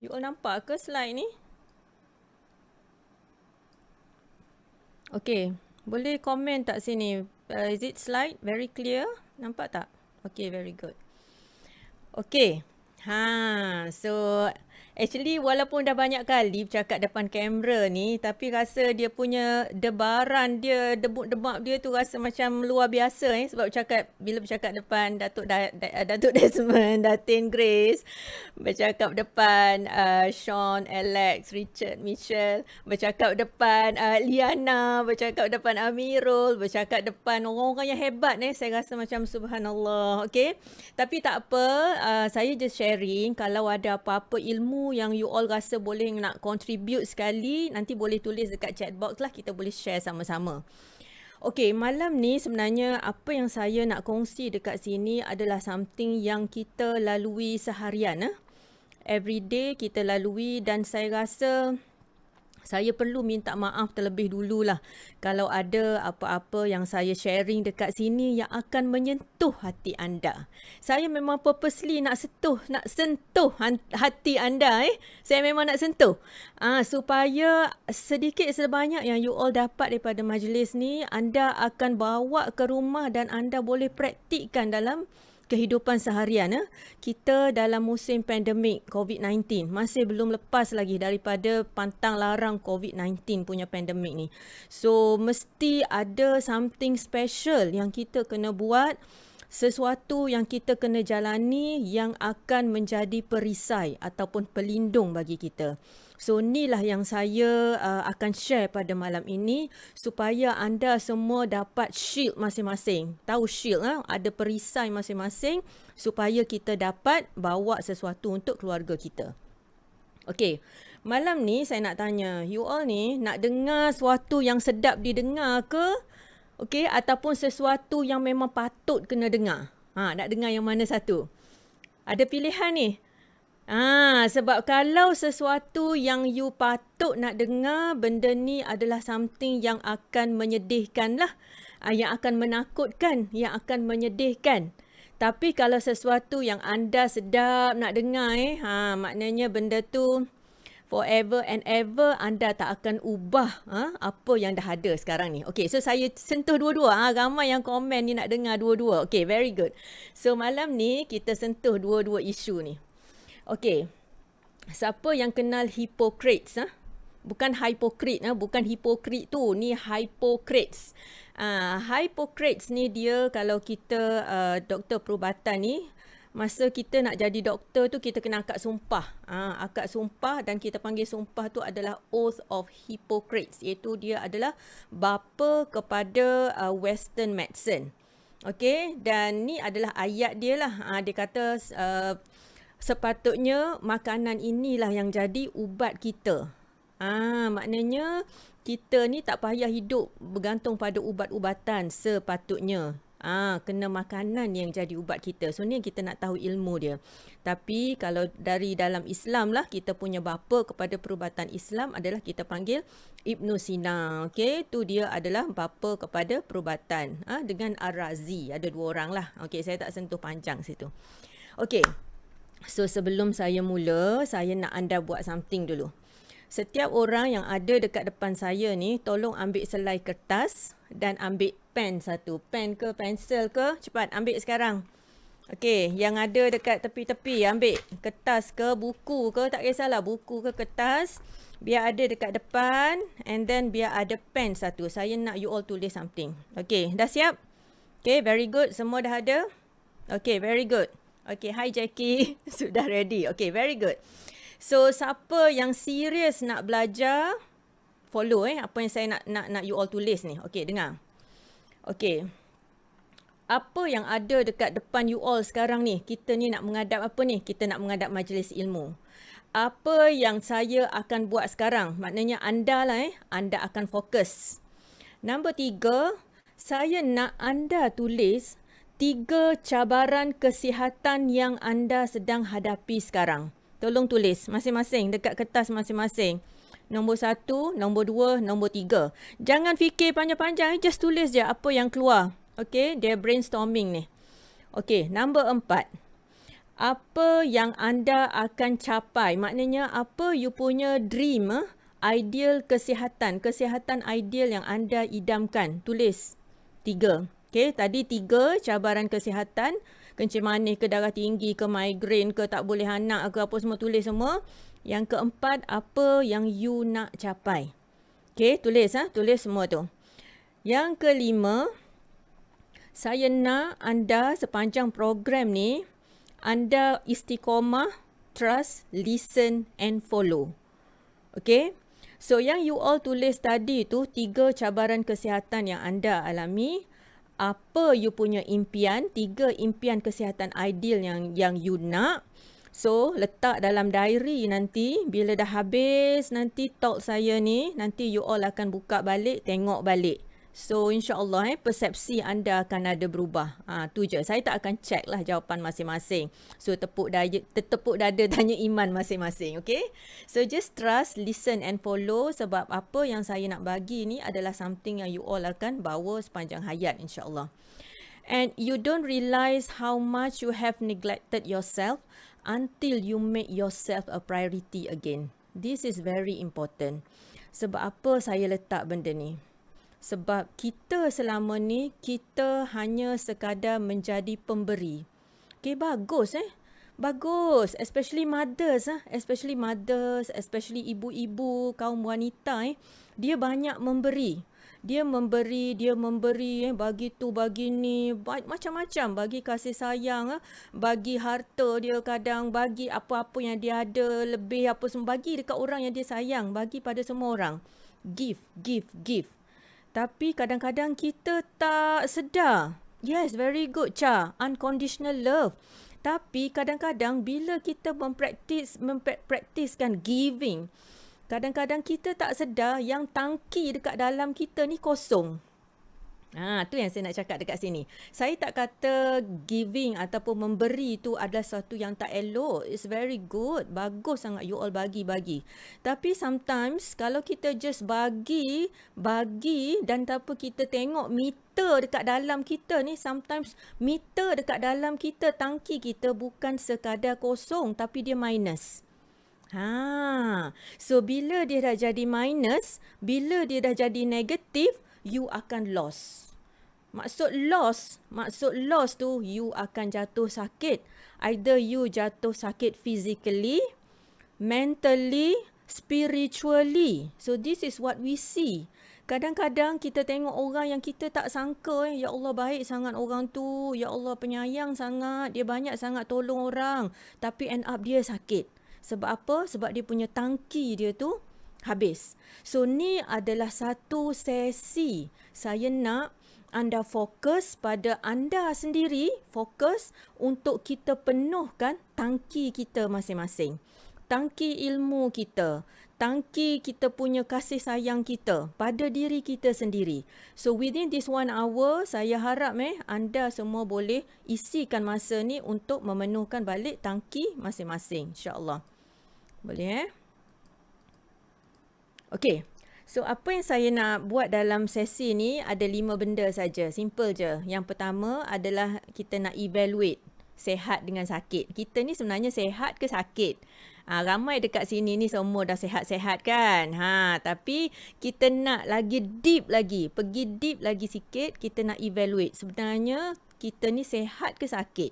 You all nampak ke slide ni? Okay, boleh komen tak sini? Uh, is it slide? Very clear? Nampak tak? Okay, very good. Okay. Ha, so Actually walaupun dah banyak kali bercakap depan kamera ni tapi rasa dia punya debaran dia debuk-debak dia tu rasa macam luar biasa eh sebab bercakap bila bercakap depan Datuk da- eh, Datuk Desmond, Datin Grace, bercakap depan uh, Sean, Alex, Richard, Michelle, bercakap depan uh, Liana, bercakap depan Amirul, bercakap depan orang-orang yang hebat ni eh. saya rasa macam subhanallah okey. Tapi tak apa, uh, saya just sharing kalau ada apa-apa ilmu yang you all rasa boleh nak contribute sekali nanti boleh tulis dekat chat box lah kita boleh share sama-sama. Okay, malam ni sebenarnya apa yang saya nak kongsi dekat sini adalah something yang kita lalui seharian. Eh? Every day kita lalui dan saya rasa saya perlu minta maaf terlebih dulu lah kalau ada apa-apa yang saya sharing dekat sini yang akan menyentuh hati anda. Saya memang purposely nak sentuh, nak sentuh hati anda eh. Saya memang nak sentuh. Ah ha, supaya sedikit sebanyak yang you all dapat daripada majlis ni anda akan bawa ke rumah dan anda boleh praktikkan dalam kehidupan seharian eh, kita dalam musim pandemik COVID-19 masih belum lepas lagi daripada pantang larang COVID-19 punya pandemik ni. So mesti ada something special yang kita kena buat sesuatu yang kita kena jalani yang akan menjadi perisai ataupun pelindung bagi kita. So inilah yang saya uh, akan share pada malam ini supaya anda semua dapat shield masing-masing. Tahu shield lah ada perisai masing-masing supaya kita dapat bawa sesuatu untuk keluarga kita. Okey. Malam ni saya nak tanya, you all ni nak dengar sesuatu yang sedap didengar ke? Okey, ataupun sesuatu yang memang patut kena dengar. Ha, nak dengar yang mana satu? Ada pilihan ni. Ah, sebab kalau sesuatu yang you patut nak dengar benda ni adalah something yang akan menyedihkan lah. Ah, yang akan menakutkan, yang akan menyedihkan. Tapi kalau sesuatu yang anda sedap nak dengar eh, ha, maknanya benda tu forever and ever anda tak akan ubah ha, apa yang dah ada sekarang ni. Okay, so saya sentuh dua-dua. Ha, ramai yang komen ni nak dengar dua-dua. Okay, very good. So malam ni kita sentuh dua-dua isu ni. Okay. Siapa yang kenal Hippocrates? Ha? Ah? Bukan Hippocrates, ha? Ah. bukan Hippocrates tu. Ni Hippocrates. Uh, ah, Hippocrates ni dia kalau kita uh, doktor perubatan ni, masa kita nak jadi doktor tu kita kena akad sumpah. Uh, akad sumpah dan kita panggil sumpah tu adalah Oath of Hippocrates. Iaitu dia adalah bapa kepada uh, Western Medicine. Okay, dan ni adalah ayat dia lah. Uh, dia kata... Uh, sepatutnya makanan inilah yang jadi ubat kita. Ah, maknanya kita ni tak payah hidup bergantung pada ubat-ubatan sepatutnya. Ah, kena makanan yang jadi ubat kita. So ni kita nak tahu ilmu dia. Tapi kalau dari dalam Islam lah kita punya bapa kepada perubatan Islam adalah kita panggil Ibn Sina. Okey, tu dia adalah bapa kepada perubatan ah, dengan Ar-Razi. Ada dua orang lah. Okey, saya tak sentuh panjang situ. Okey, So sebelum saya mula, saya nak anda buat something dulu. Setiap orang yang ada dekat depan saya ni, tolong ambil selai kertas dan ambil pen satu. Pen ke pensel ke, cepat ambil sekarang. Okey, yang ada dekat tepi-tepi ambil kertas ke buku ke, tak kisahlah buku ke kertas. Biar ada dekat depan and then biar ada pen satu. Saya nak you all tulis something. Okey, dah siap? Okey, very good. Semua dah ada? Okey, very good. Okay, hi Jackie. Sudah ready. Okay, very good. So, siapa yang serius nak belajar, follow eh apa yang saya nak nak nak you all tulis list ni. Okay, dengar. Okay. Apa yang ada dekat depan you all sekarang ni? Kita ni nak mengadap apa ni? Kita nak mengadap majlis ilmu. Apa yang saya akan buat sekarang? Maknanya anda lah eh. Anda akan fokus. Number tiga, saya nak anda tulis tiga cabaran kesihatan yang anda sedang hadapi sekarang. Tolong tulis masing-masing dekat kertas masing-masing. Nombor satu, nombor dua, nombor tiga. Jangan fikir panjang-panjang. Just tulis je apa yang keluar. Okay, dia brainstorming ni. Okay, nombor empat. Apa yang anda akan capai? Maknanya apa you punya dream, eh? ideal kesihatan. Kesihatan ideal yang anda idamkan. Tulis. Tiga. Tiga. Okay, tadi tiga cabaran kesihatan, kencing manis ke darah tinggi ke migrain ke tak boleh anak ke apa semua tulis semua. Yang keempat, apa yang you nak capai. Okay, tulis ha? tulis semua tu. Yang kelima, saya nak anda sepanjang program ni, anda istiqomah, trust, listen and follow. Okay, so yang you all tulis tadi tu, tiga cabaran kesihatan yang anda alami, apa you punya impian, tiga impian kesihatan ideal yang yang you nak. So, letak dalam diary nanti bila dah habis nanti talk saya ni, nanti you all akan buka balik, tengok balik. So insyaAllah eh, persepsi anda akan ada berubah. Ha, tu je. Saya tak akan check lah jawapan masing-masing. So tepuk daya, tertepuk dada tanya iman masing-masing. Okay? So just trust, listen and follow sebab apa yang saya nak bagi ni adalah something yang you all akan bawa sepanjang hayat insyaAllah. And you don't realise how much you have neglected yourself until you make yourself a priority again. This is very important. Sebab apa saya letak benda ni? sebab kita selama ni kita hanya sekadar menjadi pemberi. Okay, bagus eh. Bagus, especially mothers ah, especially mothers, especially ibu-ibu, kaum wanita eh, dia banyak memberi. Dia memberi, dia memberi eh, bagi tu, bagi ni, macam-macam, bagi kasih sayang, eh, bagi harta dia kadang, bagi apa-apa yang dia ada, lebih apa semua, bagi dekat orang yang dia sayang, bagi pada semua orang. Give, give, give. Tapi kadang-kadang kita tak sedar. Yes, very good, Cha. Unconditional love. Tapi kadang-kadang bila kita mempraktis, mempraktiskan giving, kadang-kadang kita tak sedar yang tangki dekat dalam kita ni kosong. Ha, tu yang saya nak cakap dekat sini. Saya tak kata giving ataupun memberi tu adalah sesuatu yang tak elok. It's very good. Bagus sangat you all bagi-bagi. Tapi sometimes kalau kita just bagi, bagi dan tanpa kita tengok meter dekat dalam kita ni, sometimes meter dekat dalam kita, tangki kita bukan sekadar kosong tapi dia minus. Ha. So bila dia dah jadi minus, bila dia dah jadi negatif, you akan loss. Maksud loss, maksud loss tu you akan jatuh sakit. Either you jatuh sakit physically, mentally, spiritually. So this is what we see. Kadang-kadang kita tengok orang yang kita tak sangka, eh, ya Allah baik sangat orang tu, ya Allah penyayang sangat, dia banyak sangat tolong orang, tapi end up dia sakit. Sebab apa? Sebab dia punya tangki dia tu habis. So ni adalah satu sesi saya nak anda fokus pada anda sendiri, fokus untuk kita penuhkan tangki kita masing-masing. Tangki ilmu kita, tangki kita punya kasih sayang kita pada diri kita sendiri. So within this one hour, saya harap eh anda semua boleh isikan masa ni untuk memenuhkan balik tangki masing-masing. InsyaAllah. Boleh eh? Okay. So apa yang saya nak buat dalam sesi ni ada lima benda saja, simple je. Yang pertama adalah kita nak evaluate sehat dengan sakit. Kita ni sebenarnya sehat ke sakit? Ha, ramai dekat sini ni semua dah sehat-sehat kan? Ha, tapi kita nak lagi deep lagi, pergi deep lagi sikit, kita nak evaluate sebenarnya kita ni sehat ke sakit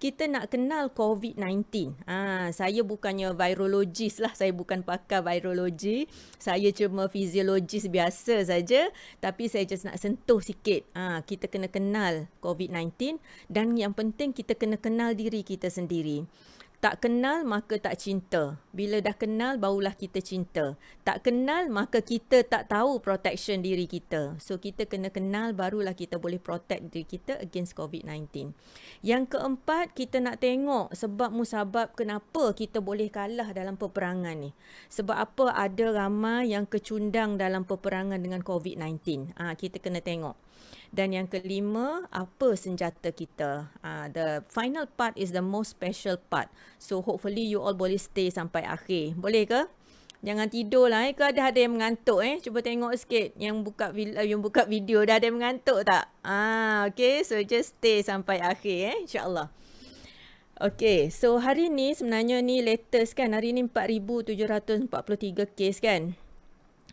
kita nak kenal COVID-19. Ha, ah, saya bukannya virologis lah, saya bukan pakar virologi. Saya cuma fiziologis biasa saja, tapi saya just nak sentuh sikit. Ha, kita kena kenal COVID-19 dan yang penting kita kena kenal diri kita sendiri. Tak kenal maka tak cinta. Bila dah kenal barulah kita cinta. Tak kenal maka kita tak tahu protection diri kita. So kita kena kenal barulah kita boleh protect diri kita against COVID-19. Yang keempat kita nak tengok sebab musabab kenapa kita boleh kalah dalam peperangan ni. Sebab apa ada ramai yang kecundang dalam peperangan dengan COVID-19. Ah ha, kita kena tengok. Dan yang kelima, apa senjata kita? Uh, the final part is the most special part. So hopefully you all boleh stay sampai akhir. Boleh ke? Jangan tidur lah. Eh? Ke ada ada yang mengantuk eh? Cuba tengok sikit yang buka video, eh, yang buka video dah ada yang mengantuk tak? Ah, okay, so just stay sampai akhir eh? InsyaAllah. Okay, so hari ni sebenarnya ni latest kan. Hari ni 4,743 case kan.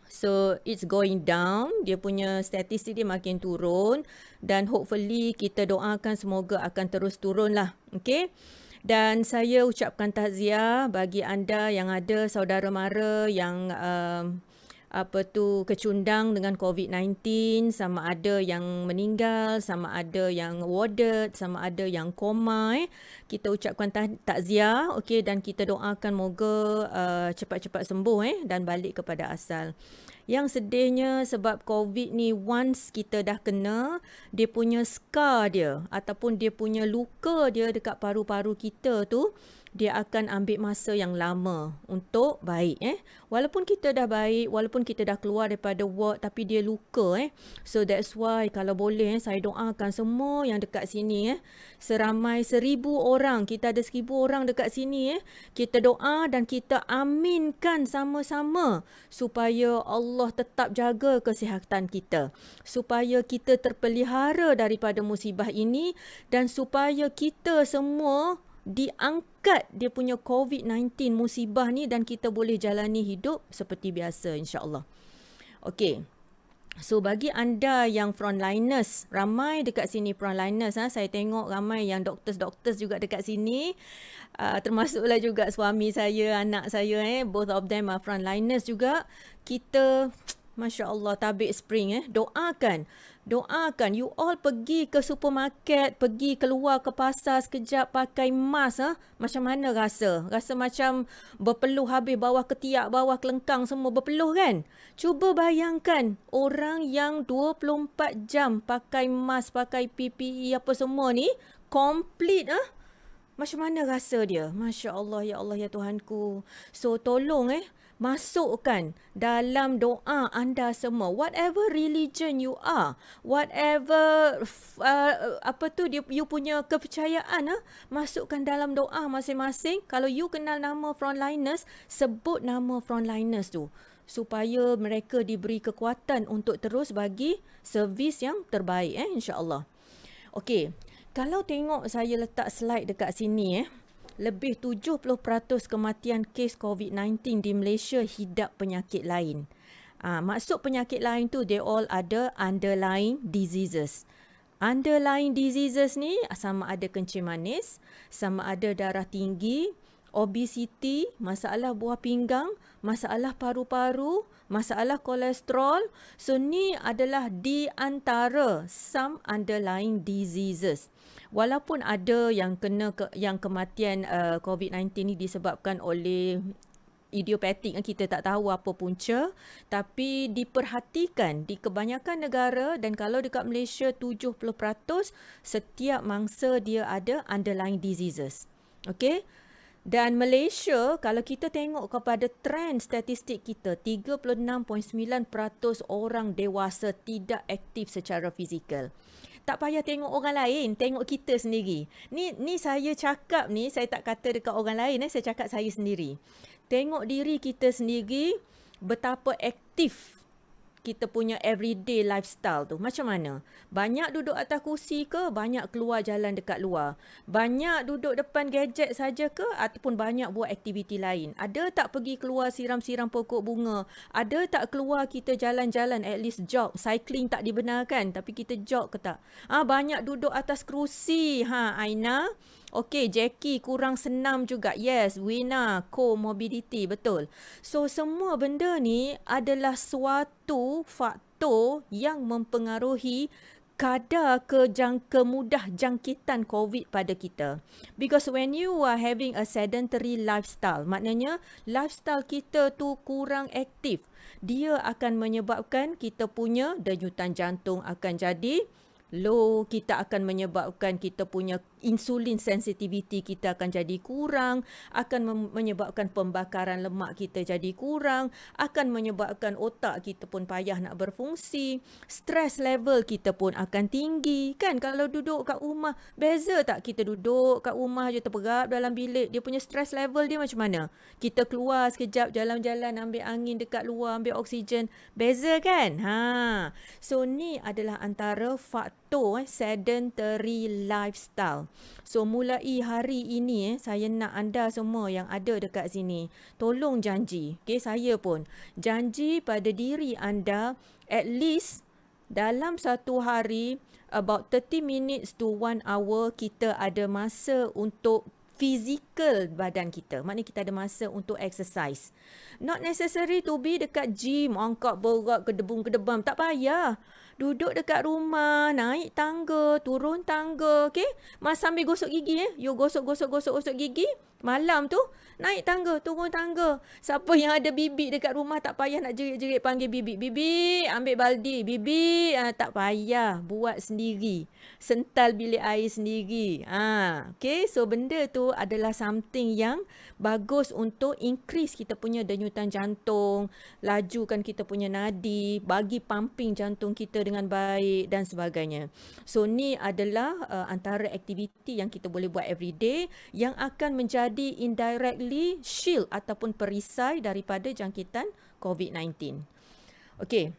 So it's going down, dia punya statistik dia makin turun dan hopefully kita doakan semoga akan terus turun lah. Okay. Dan saya ucapkan tahziah bagi anda yang ada saudara mara yang uh, apa tu kecundang dengan COVID-19 sama ada yang meninggal sama ada yang warded sama ada yang koma eh. kita ucapkan takziah okey dan kita doakan moga uh, cepat-cepat sembuh eh dan balik kepada asal yang sedihnya sebab COVID ni once kita dah kena dia punya scar dia ataupun dia punya luka dia dekat paru-paru kita tu dia akan ambil masa yang lama untuk baik eh walaupun kita dah baik walaupun kita dah keluar daripada ward tapi dia luka eh so that's why kalau boleh eh, saya doakan semua yang dekat sini eh seramai seribu orang kita ada seribu orang dekat sini eh kita doa dan kita aminkan sama-sama supaya Allah tetap jaga kesihatan kita supaya kita terpelihara daripada musibah ini dan supaya kita semua diangkat dia punya COVID-19 musibah ni dan kita boleh jalani hidup seperti biasa insyaAllah. Okay. So bagi anda yang frontliners, ramai dekat sini frontliners. Ha? Saya tengok ramai yang doktor-doktor juga dekat sini. Uh, termasuklah juga suami saya, anak saya. Eh? Both of them are frontliners juga. Kita, Masya Allah, tabik spring. Eh? Doakan doakan you all pergi ke supermarket, pergi keluar ke pasar sekejap pakai mask. Eh? Macam mana rasa? Rasa macam berpeluh habis bawah ketiak, bawah kelengkang semua berpeluh kan? Cuba bayangkan orang yang 24 jam pakai mask, pakai PPE apa semua ni, complete ah. Eh? Macam mana rasa dia? Masya Allah, Ya Allah, Ya Tuhanku. So, tolong eh, masukkan dalam doa anda semua whatever religion you are whatever uh, apa tu dia you punya kepercayaan ah masukkan dalam doa masing-masing kalau you kenal nama frontliners sebut nama frontliners tu supaya mereka diberi kekuatan untuk terus bagi servis yang terbaik eh insyaallah okey kalau tengok saya letak slide dekat sini eh lebih 70% kematian kes COVID-19 di Malaysia hidap penyakit lain. Uh, maksud penyakit lain tu, they all ada underlying diseases. Underlying diseases ni sama ada kencing manis, sama ada darah tinggi, obesity, masalah buah pinggang, masalah paru-paru, masalah kolesterol. So ni adalah di antara some underlying diseases walaupun ada yang kena ke, yang kematian uh, COVID-19 ni disebabkan oleh idiopatik yang kita tak tahu apa punca tapi diperhatikan di kebanyakan negara dan kalau dekat Malaysia 70% setiap mangsa dia ada underlying diseases. Okey? Dan Malaysia kalau kita tengok kepada trend statistik kita 36.9% orang dewasa tidak aktif secara fizikal tak payah tengok orang lain, tengok kita sendiri. Ni ni saya cakap ni, saya tak kata dekat orang lain eh, saya cakap saya sendiri. Tengok diri kita sendiri betapa aktif kita punya everyday lifestyle tu macam mana banyak duduk atas kursi ke banyak keluar jalan dekat luar banyak duduk depan gadget saja ke ataupun banyak buat aktiviti lain ada tak pergi keluar siram-siram pokok bunga ada tak keluar kita jalan-jalan at least jog cycling tak dibenarkan tapi kita jog ke tak ah ha, banyak duduk atas kerusi ha aina Okay, Jackie kurang senam juga. Yes, Wina, co-mobility, betul. So, semua benda ni adalah suatu faktor yang mempengaruhi kadar kejang, kemudah jangkitan COVID pada kita. Because when you are having a sedentary lifestyle, maknanya lifestyle kita tu kurang aktif. Dia akan menyebabkan kita punya denyutan jantung akan jadi low. Kita akan menyebabkan kita punya insulin sensitivity kita akan jadi kurang, akan menyebabkan pembakaran lemak kita jadi kurang, akan menyebabkan otak kita pun payah nak berfungsi, stress level kita pun akan tinggi. Kan kalau duduk kat rumah, beza tak kita duduk kat rumah je terperap dalam bilik, dia punya stress level dia macam mana? Kita keluar sekejap jalan-jalan ambil angin dekat luar, ambil oksigen, beza kan? Ha. So ni adalah antara faktor keto eh sedentary lifestyle. So mulai hari ini eh saya nak anda semua yang ada dekat sini tolong janji. Okey saya pun janji pada diri anda at least dalam satu hari about 30 minutes to 1 hour kita ada masa untuk physical badan kita. Maknanya kita ada masa untuk exercise. Not necessary to be dekat gym, angkat berat, kedebung-kedebam. Tak payah duduk dekat rumah, naik tangga, turun tangga, okey? Mas sambil gosok gigi eh. You gosok gosok gosok gosok gigi. Malam tu naik tangga, turun tangga. Siapa yang ada bibik dekat rumah tak payah nak jerit-jerit panggil bibik. Bibik, ambil baldi. Bibik, ha, ah, tak payah. Buat sendiri. Sental bilik air sendiri. Ha, ah, okay, so benda tu adalah something yang bagus untuk increase kita punya denyutan jantung, lajukan kita punya nadi, bagi pumping jantung kita dengan baik dan sebagainya. So ni adalah uh, antara aktiviti yang kita boleh buat everyday yang akan menjadi indirectly mewakili shield ataupun perisai daripada jangkitan COVID-19. Okay,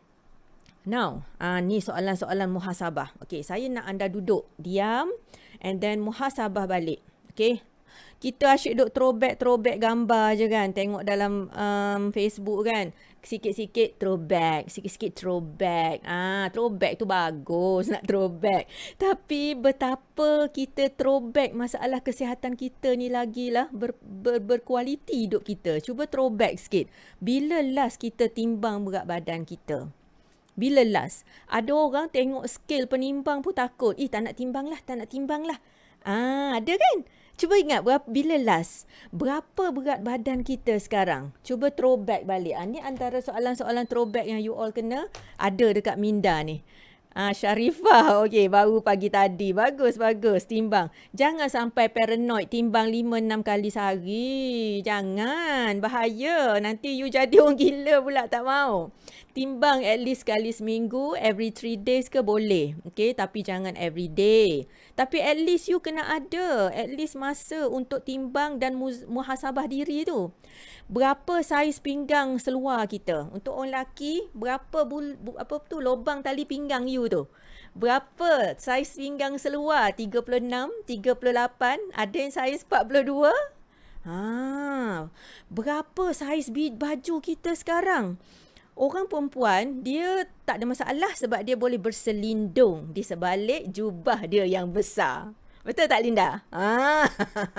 now uh, ni soalan-soalan muhasabah. Okay, saya nak anda duduk diam and then muhasabah balik. Okay, kita asyik duduk throwback-throwback gambar je kan. Tengok dalam um, Facebook kan sikit-sikit throwback, sikit-sikit throwback. Ah, throwback tu bagus nak throwback. Tapi betapa kita throwback masalah kesihatan kita ni lagilah ber, ber, berkualiti hidup kita. Cuba throwback sikit. Bila last kita timbang berat badan kita? Bila last? Ada orang tengok skill penimbang pun takut. Eh, tak nak timbang lah, tak nak timbang lah. Ah, ada kan? Cuba ingat berapa, bila last, berapa berat badan kita sekarang? Cuba throwback balik. Ha, antara soalan-soalan throwback yang you all kena ada dekat minda ni. Ha, ah, Sharifah, okay, baru pagi tadi. Bagus, bagus. Timbang. Jangan sampai paranoid timbang 5-6 kali sehari. Jangan. Bahaya. Nanti you jadi orang gila pula tak mau. Timbang at least sekali seminggu, every 3 days ke boleh. okay? tapi jangan every day. Tapi at least you kena ada at least masa untuk timbang dan muhasabah diri tu. Berapa saiz pinggang seluar kita? Untuk orang lelaki, berapa bul- bu- apa tu lubang tali pinggang you tu? Berapa saiz pinggang seluar? 36, 38, ada yang saiz 42? Ha, berapa saiz baju kita sekarang? orang perempuan dia tak ada masalah sebab dia boleh berselindung di sebalik jubah dia yang besar. Betul tak Linda? Ha.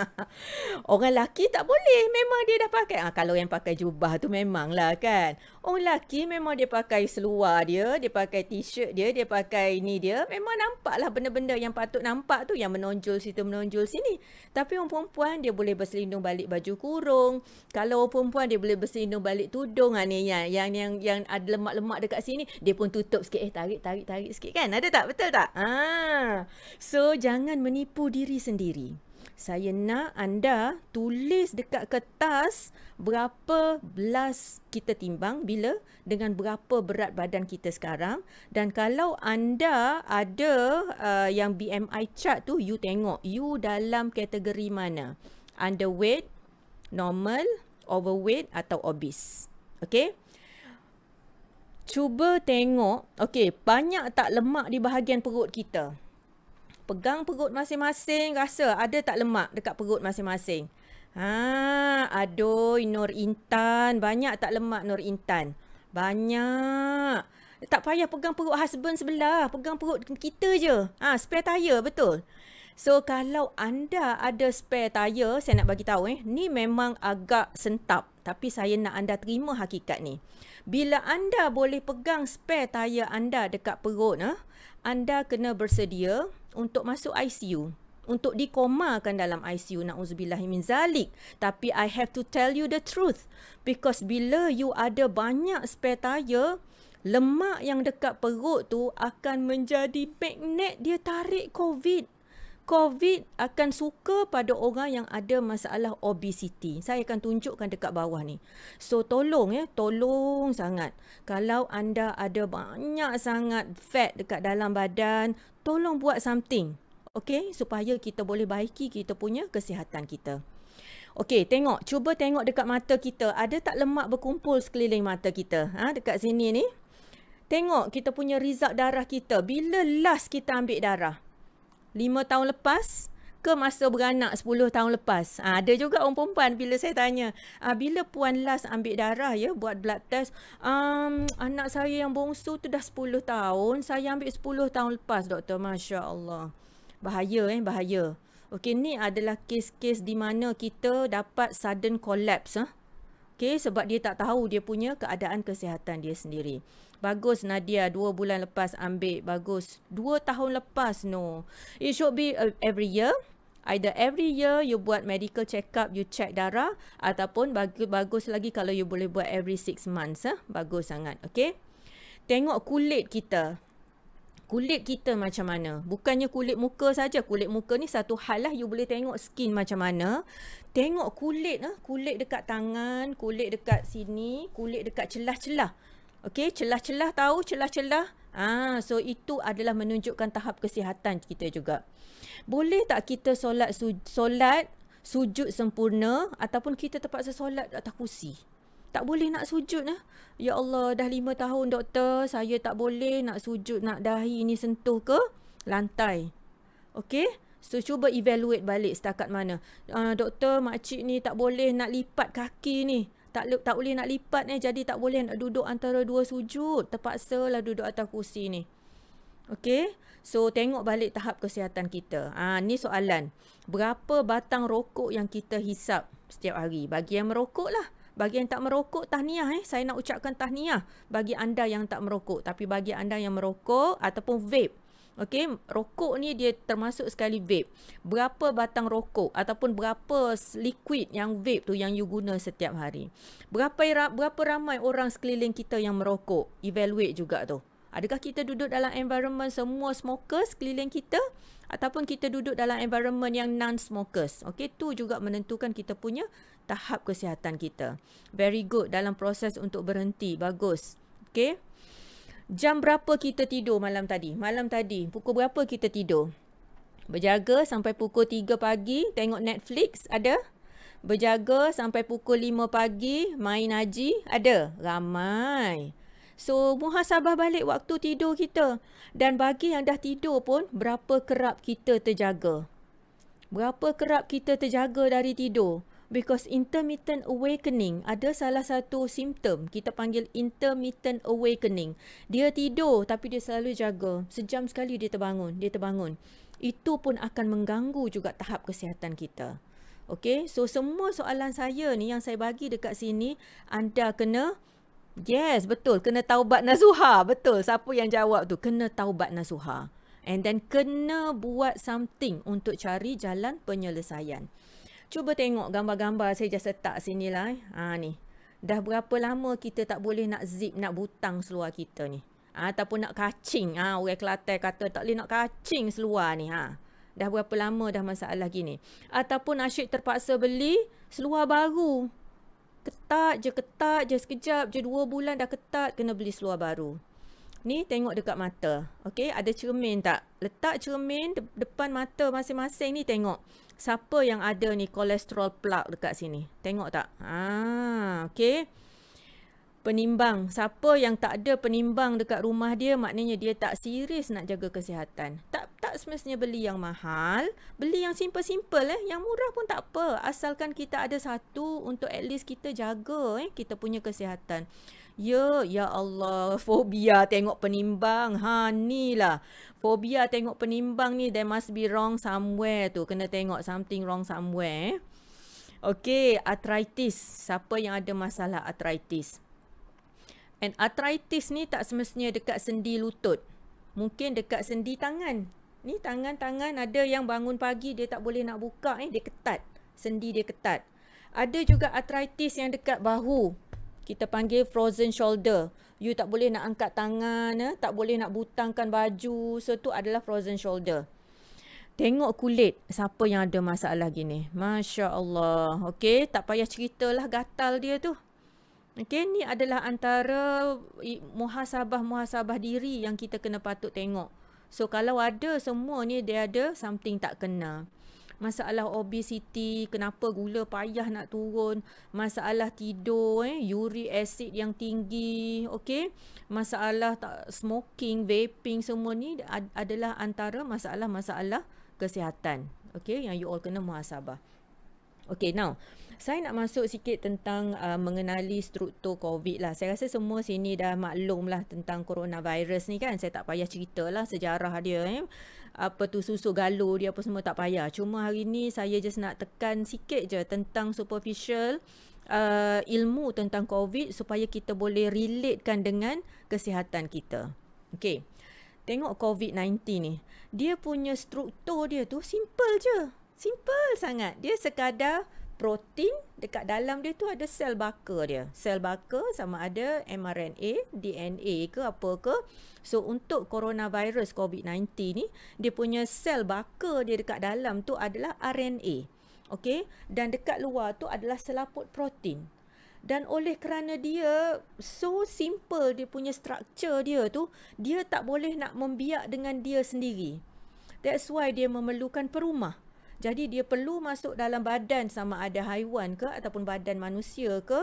Orang lelaki tak boleh. Memang dia dah pakai. Ha, kalau yang pakai jubah tu memanglah kan. Orang lelaki memang dia pakai seluar dia. Dia pakai t-shirt dia. Dia pakai ni dia. Memang nampaklah benda-benda yang patut nampak tu. Yang menonjol situ, menonjol sini. Tapi orang perempuan dia boleh berselindung balik baju kurung. Kalau orang perempuan dia boleh berselindung balik tudung ah, ni. Yang, yang, yang, yang ada lemak-lemak dekat sini. Dia pun tutup sikit. Eh tarik, tarik, tarik sikit kan. Ada tak? Betul tak? Ha. So jangan menipu menipu diri sendiri. Saya nak anda tulis dekat kertas berapa belas kita timbang bila dengan berapa berat badan kita sekarang dan kalau anda ada uh, yang BMI chart tu you tengok you dalam kategori mana underweight, normal, overweight atau obese. Okay? Cuba tengok, okay, banyak tak lemak di bahagian perut kita? pegang perut masing-masing rasa ada tak lemak dekat perut masing-masing. Ha, adoi Nur Intan, banyak tak lemak Nur Intan? Banyak. Tak payah pegang perut husband sebelah, pegang perut kita je. Ha, spare tire betul. So kalau anda ada spare tire, saya nak bagi tahu eh, ni memang agak sentap tapi saya nak anda terima hakikat ni. Bila anda boleh pegang spare tire anda dekat perut, eh, anda kena bersedia untuk masuk ICU untuk dikomakan dalam ICU na'uzubillah min zalik. Tapi I have to tell you the truth. Because bila you ada banyak spare tire, lemak yang dekat perut tu akan menjadi magnet dia tarik COVID. COVID akan suka pada orang yang ada masalah obesity. Saya akan tunjukkan dekat bawah ni. So tolong ya, tolong sangat. Kalau anda ada banyak sangat fat dekat dalam badan, tolong buat something. Okay, supaya kita boleh baiki kita punya kesihatan kita. Okey, tengok. Cuba tengok dekat mata kita. Ada tak lemak berkumpul sekeliling mata kita? Ha, dekat sini ni. Tengok kita punya result darah kita. Bila last kita ambil darah? 5 tahun lepas ke masa beranak 10 tahun lepas. Ha, ada juga orang perempuan bila saya tanya, ha, bila puan last ambil darah ya buat blood test, um, anak saya yang bongsu tu dah 10 tahun, saya ambil 10 tahun lepas doktor. Masya Allah. Bahaya eh, bahaya. Okey, ni adalah kes-kes di mana kita dapat sudden collapse. Ha? Okey, sebab dia tak tahu dia punya keadaan kesihatan dia sendiri. Bagus Nadia, dua bulan lepas ambil. Bagus. Dua tahun lepas, no. It should be uh, every year. Either every year you buat medical check-up, you check darah. Ataupun bagus, bagus lagi kalau you boleh buat every six months. Eh? Bagus sangat, okay. Tengok kulit kita. Kulit kita macam mana? Bukannya kulit muka saja. Kulit muka ni satu hal lah. You boleh tengok skin macam mana. Tengok kulit. Eh. Kulit dekat tangan. Kulit dekat sini. Kulit dekat celah-celah. Okey, celah-celah tahu, celah-celah. Ah, so itu adalah menunjukkan tahap kesihatan kita juga. Boleh tak kita solat su- solat sujud sempurna ataupun kita terpaksa solat atas kursi? Tak boleh nak sujud lah. Ya Allah, dah lima tahun doktor, saya tak boleh nak sujud, nak dahi ini sentuh ke lantai. Okey? So, cuba evaluate balik setakat mana. Uh, doktor, makcik ni tak boleh nak lipat kaki ni tak, tak boleh nak lipat ni jadi tak boleh nak duduk antara dua sujud terpaksalah duduk atas kursi ni Okay, so tengok balik tahap kesihatan kita. Ha, ni soalan, berapa batang rokok yang kita hisap setiap hari? Bagi yang merokok lah, bagi yang tak merokok tahniah eh. Saya nak ucapkan tahniah bagi anda yang tak merokok. Tapi bagi anda yang merokok ataupun vape, Okey, rokok ni dia termasuk sekali vape. Berapa batang rokok ataupun berapa liquid yang vape tu yang you guna setiap hari. Berapa berapa ramai orang sekeliling kita yang merokok? Evaluate juga tu. Adakah kita duduk dalam environment semua smokers keliling kita ataupun kita duduk dalam environment yang non smokers. Okey, tu juga menentukan kita punya tahap kesihatan kita. Very good dalam proses untuk berhenti. Bagus. Okey. Jam berapa kita tidur malam tadi? Malam tadi, pukul berapa kita tidur? Berjaga sampai pukul 3 pagi, tengok Netflix, ada? Berjaga sampai pukul 5 pagi, main naji ada? Ramai. So, muhasabah balik waktu tidur kita. Dan bagi yang dah tidur pun, berapa kerap kita terjaga? Berapa kerap kita terjaga dari tidur? because intermittent awakening ada salah satu simptom kita panggil intermittent awakening dia tidur tapi dia selalu jaga sejam sekali dia terbangun dia terbangun itu pun akan mengganggu juga tahap kesihatan kita okay? so semua soalan saya ni yang saya bagi dekat sini anda kena yes betul kena taubat nasuha betul siapa yang jawab tu kena taubat nasuha and then kena buat something untuk cari jalan penyelesaian Cuba tengok gambar-gambar saya just letak sini lah. Eh. Ha, ni. Dah berapa lama kita tak boleh nak zip, nak butang seluar kita ni. Ha, ataupun nak kacing. Ha, orang Kelantan kata tak boleh nak kacing seluar ni. Ha. Dah berapa lama dah masalah gini. Ataupun Asyik terpaksa beli seluar baru. Ketat je, ketat je. Sekejap je dua bulan dah ketat kena beli seluar baru. Ni tengok dekat mata. Okay, ada cermin tak? Letak cermin de depan mata masing-masing ni tengok siapa yang ada ni kolesterol plak dekat sini? Tengok tak? Ah, okey. Penimbang, siapa yang tak ada penimbang dekat rumah dia, maknanya dia tak serius nak jaga kesihatan. Tak tak semestinya beli yang mahal, beli yang simple-simple eh, yang murah pun tak apa, asalkan kita ada satu untuk at least kita jaga eh kita punya kesihatan. Ya, ya Allah, fobia tengok penimbang. Ha, ni lah. Fobia tengok penimbang ni, there must be wrong somewhere tu. Kena tengok something wrong somewhere. Eh. Okay, arthritis. Siapa yang ada masalah arthritis? And arthritis ni tak semestinya dekat sendi lutut. Mungkin dekat sendi tangan. Ni tangan-tangan ada yang bangun pagi dia tak boleh nak buka eh? dia ketat. Sendi dia ketat. Ada juga arthritis yang dekat bahu kita panggil frozen shoulder. You tak boleh nak angkat tangan, eh? tak boleh nak butangkan baju. So tu adalah frozen shoulder. Tengok kulit siapa yang ada masalah gini. Masya Allah. Okay, tak payah ceritalah gatal dia tu. Okay, ni adalah antara muhasabah-muhasabah diri yang kita kena patut tengok. So kalau ada semua ni dia ada something tak kena masalah obesiti, kenapa gula payah nak turun, masalah tidur, eh, uric acid yang tinggi, okay. Masalah tak smoking, vaping semua ni adalah antara masalah-masalah kesihatan. okay. yang you all kena muhasabah. Okay, now. Saya nak masuk sikit tentang uh, mengenali struktur COVID lah. Saya rasa semua sini dah maklum lah tentang coronavirus ni kan. Saya tak payah cerita lah sejarah dia. Eh. Apa tu susu galo dia apa semua tak payah. Cuma hari ni saya just nak tekan sikit je tentang superficial uh, ilmu tentang COVID supaya kita boleh relatekan dengan kesihatan kita. Okay. Tengok COVID-19 ni. Dia punya struktur dia tu simple je. Simple sangat. Dia sekadar protein dekat dalam dia tu ada sel baka dia. Sel baka sama ada mRNA, DNA ke apa ke. So untuk coronavirus COVID-19 ni, dia punya sel baka dia dekat dalam tu adalah RNA. Okey, dan dekat luar tu adalah selaput protein. Dan oleh kerana dia so simple dia punya struktur dia tu, dia tak boleh nak membiak dengan dia sendiri. That's why dia memerlukan perumah. Jadi dia perlu masuk dalam badan sama ada haiwan ke ataupun badan manusia ke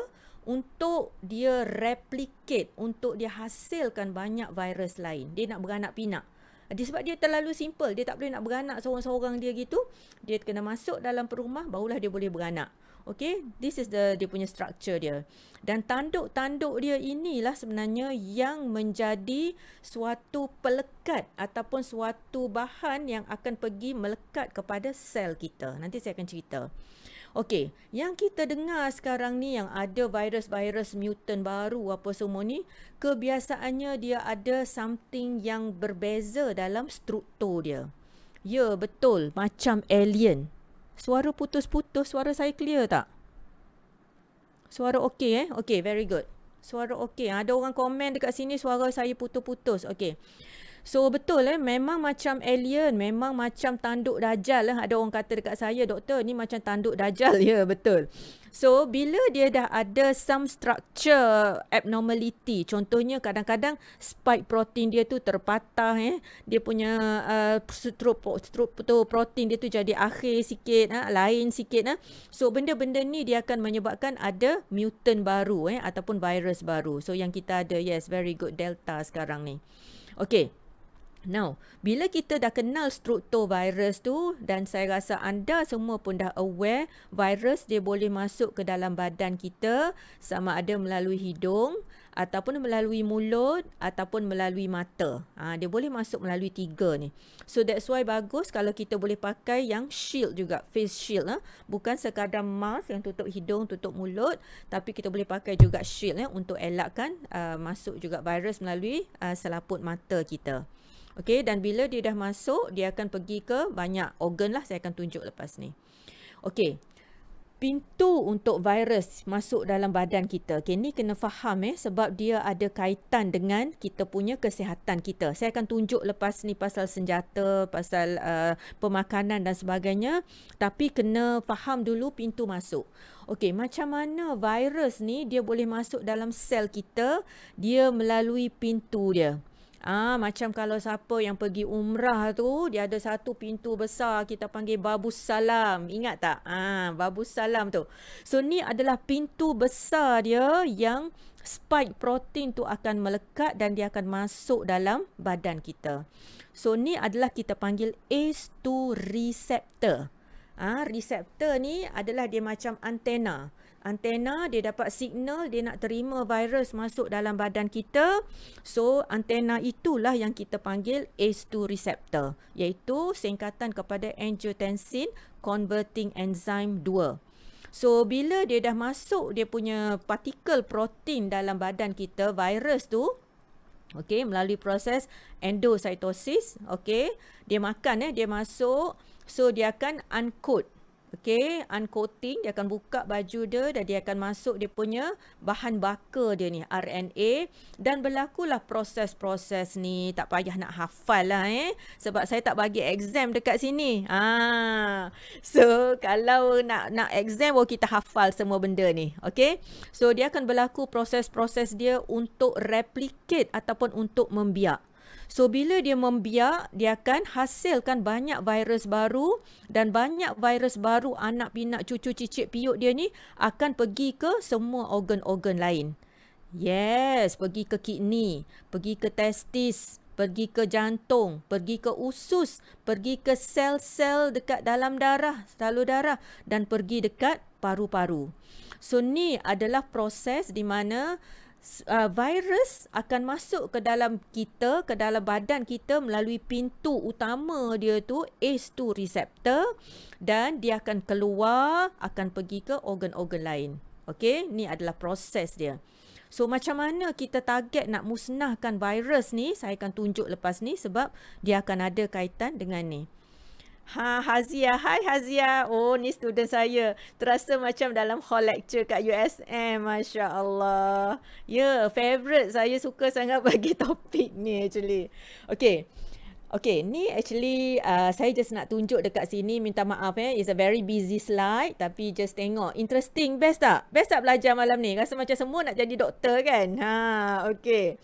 untuk dia replicate, untuk dia hasilkan banyak virus lain. Dia nak beranak pinak. sebab dia terlalu simple, dia tak boleh nak beranak seorang-seorang dia gitu. Dia kena masuk dalam perumah, barulah dia boleh beranak. Okay, this is the dia punya structure dia. Dan tanduk-tanduk dia inilah sebenarnya yang menjadi suatu pelekat ataupun suatu bahan yang akan pergi melekat kepada sel kita. Nanti saya akan cerita. Okay, yang kita dengar sekarang ni yang ada virus-virus mutant baru apa semua ni, kebiasaannya dia ada something yang berbeza dalam struktur dia. Ya, betul, macam alien. Suara putus-putus, suara saya clear tak? Suara okey eh? Okey, very good. Suara okey. Ada orang komen dekat sini suara saya putus-putus. Okey. So betul eh memang macam alien, memang macam tanduk dajal lah. Eh. Ada orang kata dekat saya, doktor ni macam tanduk dajal. Ya betul. So bila dia dah ada some structure abnormality, contohnya kadang-kadang spike protein dia tu terpatah eh. Dia punya uh, strut tu protein dia tu jadi akhir sikit, ha, lain sikit. Ha. So benda-benda ni dia akan menyebabkan ada mutant baru eh ataupun virus baru. So yang kita ada, yes very good delta sekarang ni. Okay. Now, bila kita dah kenal struktur virus tu dan saya rasa anda semua pun dah aware virus dia boleh masuk ke dalam badan kita sama ada melalui hidung ataupun melalui mulut ataupun melalui mata. Ha, dia boleh masuk melalui tiga ni. So that's why bagus kalau kita boleh pakai yang shield juga, face shield. Eh. Bukan sekadar mask yang tutup hidung, tutup mulut tapi kita boleh pakai juga shield eh, untuk elakkan uh, masuk juga virus melalui uh, selaput mata kita. Okey, dan bila dia dah masuk, dia akan pergi ke banyak organ lah. Saya akan tunjuk lepas ni. Okey, pintu untuk virus masuk dalam badan kita. Okey, ni kena faham eh sebab dia ada kaitan dengan kita punya kesihatan kita. Saya akan tunjuk lepas ni pasal senjata, pasal uh, pemakanan dan sebagainya. Tapi kena faham dulu pintu masuk. Okey, macam mana virus ni dia boleh masuk dalam sel kita, dia melalui pintu dia. Ah ha, macam kalau siapa yang pergi umrah tu dia ada satu pintu besar kita panggil babu salam. Ingat tak? Ah ha, babu salam tu. So ni adalah pintu besar dia yang spike protein tu akan melekat dan dia akan masuk dalam badan kita. So ni adalah kita panggil ACE2 receptor. Ah ha, receptor ni adalah dia macam antena antena dia dapat signal dia nak terima virus masuk dalam badan kita so antena itulah yang kita panggil ACE2 receptor iaitu singkatan kepada angiotensin converting enzyme 2 so bila dia dah masuk dia punya partikel protein dalam badan kita virus tu okey melalui proses endocytosis okey dia makan eh dia masuk so dia akan uncode Okay, uncoating, dia akan buka baju dia dan dia akan masuk dia punya bahan bakar dia ni, RNA. Dan berlakulah proses-proses ni, tak payah nak hafal lah eh. Sebab saya tak bagi exam dekat sini. Ah, So, kalau nak nak exam, oh, kita hafal semua benda ni. Okay, so dia akan berlaku proses-proses dia untuk replicate ataupun untuk membiak. So bila dia membiak, dia akan hasilkan banyak virus baru dan banyak virus baru anak pinak cucu cicit piuk dia ni akan pergi ke semua organ-organ lain. Yes, pergi ke kidney, pergi ke testis, pergi ke jantung, pergi ke usus, pergi ke sel-sel dekat dalam darah, salur darah dan pergi dekat paru-paru. So ni adalah proses di mana uh, virus akan masuk ke dalam kita, ke dalam badan kita melalui pintu utama dia tu ACE2 receptor dan dia akan keluar, akan pergi ke organ-organ lain. Okey, ni adalah proses dia. So macam mana kita target nak musnahkan virus ni, saya akan tunjuk lepas ni sebab dia akan ada kaitan dengan ni. Ha Hazia, hi Hazia. Oh, ni student saya. Terasa macam dalam hall lecture kat USM. Masya-Allah. Ya, yeah, favourite saya suka sangat bagi topik ni actually. Okay. Okay, ni actually uh, saya just nak tunjuk dekat sini. Minta maaf eh. It's a very busy slide. Tapi just tengok. Interesting. Best tak? Best tak belajar malam ni? Rasa macam semua nak jadi doktor kan? Ha, okay.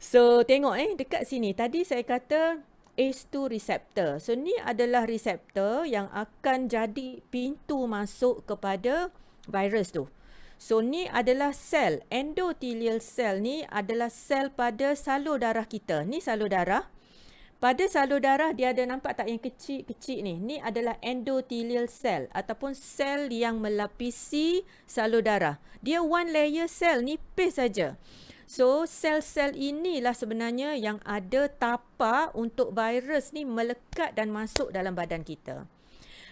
So, tengok eh. Dekat sini. Tadi saya kata ACE2 receptor. So ni adalah receptor yang akan jadi pintu masuk kepada virus tu. So ni adalah sel, endothelial cell ni adalah sel pada salur darah kita. Ni salur darah. Pada salur darah dia ada nampak tak yang kecil-kecil ni? Ni adalah endothelial cell ataupun sel yang melapisi salur darah. Dia one layer cell ni paste saja. So sel-sel inilah sebenarnya yang ada tapa untuk virus ni melekat dan masuk dalam badan kita.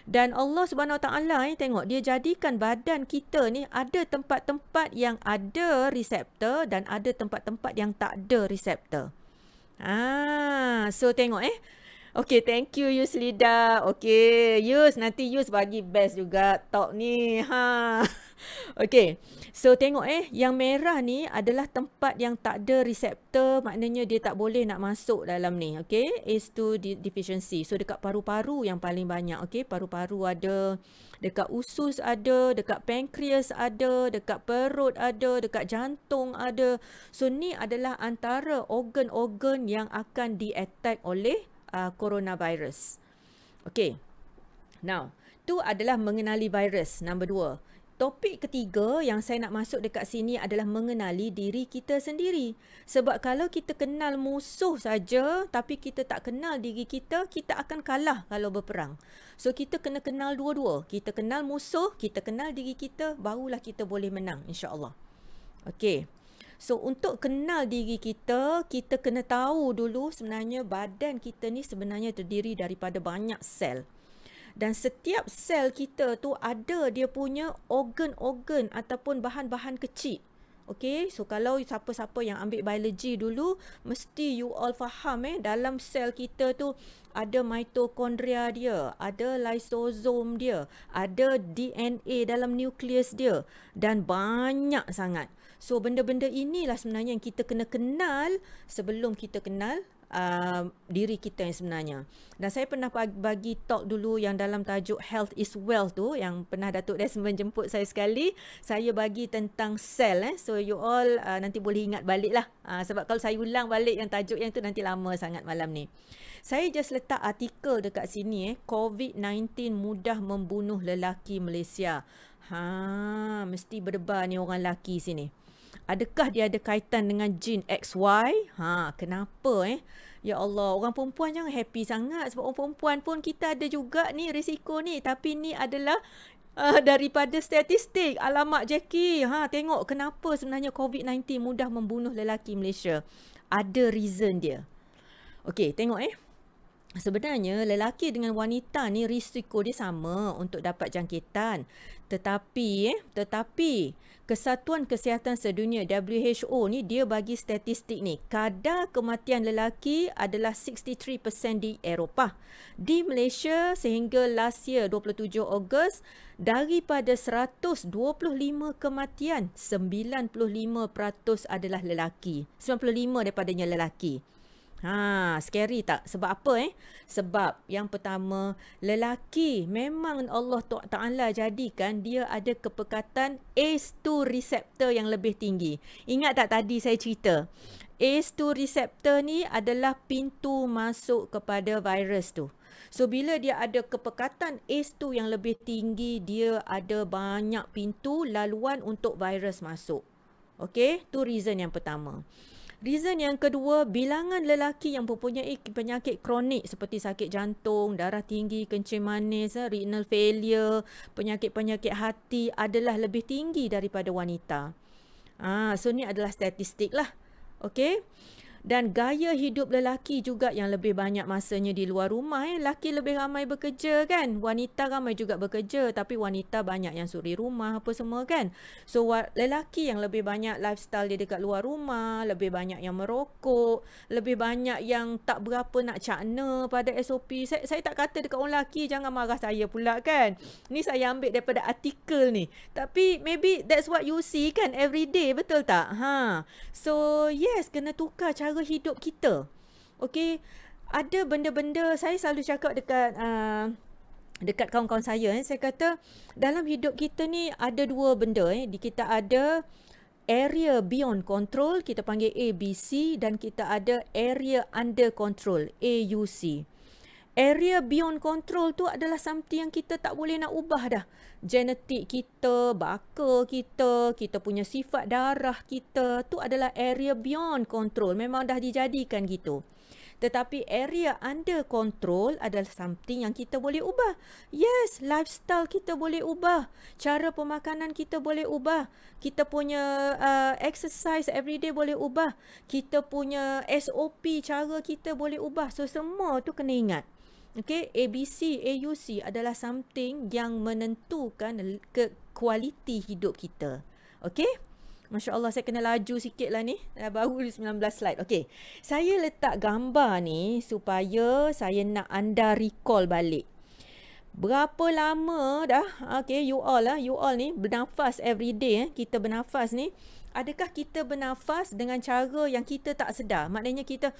Dan Allah Subhanahu Wa Taala ni eh, tengok dia jadikan badan kita ni ada tempat-tempat yang ada reseptor dan ada tempat-tempat yang tak ada reseptor. Ah, so tengok eh. Okay, thank you Yus Lida. Okay, Yus nanti Yus bagi best juga talk ni. Ha. Okay, so tengok eh, yang merah ni adalah tempat yang tak ada reseptor, maknanya dia tak boleh nak masuk dalam ni, okay? is to deficiency. So, dekat paru-paru yang paling banyak, okay? Paru-paru ada, dekat usus ada, dekat pankreas ada, dekat perut ada, dekat jantung ada. So, ni adalah antara organ-organ yang akan di-attack oleh uh, coronavirus. Okay, now, tu adalah mengenali virus, number dua. Topik ketiga yang saya nak masuk dekat sini adalah mengenali diri kita sendiri. Sebab kalau kita kenal musuh saja tapi kita tak kenal diri kita, kita akan kalah kalau berperang. So kita kena kenal dua-dua. Kita kenal musuh, kita kenal diri kita, barulah kita boleh menang insya-Allah. Okey. So untuk kenal diri kita, kita kena tahu dulu sebenarnya badan kita ni sebenarnya terdiri daripada banyak sel dan setiap sel kita tu ada dia punya organ-organ ataupun bahan-bahan kecil Okay, so kalau siapa-siapa yang ambil biologi dulu, mesti you all faham eh, dalam sel kita tu ada mitokondria dia, ada lysosome dia, ada DNA dalam nukleus dia dan banyak sangat. So, benda-benda inilah sebenarnya yang kita kena kenal sebelum kita kenal uh, diri kita yang sebenarnya. Dan saya pernah bagi talk dulu yang dalam tajuk health is wealth tu yang pernah Datuk Desmond jemput saya sekali, saya bagi tentang sel eh. So you all uh, nanti boleh ingat baliklah. Uh, sebab kalau saya ulang balik yang tajuk yang tu nanti lama sangat malam ni. Saya just letak artikel dekat sini eh, COVID-19 mudah membunuh lelaki Malaysia. Ha, mesti berdebar ni orang lelaki sini adakah dia ada kaitan dengan jin XY? Ha, kenapa eh? Ya Allah, orang perempuan jangan happy sangat sebab orang perempuan pun kita ada juga ni risiko ni. Tapi ni adalah uh, daripada statistik. Alamak Jackie, ha, tengok kenapa sebenarnya COVID-19 mudah membunuh lelaki Malaysia. Ada reason dia. Okey, tengok eh. Sebenarnya lelaki dengan wanita ni risiko dia sama untuk dapat jangkitan. Tetapi eh, tetapi Kesatuan Kesihatan Sedunia WHO ni dia bagi statistik ni kadar kematian lelaki adalah 63% di Eropah. Di Malaysia sehingga last year 27 Ogos daripada 125 kematian 95% adalah lelaki. 95 daripadanya lelaki. Ha, scary tak? Sebab apa eh? Sebab yang pertama, lelaki memang Allah Ta'ala jadikan dia ada kepekatan ACE2 reseptor yang lebih tinggi. Ingat tak tadi saya cerita? ACE2 reseptor ni adalah pintu masuk kepada virus tu. So bila dia ada kepekatan ACE 2 yang lebih tinggi, dia ada banyak pintu laluan untuk virus masuk. Okay, tu reason yang pertama. Reason yang kedua, bilangan lelaki yang mempunyai penyakit kronik seperti sakit jantung, darah tinggi, kencing manis, eh, renal failure, penyakit-penyakit hati adalah lebih tinggi daripada wanita. Ah, so ni adalah statistik lah. Okay dan gaya hidup lelaki juga yang lebih banyak masanya di luar rumah eh lelaki lebih ramai bekerja kan wanita ramai juga bekerja tapi wanita banyak yang suri rumah apa semua kan so lelaki yang lebih banyak lifestyle dia dekat luar rumah lebih banyak yang merokok lebih banyak yang tak berapa nak cakna pada SOP saya, saya tak kata dekat orang lelaki jangan marah saya pula kan ni saya ambil daripada artikel ni tapi maybe that's what you see kan everyday betul tak ha so yes kena tukar cara cara hidup kita. Okey, ada benda-benda saya selalu cakap dekat uh, dekat kawan-kawan saya eh. saya kata dalam hidup kita ni ada dua benda eh. Di kita ada area beyond control kita panggil ABC dan kita ada area under control AUC area beyond control tu adalah something yang kita tak boleh nak ubah dah. Genetik kita, bakal kita, kita punya sifat darah kita tu adalah area beyond control. Memang dah dijadikan gitu. Tetapi area under control adalah something yang kita boleh ubah. Yes, lifestyle kita boleh ubah. Cara pemakanan kita boleh ubah. Kita punya uh, exercise day boleh ubah. Kita punya SOP cara kita boleh ubah. So, semua tu kena ingat okay ABC AUC adalah something yang menentukan ke kualiti hidup kita okay Masya Allah saya kena laju sikit lah ni. Dah baru 19 slide. Okay. Saya letak gambar ni supaya saya nak anda recall balik. Berapa lama dah, okay, you all lah, you all ni bernafas every day, eh, kita bernafas ni. Adakah kita bernafas dengan cara yang kita tak sedar? Maknanya kita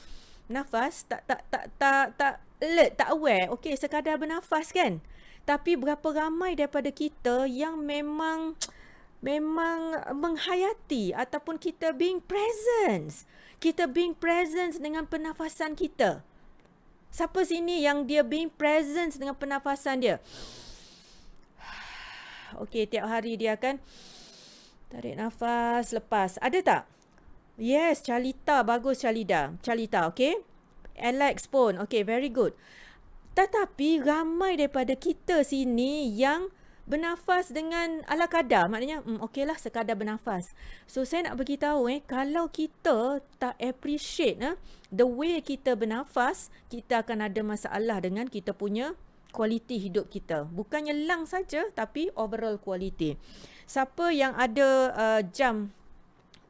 nafas tak tak tak tak, tak alert, tak aware. Okay, sekadar bernafas kan. Tapi berapa ramai daripada kita yang memang memang menghayati ataupun kita being presence. Kita being presence dengan pernafasan kita. Siapa sini yang dia being presence dengan pernafasan dia? Okey, tiap hari dia akan tarik nafas, lepas. Ada tak? Yes, Chalita Bagus, Chalida Chalita okay. Alex pun. Okay, very good. Tetapi ramai daripada kita sini yang bernafas dengan ala kadar. Maknanya, mm, okeylah sekadar bernafas. So, saya nak beritahu eh, kalau kita tak appreciate eh, the way kita bernafas, kita akan ada masalah dengan kita punya kualiti hidup kita. Bukannya lang saja, tapi overall kualiti. Siapa yang ada uh, jam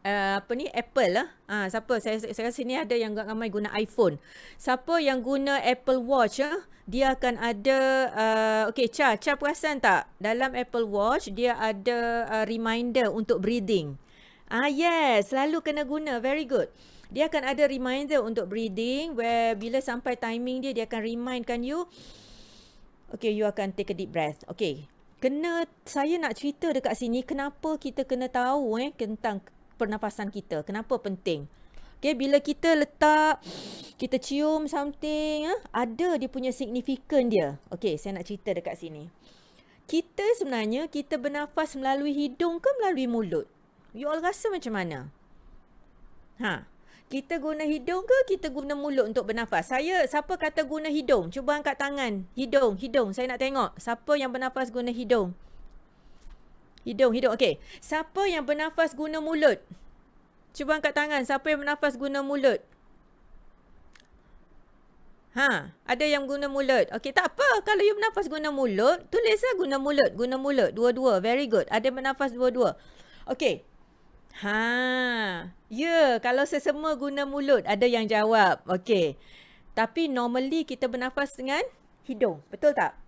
Ah, apa ni Apple lah. Ha, siapa saya saya rasa ni ada yang ramai guna iPhone. Siapa yang guna Apple Watch ah, dia akan ada uh, okey Cha, Cha perasan tak? Dalam Apple Watch dia ada uh, reminder untuk breathing. Ah yes, selalu kena guna. Very good. Dia akan ada reminder untuk breathing where bila sampai timing dia dia akan remindkan you okay you akan take a deep breath. Okay. Kena saya nak cerita dekat sini kenapa kita kena tahu eh tentang pernafasan kita. Kenapa penting? Okay, bila kita letak, kita cium something, eh, ada dia punya signifikan dia. Okay, saya nak cerita dekat sini. Kita sebenarnya, kita bernafas melalui hidung ke melalui mulut? You all rasa macam mana? Ha, kita guna hidung ke kita guna mulut untuk bernafas? Saya, siapa kata guna hidung? Cuba angkat tangan. Hidung, hidung. Saya nak tengok. Siapa yang bernafas guna hidung? Hidung, hidung. Okey. Siapa yang bernafas guna mulut? Cuba angkat tangan. Siapa yang bernafas guna mulut? Ha, ada yang guna mulut. Okey, tak apa. Kalau you bernafas guna mulut, tulislah guna mulut. Guna mulut. Dua-dua. Very good. Ada bernafas dua-dua. Okey. Ha. Ya, yeah, kalau sesama guna mulut, ada yang jawab. Okey. Tapi normally kita bernafas dengan hidung. Betul tak?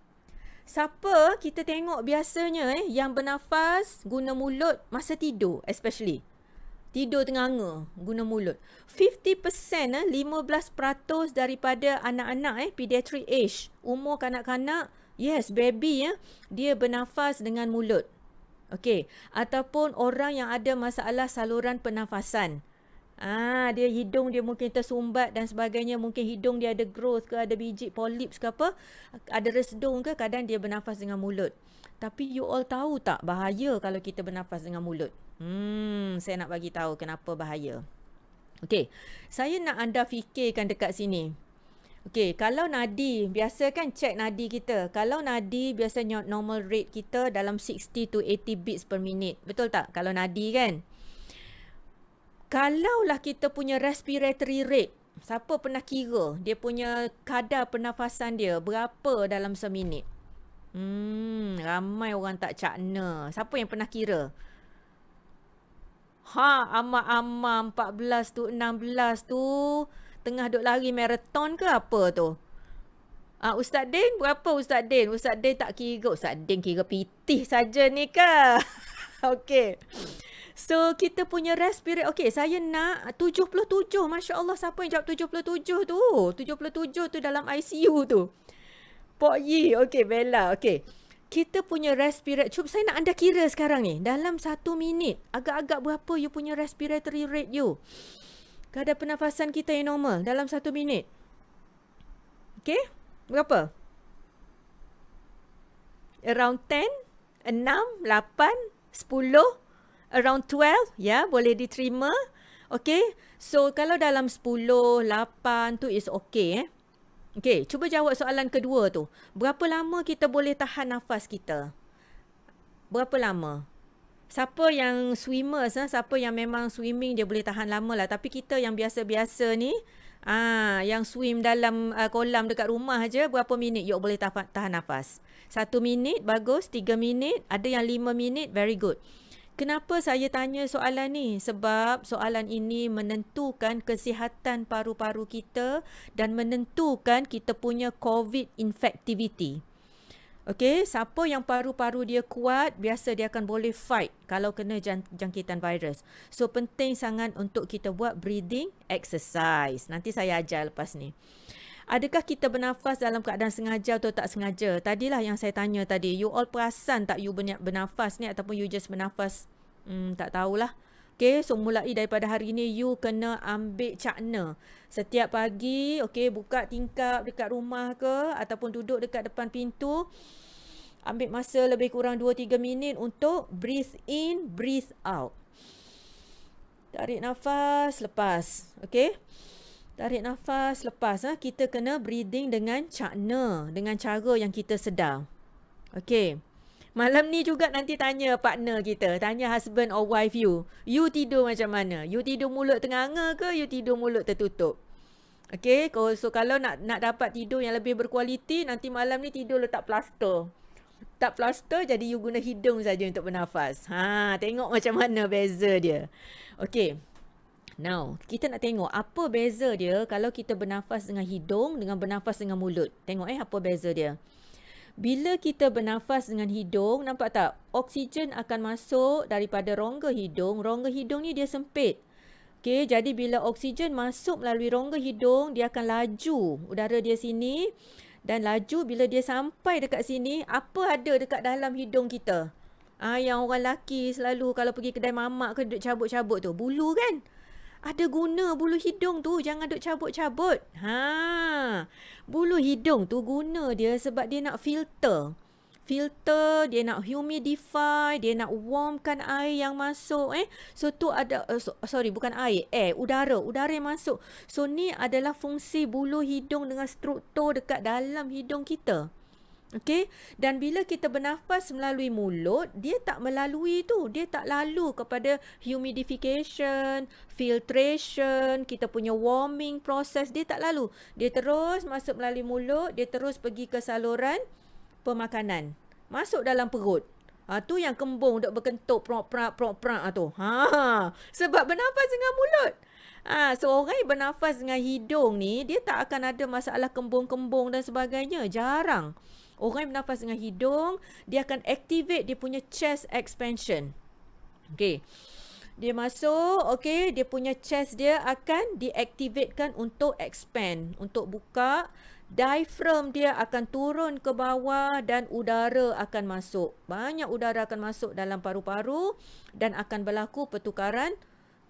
Siapa kita tengok biasanya eh yang bernafas guna mulut masa tidur especially. Tidur tengah nga guna mulut. 50% eh 15% daripada anak-anak eh pediatric age, umur kanak-kanak, yes baby ya, eh, dia bernafas dengan mulut. Okey, ataupun orang yang ada masalah saluran pernafasan. Ah, dia hidung dia mungkin tersumbat dan sebagainya. Mungkin hidung dia ada growth ke, ada biji polyps ke apa. Ada resdung ke, kadang dia bernafas dengan mulut. Tapi you all tahu tak bahaya kalau kita bernafas dengan mulut? Hmm, saya nak bagi tahu kenapa bahaya. Okey, saya nak anda fikirkan dekat sini. Okey, kalau nadi, biasa kan check nadi kita. Kalau nadi, biasanya normal rate kita dalam 60 to 80 beats per minute. Betul tak? Kalau nadi kan? kalaulah kita punya respiratory rate siapa pernah kira dia punya kadar pernafasan dia berapa dalam seminit hmm ramai orang tak cakna siapa yang pernah kira ha ama-ama 14 tu 16 tu tengah duk lari marathon ke apa tu Uh, Ustaz Din, berapa Ustaz Din? Ustaz Din tak kira. Ustaz Din kira pitih saja ni ke? Okey. So kita punya rest period Okay saya nak 77 Masya Allah siapa yang jawab 77 tu 77 tu dalam ICU tu Pok Yi Okay Bella Okay kita punya respirator, cuba saya nak anda kira sekarang ni dalam satu minit agak-agak berapa you punya respiratory rate you kadar pernafasan kita yang normal dalam satu minit okay berapa around 10 6 8 10 around 12 ya yeah, boleh diterima. Okay, so kalau dalam 10, 8 tu is okay eh. Okay, cuba jawab soalan kedua tu. Berapa lama kita boleh tahan nafas kita? Berapa lama? Siapa yang swimmers, eh? siapa yang memang swimming dia boleh tahan lama lah. Tapi kita yang biasa-biasa ni, ah, yang swim dalam uh, kolam dekat rumah aja, berapa minit you boleh tahan, tahan nafas? Satu minit, bagus. Tiga minit, ada yang lima minit, very good. Kenapa saya tanya soalan ni? Sebab soalan ini menentukan kesihatan paru-paru kita dan menentukan kita punya COVID infectivity. Okey, siapa yang paru-paru dia kuat, biasa dia akan boleh fight kalau kena jangkitan virus. So penting sangat untuk kita buat breathing exercise. Nanti saya ajar lepas ni adakah kita bernafas dalam keadaan sengaja atau tak sengaja? Tadilah yang saya tanya tadi, you all perasan tak you banyak bernafas ni ataupun you just bernafas? Hmm, tak tahulah. Okay, so mulai daripada hari ni, you kena ambil cakna. Setiap pagi, okay, buka tingkap dekat rumah ke ataupun duduk dekat depan pintu. Ambil masa lebih kurang 2-3 minit untuk breathe in, breathe out. Tarik nafas, lepas. Okay. Tarik nafas, lepas. Ha? Kita kena breathing dengan cakna, dengan cara yang kita sedar. Okay. Malam ni juga nanti tanya partner kita, tanya husband or wife you. You tidur macam mana? You tidur mulut tengah anga ke you tidur mulut tertutup? Okay, so kalau nak nak dapat tidur yang lebih berkualiti, nanti malam ni tidur letak plaster. Tak plaster jadi you guna hidung saja untuk bernafas. Ha, tengok macam mana beza dia. Okay. Now, kita nak tengok apa beza dia kalau kita bernafas dengan hidung dengan bernafas dengan mulut. Tengok eh apa beza dia. Bila kita bernafas dengan hidung, nampak tak? Oksigen akan masuk daripada rongga hidung. Rongga hidung ni dia sempit. Okay, jadi bila oksigen masuk melalui rongga hidung, dia akan laju udara dia sini dan laju bila dia sampai dekat sini, apa ada dekat dalam hidung kita? Ah, yang orang lelaki selalu kalau pergi kedai mamak ke duduk cabut-cabut tu, bulu kan? ada guna bulu hidung tu jangan duk cabut-cabut. Ha. Bulu hidung tu guna dia sebab dia nak filter. Filter dia nak humidify, dia nak warmkan air yang masuk eh. So tu ada uh, so, sorry bukan air, eh udara, udara yang masuk. So ni adalah fungsi bulu hidung dengan struktur dekat dalam hidung kita. Okey, dan bila kita bernafas melalui mulut, dia tak melalui tu, dia tak lalu kepada humidification, filtration, kita punya warming process, dia tak lalu. Dia terus masuk melalui mulut, dia terus pergi ke saluran pemakanan. Masuk dalam perut. Ha, tu yang kembung duk berkentut prok prok prok prok ha, tu. Ha, sebab bernafas dengan mulut. Ha, so orang yang bernafas dengan hidung ni, dia tak akan ada masalah kembung-kembung dan sebagainya. Jarang. Orang yang bernafas dengan hidung, dia akan activate dia punya chest expansion. Okay. Dia masuk, okay, dia punya chest dia akan diactivatekan untuk expand, untuk buka. Diaphragm dia akan turun ke bawah dan udara akan masuk. Banyak udara akan masuk dalam paru-paru dan akan berlaku pertukaran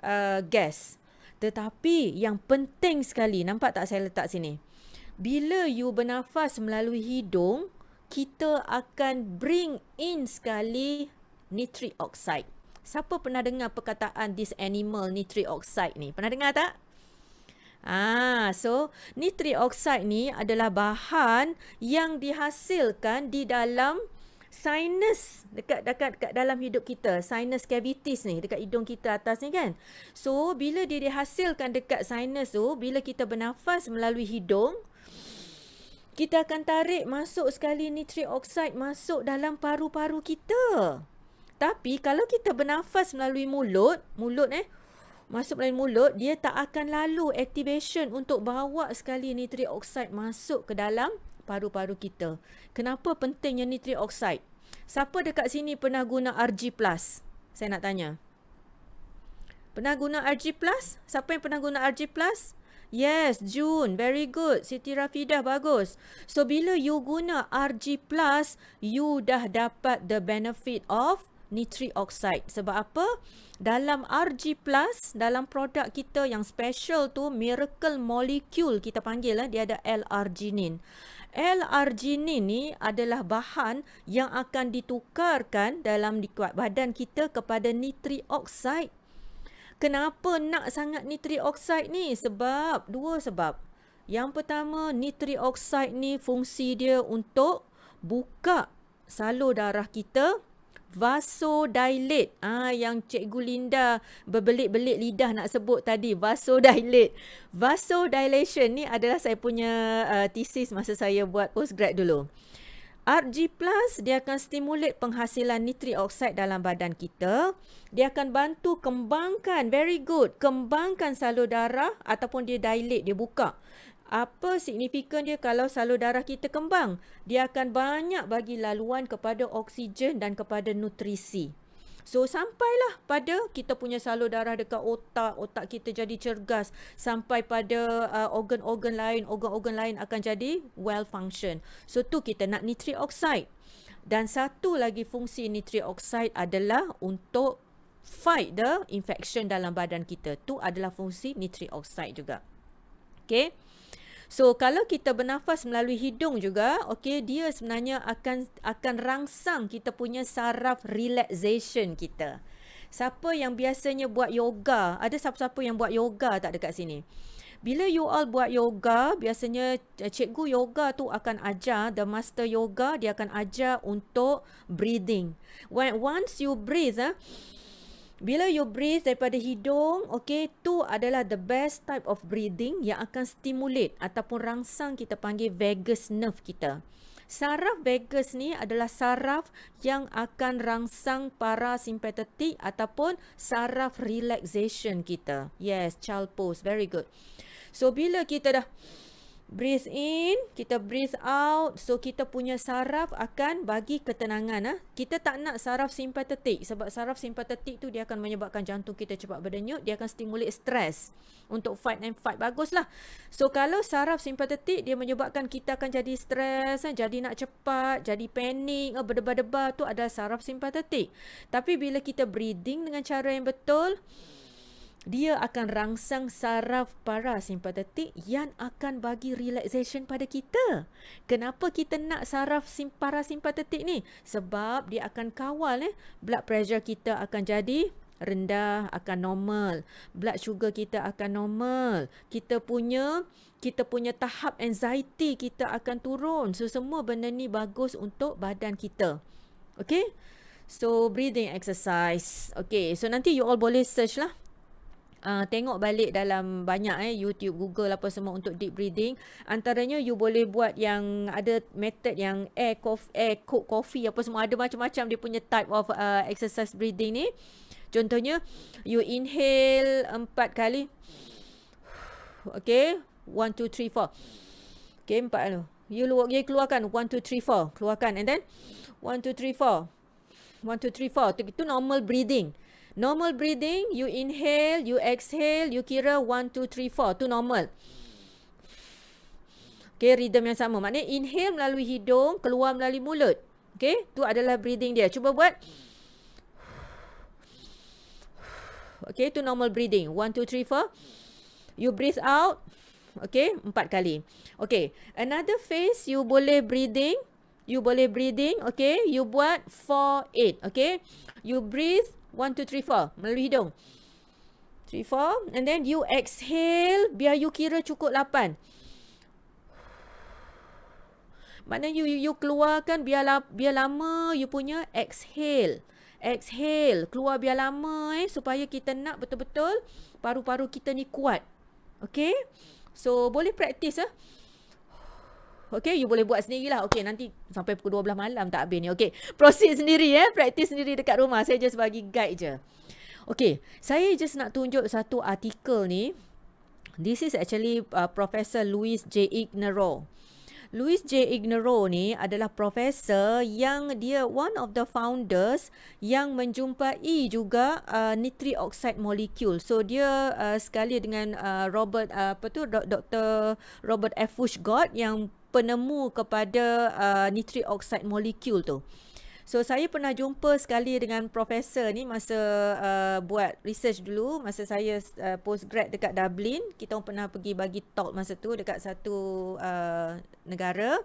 uh, gas. Tetapi yang penting sekali, nampak tak saya letak sini? Bila you bernafas melalui hidung, kita akan bring in sekali nitric oxide. Siapa pernah dengar perkataan this animal nitric oxide ni? Pernah dengar tak? Ah, so nitric oxide ni adalah bahan yang dihasilkan di dalam sinus dekat dekat dekat dalam hidung kita, sinus cavities ni dekat hidung kita atas ni kan. So bila dia dihasilkan dekat sinus tu, bila kita bernafas melalui hidung, kita akan tarik masuk sekali nitrit oxide masuk dalam paru-paru kita. Tapi kalau kita bernafas melalui mulut, mulut eh, masuk melalui mulut, dia tak akan lalu activation untuk bawa sekali nitrit oxide masuk ke dalam paru-paru kita. Kenapa pentingnya nitrit oxide? Siapa dekat sini pernah guna RG Plus? Saya nak tanya. Pernah guna RG Plus? Siapa yang pernah guna RG Plus? Yes, June. Very good. Siti Rafidah, bagus. So, bila you guna RG Plus, you dah dapat the benefit of nitric oxide. Sebab apa? Dalam RG Plus, dalam produk kita yang special tu, miracle molecule kita panggil, lah, dia ada l arginin l arginin ni adalah bahan yang akan ditukarkan dalam badan kita kepada nitric oxide kenapa nak sangat nitri oxide ni? Sebab, dua sebab. Yang pertama, nitri oxide ni fungsi dia untuk buka salur darah kita vasodilate ah ha, yang cikgu Linda berbelit-belit lidah nak sebut tadi vasodilate vasodilation ni adalah saya punya uh, thesis masa saya buat postgrad dulu RG Plus dia akan stimulate penghasilan nitri oksida dalam badan kita. Dia akan bantu kembangkan, very good, kembangkan salur darah ataupun dia dilate, dia buka. Apa signifikan dia kalau salur darah kita kembang? Dia akan banyak bagi laluan kepada oksigen dan kepada nutrisi. So sampailah pada kita punya salur darah dekat otak, otak kita jadi cergas sampai pada uh, organ-organ lain, organ-organ lain akan jadi well function. So tu kita nak nitric oxide. Dan satu lagi fungsi nitric oxide adalah untuk fight the infection dalam badan kita. Tu adalah fungsi nitric oxide juga. Okay. So kalau kita bernafas melalui hidung juga, okey, dia sebenarnya akan akan rangsang kita punya saraf relaxation kita. Siapa yang biasanya buat yoga? Ada siapa-siapa yang buat yoga tak dekat sini? Bila you all buat yoga, biasanya eh, cikgu yoga tu akan ajar, the master yoga dia akan ajar untuk breathing. When once you breathe, eh, bila you breathe daripada hidung, okay, tu adalah the best type of breathing yang akan stimulate ataupun rangsang kita panggil vagus nerve kita. Saraf vagus ni adalah saraf yang akan rangsang parasimpatetik ataupun saraf relaxation kita. Yes, child pose. Very good. So, bila kita dah breathe in, kita breathe out. So kita punya saraf akan bagi ketenangan. Ah. Kita tak nak saraf simpatetik sebab saraf simpatetik tu dia akan menyebabkan jantung kita cepat berdenyut. Dia akan stimulate stres untuk fight and fight. Baguslah. So kalau saraf simpatetik dia menyebabkan kita akan jadi stres, ah, eh, jadi nak cepat, jadi panik, ah, eh, berdebar-debar tu adalah saraf simpatetik. Tapi bila kita breathing dengan cara yang betul, dia akan rangsang saraf parasimpatetik yang akan bagi relaxation pada kita. Kenapa kita nak saraf parasimpatetik ni? Sebab dia akan kawal eh blood pressure kita akan jadi rendah akan normal blood sugar kita akan normal kita punya kita punya tahap anxiety kita akan turun so semua benda ni bagus untuk badan kita Okay. so breathing exercise Okay. so nanti you all boleh search lah uh, tengok balik dalam banyak eh YouTube, Google apa semua untuk deep breathing. Antaranya you boleh buat yang ada method yang air coffee, air cook coffee apa semua ada macam-macam dia punya type of uh, exercise breathing ni. Contohnya you inhale empat kali. Okay, one, two, three, four. Okay, empat lalu. You luar, you keluarkan one, two, three, four. Keluarkan and then one, two, three, four. One, two, three, four. Itu normal breathing. Normal breathing, you inhale, you exhale, you kira 1, 2, 3, 4. tu normal. Okay, rhythm yang sama. Maknanya inhale melalui hidung, keluar melalui mulut. Okay, tu adalah breathing dia. Cuba buat. Okay, tu normal breathing. 1, 2, 3, 4. You breathe out. Okay, empat kali. Okay, another phase you boleh breathing. You boleh breathing. Okay, you buat 4, 8. Okay, you breathe One, two, three, four. Melalui hidung. Three, four. And then you exhale. Biar you kira cukup lapan. Maknanya you, you, you keluarkan biar, la, biar lama you punya exhale. Exhale. Keluar biar lama eh. Supaya kita nak betul-betul paru-paru kita ni kuat. Okay. So boleh practice lah. Eh? Okay, you boleh buat sendiri lah. Okay, nanti sampai pukul 12 malam tak habis ni. Okay, proceed sendiri eh. Practice sendiri dekat rumah. Saya just bagi guide je. Okay, saya just nak tunjuk satu artikel ni. This is actually uh, Professor Louis J. Ignoro. Louis J. Ignoro ni adalah profesor yang dia one of the founders yang menjumpai juga uh, nitri oxide molecule. So dia uh, sekali dengan uh, Robert uh, apa tu Dr. Robert F. Fushgott yang penemu kepada uh, nitrate oxide molecule tu. So saya pernah jumpa sekali dengan profesor ni masa uh, buat research dulu masa saya uh, post grad dekat Dublin, kita pun pernah pergi bagi talk masa tu dekat satu uh, negara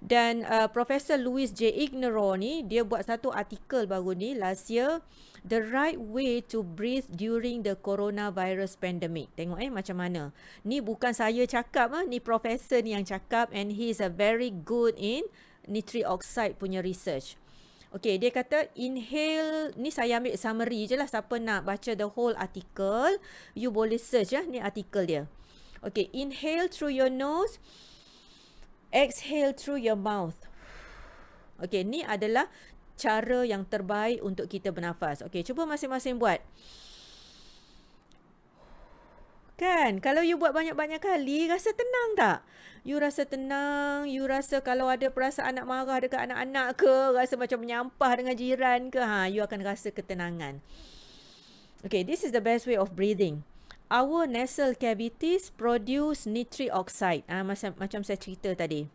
dan uh, Profesor Louis J. Ignoro ni dia buat satu artikel baru ni last year The right way to breathe during the coronavirus pandemic. Tengok eh macam mana. Ni bukan saya cakap ah, ni profesor ni yang cakap and he is a very good in Nitric oxide punya research. Okay, dia kata inhale, ni saya ambil summary je lah siapa nak baca the whole article. You boleh search ya, ni artikel dia. Okay, inhale through your nose. Exhale through your mouth. Okay, ni adalah cara yang terbaik untuk kita bernafas. Okay, cuba masing-masing buat. Kan, kalau you buat banyak-banyak kali, rasa tenang tak? You rasa tenang, you rasa kalau ada perasaan nak marah dekat anak-anak ke, rasa macam menyampah dengan jiran ke, ha, you akan rasa ketenangan. Okay, this is the best way of breathing our nasal cavities produce nitric oxide. Ah, macam macam saya cerita tadi.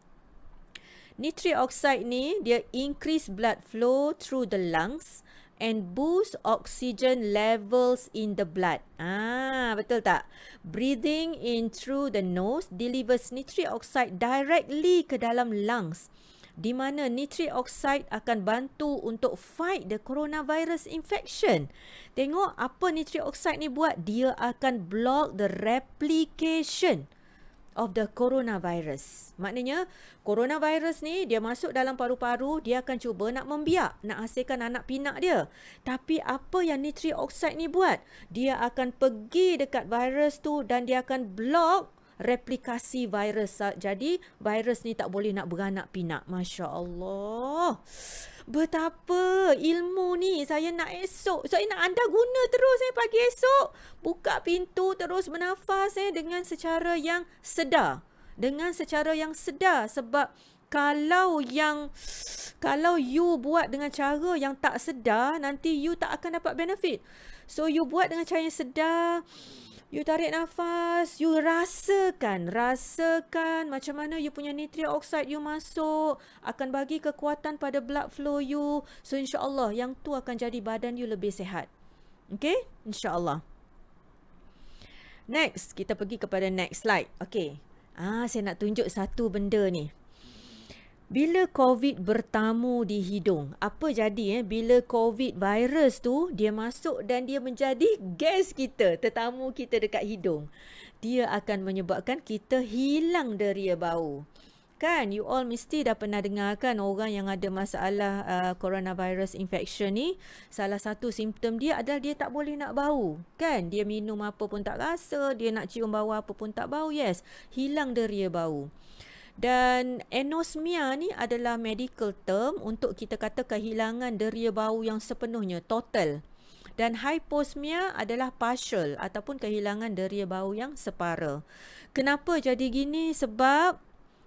Nitric oxide ni dia increase blood flow through the lungs and boost oxygen levels in the blood. Ah, betul tak? Breathing in through the nose delivers nitric oxide directly ke dalam lungs di mana nitric oxide akan bantu untuk fight the coronavirus infection. Tengok apa nitric oxide ni buat, dia akan block the replication of the coronavirus. Maknanya coronavirus ni dia masuk dalam paru-paru, dia akan cuba nak membiak, nak hasilkan anak pinak dia. Tapi apa yang nitri oxide ni buat? Dia akan pergi dekat virus tu dan dia akan block replikasi virus. Jadi virus ni tak boleh nak beranak pinak. Masya Allah. Betapa ilmu ni saya nak esok. Saya nak anda guna terus eh pagi esok. Buka pintu terus bernafas eh dengan secara yang sedar. Dengan secara yang sedar sebab kalau yang kalau you buat dengan cara yang tak sedar nanti you tak akan dapat benefit. So you buat dengan cara yang sedar You tarik nafas, you rasakan, rasakan macam mana you punya nitria oxide you masuk akan bagi kekuatan pada blood flow you. So insya-Allah yang tu akan jadi badan you lebih sehat. Okay? Insya-Allah. Next, kita pergi kepada next slide. Okay. Ah, saya nak tunjuk satu benda ni. Bila COVID bertamu di hidung, apa jadi eh bila COVID virus tu dia masuk dan dia menjadi gas kita, tetamu kita dekat hidung. Dia akan menyebabkan kita hilang deria bau. Kan you all mesti dah pernah dengar kan orang yang ada masalah uh, coronavirus infection ni salah satu simptom dia adalah dia tak boleh nak bau kan dia minum apa pun tak rasa dia nak cium bau apa pun tak bau yes hilang deria bau dan anosmia ni adalah medical term untuk kita kata kehilangan deria bau yang sepenuhnya, total. Dan hyposmia adalah partial ataupun kehilangan deria bau yang separa. Kenapa jadi gini? Sebab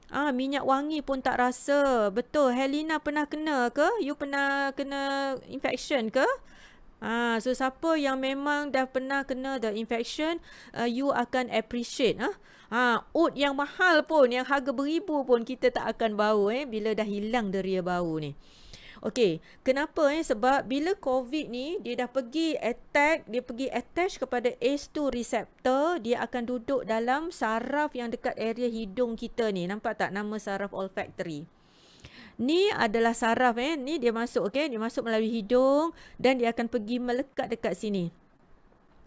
ah minyak wangi pun tak rasa. Betul, Helena pernah kena ke? You pernah kena infection ke? Ah, so siapa yang memang dah pernah kena the infection, uh, you akan appreciate. Ah. Ha, oud yang mahal pun, yang harga beribu pun kita tak akan bau eh, bila dah hilang deria bau ni. Okey, kenapa eh? Sebab bila COVID ni dia dah pergi attack, dia pergi attach kepada ACE2 receptor, dia akan duduk dalam saraf yang dekat area hidung kita ni. Nampak tak nama saraf olfactory? Ni adalah saraf eh. Ni dia masuk okey, dia masuk melalui hidung dan dia akan pergi melekat dekat sini.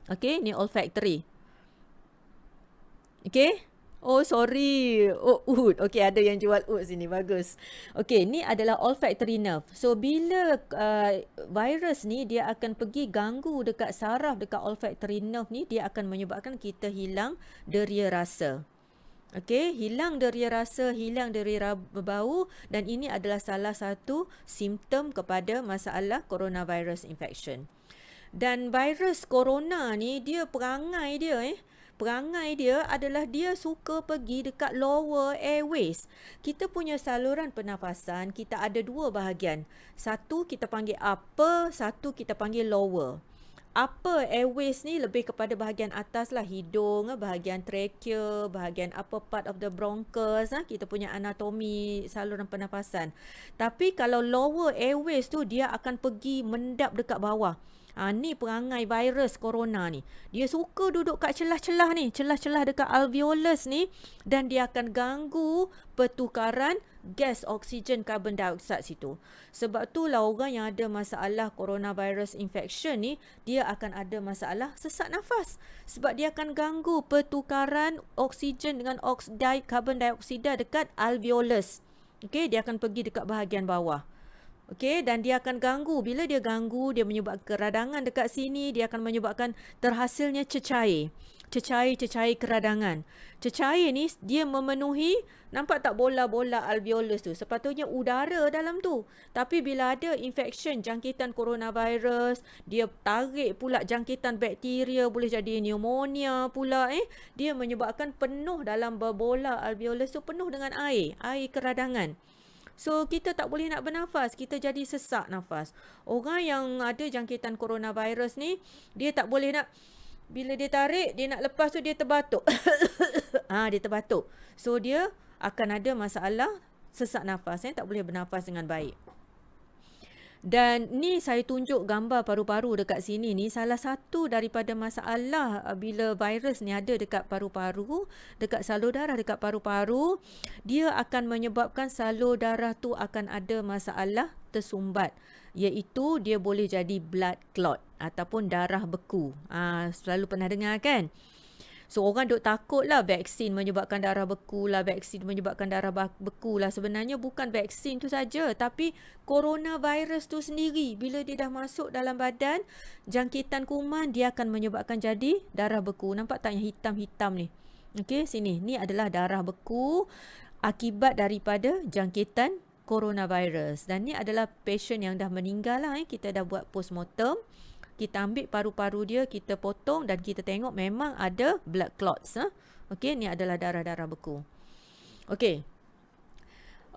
Okey, ni olfactory. Okay. Oh sorry. Oh wood. Okay ada yang jual wood sini. Bagus. Okay ni adalah olfactory nerve. So bila uh, virus ni dia akan pergi ganggu dekat saraf dekat olfactory nerve ni dia akan menyebabkan kita hilang deria rasa. Okay, hilang dari rasa, hilang dari bau dan ini adalah salah satu simptom kepada masalah coronavirus infection. Dan virus corona ni dia perangai dia eh perangai dia adalah dia suka pergi dekat lower airways. Kita punya saluran pernafasan, kita ada dua bahagian. Satu kita panggil upper, satu kita panggil lower. Upper airways ni lebih kepada bahagian atas lah, hidung, bahagian trachea, bahagian apa part of the bronchus, ah, kita punya anatomi saluran pernafasan. Tapi kalau lower airways tu dia akan pergi mendap dekat bawah. Ha, ni perangai virus corona ni. Dia suka duduk kat celah-celah ni. Celah-celah dekat alveolus ni. Dan dia akan ganggu pertukaran gas oksigen karbon dioxide situ. Sebab tu lah orang yang ada masalah coronavirus infection ni, dia akan ada masalah sesak nafas. Sebab dia akan ganggu pertukaran oksigen dengan oksida karbon dioksida dekat alveolus. Okay, dia akan pergi dekat bahagian bawah. Okey dan dia akan ganggu. Bila dia ganggu, dia menyebabkan keradangan dekat sini, dia akan menyebabkan terhasilnya cecair. Cecair-cecair keradangan. Cecair ni dia memenuhi nampak tak bola-bola alveolus tu. Sepatutnya udara dalam tu. Tapi bila ada infection jangkitan coronavirus, dia tarik pula jangkitan bakteria boleh jadi pneumonia pula eh. Dia menyebabkan penuh dalam berbola alveolus tu penuh dengan air, air keradangan. So kita tak boleh nak bernafas, kita jadi sesak nafas. Orang yang ada jangkitan coronavirus ni, dia tak boleh nak bila dia tarik, dia nak lepas tu dia terbatuk. ah ha, dia terbatuk. So dia akan ada masalah sesak nafas, eh? tak boleh bernafas dengan baik. Dan ni saya tunjuk gambar paru-paru dekat sini ni salah satu daripada masalah uh, bila virus ni ada dekat paru-paru, dekat salur darah dekat paru-paru, dia akan menyebabkan salur darah tu akan ada masalah tersumbat iaitu dia boleh jadi blood clot ataupun darah beku. Ah ha, selalu pernah dengar kan? So orang duk takut lah vaksin menyebabkan darah beku lah, vaksin menyebabkan darah beku lah. Sebenarnya bukan vaksin tu saja tapi coronavirus tu sendiri bila dia dah masuk dalam badan, jangkitan kuman dia akan menyebabkan jadi darah beku. Nampak tak yang hitam-hitam ni? Okey, sini. Ni adalah darah beku akibat daripada jangkitan coronavirus. Dan ni adalah patient yang dah meninggal lah eh. Kita dah buat postmortem kita ambil paru-paru dia, kita potong dan kita tengok memang ada blood clots. Eh? Okey, ni adalah darah-darah beku. Okey.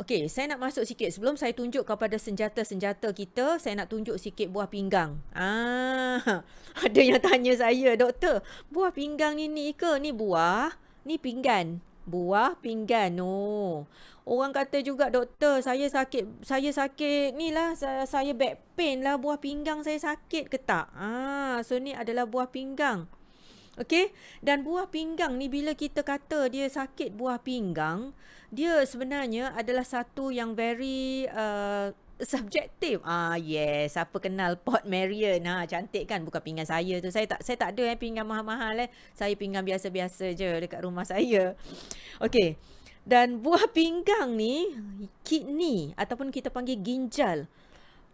Okey, saya nak masuk sikit. Sebelum saya tunjuk kepada senjata-senjata kita, saya nak tunjuk sikit buah pinggang. Ah, ada yang tanya saya, doktor, buah pinggang ni ni ke? Ni buah, ni pinggan. Buah pinggan. Oh. Orang kata juga doktor saya sakit saya sakit ni lah saya, saya back pain lah buah pinggang saya sakit ke tak? Ah, so ni adalah buah pinggang. Okey, dan buah pinggang ni bila kita kata dia sakit buah pinggang, dia sebenarnya adalah satu yang very uh, subjektif. Ah yes, apa kenal Port Marion? Ha, cantik kan bukan pinggan saya tu. Saya tak saya tak ada eh pinggan mahal-mahal eh. Saya pinggan biasa-biasa je dekat rumah saya. Okey. Dan buah pinggang ni, kidney ataupun kita panggil ginjal.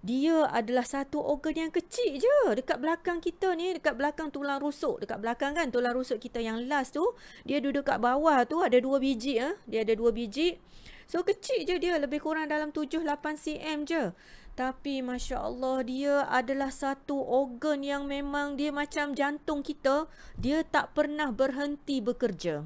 Dia adalah satu organ yang kecil je dekat belakang kita ni, dekat belakang tulang rusuk, dekat belakang kan tulang rusuk kita yang last tu, dia duduk kat bawah tu ada dua biji eh. Dia ada dua biji. So kecil je dia lebih kurang dalam 7-8 cm je Tapi Masya Allah dia adalah satu organ yang memang dia macam jantung kita Dia tak pernah berhenti bekerja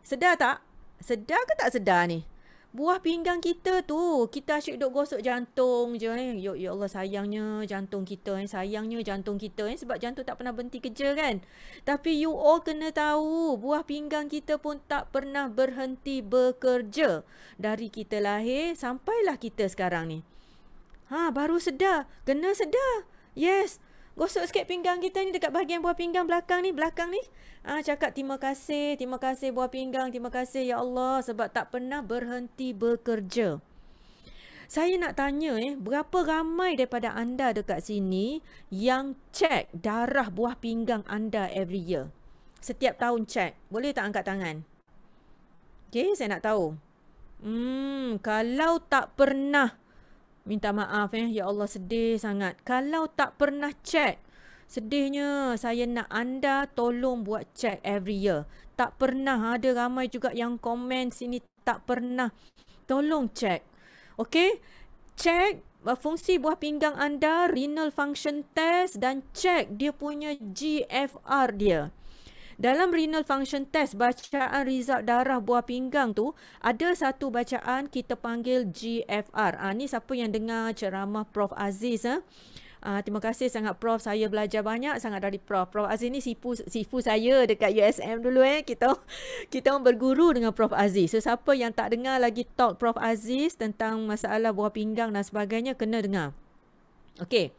Sedar tak? Sedar ke tak sedar ni? buah pinggang kita tu kita asyik duk gosok jantung je eh. Ya, ya Allah sayangnya jantung kita eh. Sayangnya jantung kita eh. Sebab jantung tak pernah berhenti kerja kan. Tapi you all kena tahu buah pinggang kita pun tak pernah berhenti bekerja. Dari kita lahir sampailah kita sekarang ni. Ha baru sedar. Kena sedar. Yes. Gosok sikit pinggang kita ni dekat bahagian buah pinggang belakang ni. Belakang ni. Ah ha, cakap terima kasih, terima kasih buah pinggang, terima kasih ya Allah sebab tak pernah berhenti bekerja. Saya nak tanya eh, berapa ramai daripada anda dekat sini yang cek darah buah pinggang anda every year? Setiap tahun cek. Boleh tak angkat tangan? Okay, saya nak tahu. Hmm, kalau tak pernah, minta maaf eh, ya Allah sedih sangat. Kalau tak pernah cek. Sedihnya saya nak anda tolong buat check every year. Tak pernah ada ramai juga yang komen sini tak pernah. Tolong check. Okay? Check uh, fungsi buah pinggang anda, renal function test dan check dia punya GFR dia. Dalam renal function test, bacaan result darah buah pinggang tu, ada satu bacaan kita panggil GFR. Ha, ah, ni siapa yang dengar ceramah Prof. Aziz. Ha? Uh, terima kasih sangat Prof. Saya belajar banyak sangat dari Prof. Prof. Aziz ni sifu, sifu saya dekat USM dulu eh. Kita kita berguru dengan Prof. Aziz. So, siapa yang tak dengar lagi talk Prof. Aziz tentang masalah buah pinggang dan sebagainya, kena dengar. Okay.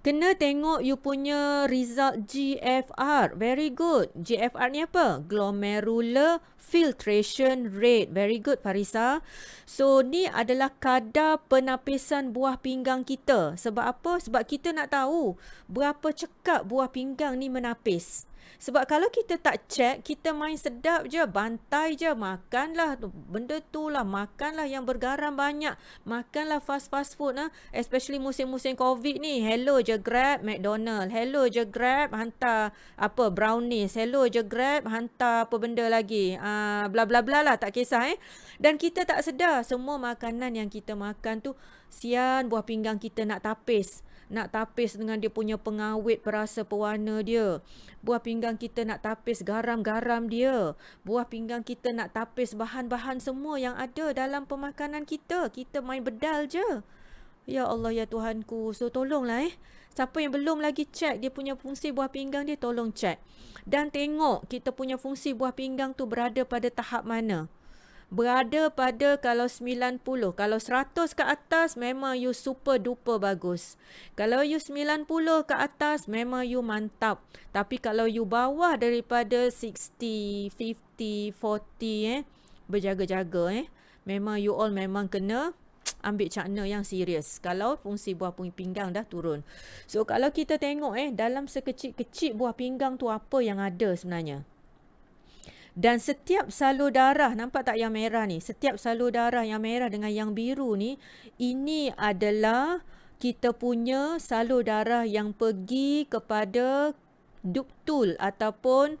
Kena tengok you punya result GFR. Very good. GFR ni apa? Glomerular filtration rate. Very good Farisa. So ni adalah kadar penapisan buah pinggang kita. Sebab apa? Sebab kita nak tahu berapa cekap buah pinggang ni menapis. Sebab kalau kita tak check, kita main sedap je, bantai je, makanlah tu, benda tu lah, makanlah yang bergaram banyak, makanlah fast fast food lah, especially musim-musim COVID ni, hello je grab McDonald, hello je grab hantar apa brownies, hello je grab hantar apa benda lagi, uh, bla bla bla lah, tak kisah eh. Dan kita tak sedar semua makanan yang kita makan tu, sian buah pinggang kita nak tapis nak tapis dengan dia punya pengawet perasa pewarna dia. Buah pinggang kita nak tapis garam-garam dia. Buah pinggang kita nak tapis bahan-bahan semua yang ada dalam pemakanan kita. Kita main bedal je. Ya Allah ya Tuhanku. So tolonglah eh. Siapa yang belum lagi cek dia punya fungsi buah pinggang dia tolong cek. Dan tengok kita punya fungsi buah pinggang tu berada pada tahap mana berada pada kalau 90. Kalau 100 ke atas memang you super duper bagus. Kalau you 90 ke atas memang you mantap. Tapi kalau you bawah daripada 60, 50, 40 eh berjaga-jaga eh. Memang you all memang kena ambil cakna yang serius kalau fungsi buah pinggang dah turun. So kalau kita tengok eh dalam sekecil-kecil buah pinggang tu apa yang ada sebenarnya? Dan setiap salur darah, nampak tak yang merah ni? Setiap salur darah yang merah dengan yang biru ni, ini adalah kita punya salur darah yang pergi kepada duktul ataupun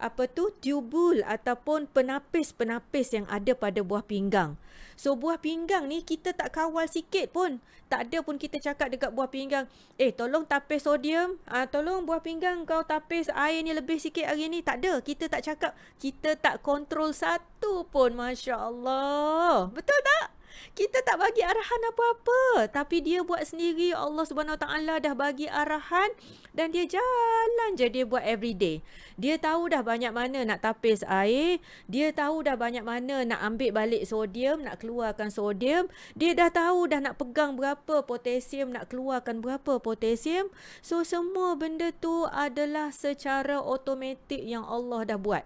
apa tu tubul ataupun penapis-penapis yang ada pada buah pinggang. So buah pinggang ni kita tak kawal sikit pun. Tak ada pun kita cakap dekat buah pinggang, "Eh, tolong tapis sodium, ah tolong buah pinggang kau tapis air ni lebih sikit hari ni." Tak ada. Kita tak cakap, kita tak kontrol satu pun, masya-Allah. Betul tak? Kita tak bagi arahan apa-apa. Tapi dia buat sendiri. Allah Subhanahu Wa Taala dah bagi arahan. Dan dia jalan je dia buat everyday. Dia tahu dah banyak mana nak tapis air. Dia tahu dah banyak mana nak ambil balik sodium. Nak keluarkan sodium. Dia dah tahu dah nak pegang berapa potasium. Nak keluarkan berapa potasium. So semua benda tu adalah secara otomatik yang Allah dah buat.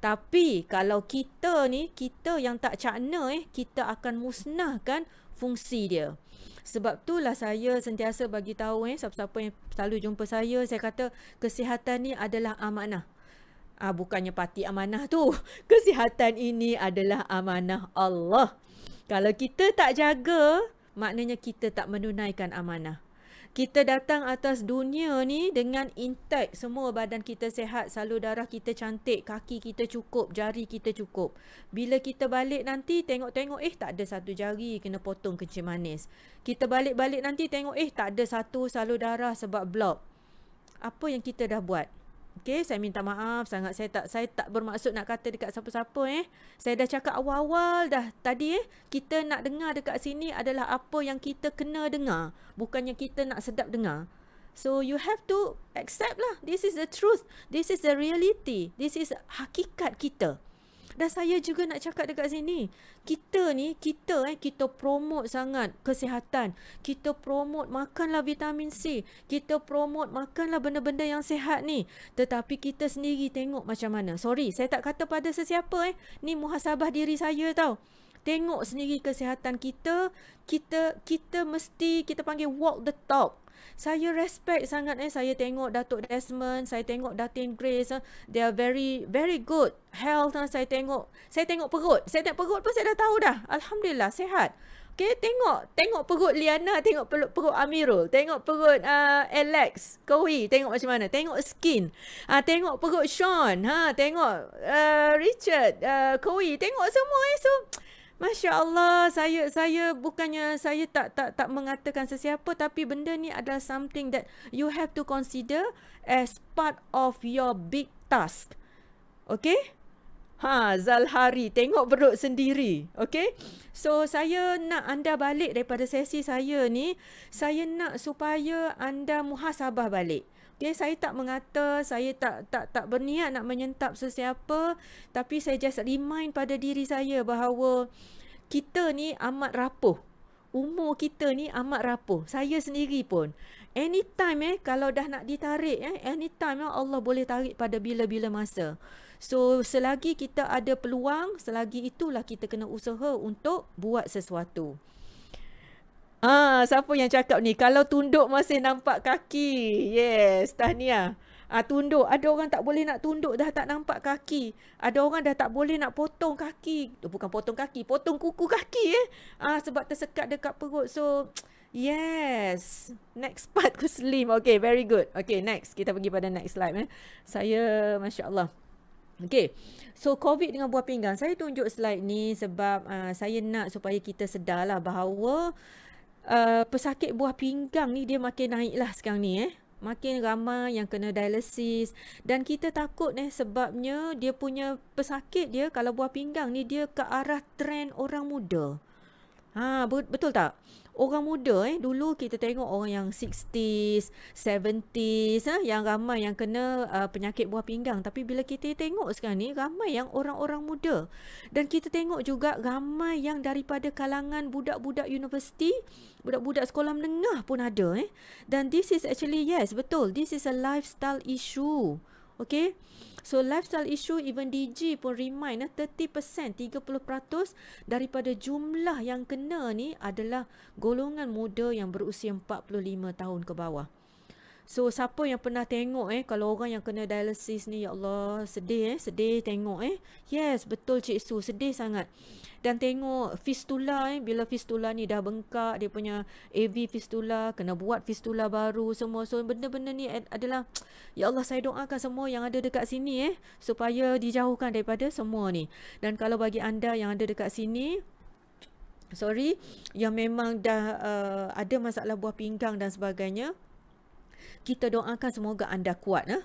Tapi kalau kita ni, kita yang tak cakna eh, kita akan musnahkan fungsi dia. Sebab itulah saya sentiasa bagi tahu eh, siapa-siapa yang selalu jumpa saya, saya kata kesihatan ni adalah amanah. Ah, bukannya parti amanah tu. Kesihatan ini adalah amanah Allah. Kalau kita tak jaga, maknanya kita tak menunaikan amanah kita datang atas dunia ni dengan intact semua badan kita sehat, salur darah kita cantik, kaki kita cukup, jari kita cukup. Bila kita balik nanti tengok-tengok eh tak ada satu jari kena potong kencing manis. Kita balik-balik nanti tengok eh tak ada satu salur darah sebab blok. Apa yang kita dah buat? Okay, saya minta maaf sangat. Saya tak saya tak bermaksud nak kata dekat siapa-siapa eh. Saya dah cakap awal-awal dah tadi eh. Kita nak dengar dekat sini adalah apa yang kita kena dengar. Bukannya kita nak sedap dengar. So, you have to accept lah. This is the truth. This is the reality. This is hakikat kita. Dan saya juga nak cakap dekat sini. Kita ni, kita eh, kita promote sangat kesihatan. Kita promote makanlah vitamin C. Kita promote makanlah benda-benda yang sihat ni. Tetapi kita sendiri tengok macam mana. Sorry, saya tak kata pada sesiapa eh. Ni muhasabah diri saya tau. Tengok sendiri kesihatan kita, kita kita mesti kita panggil walk the talk saya respect sangat eh saya tengok Datuk Desmond saya tengok Datin Grace eh. they are very very good health eh. saya tengok saya tengok perut saya tengok perut pun saya dah tahu dah alhamdulillah sehat. Okay, tengok tengok perut Liana, tengok perut, perut Amirul, tengok perut uh, Alex, Kowi, tengok macam mana, tengok skin, uh, tengok perut Sean, ha, tengok uh, Richard, uh, Kowi, tengok semua eh. So, Masya Allah, saya saya bukannya saya tak tak tak mengatakan sesiapa tapi benda ni adalah something that you have to consider as part of your big task. Okay? Ha, Zalhari, tengok perut sendiri. Okay? So, saya nak anda balik daripada sesi saya ni. Saya nak supaya anda muhasabah balik. Okay, eh, saya tak mengata, saya tak tak tak berniat nak menyentap sesiapa, tapi saya just remind pada diri saya bahawa kita ni amat rapuh. Umur kita ni amat rapuh. Saya sendiri pun. Anytime eh, kalau dah nak ditarik eh, anytime eh, Allah boleh tarik pada bila-bila masa. So, selagi kita ada peluang, selagi itulah kita kena usaha untuk buat sesuatu. Ah, siapa yang cakap ni? Kalau tunduk masih nampak kaki. Yes, Tania. Ah, ha, tunduk. Ada orang tak boleh nak tunduk dah tak nampak kaki. Ada orang dah tak boleh nak potong kaki. Bukan potong kaki, potong kuku kaki eh. Ah, sebab tersekat dekat perut. So, yes. Next part ku slim. Okay, very good. Okay, next. Kita pergi pada next slide eh. Saya, Masya Allah. Okay, so COVID dengan buah pinggang. Saya tunjuk slide ni sebab uh, saya nak supaya kita sedarlah bahawa Uh, pesakit buah pinggang ni dia makin naik lah sekarang ni eh. Makin ramai yang kena dialisis dan kita takut ni eh, sebabnya dia punya pesakit dia kalau buah pinggang ni dia ke arah trend orang muda. Ha betul tak? orang muda eh dulu kita tengok orang yang 60s 70s eh, yang ramai yang kena uh, penyakit buah pinggang tapi bila kita tengok sekarang ni ramai yang orang-orang muda dan kita tengok juga ramai yang daripada kalangan budak-budak universiti budak-budak sekolah menengah pun ada eh dan this is actually yes betul this is a lifestyle issue Okay. So lifestyle issue even DG pun remind eh, 30% 30% daripada jumlah yang kena ni adalah golongan muda yang berusia 45 tahun ke bawah. So siapa yang pernah tengok eh kalau orang yang kena dialisis ni ya Allah sedih eh sedih tengok eh. Yes betul Cik Su sedih sangat. Dan tengok fistula eh bila fistula ni dah bengkak dia punya AV fistula kena buat fistula baru semua. So benda-benda ni adalah ya Allah saya doakan semua yang ada dekat sini eh supaya dijauhkan daripada semua ni. Dan kalau bagi anda yang ada dekat sini sorry yang memang dah uh, ada masalah buah pinggang dan sebagainya kita doakan semoga anda kuat. Eh?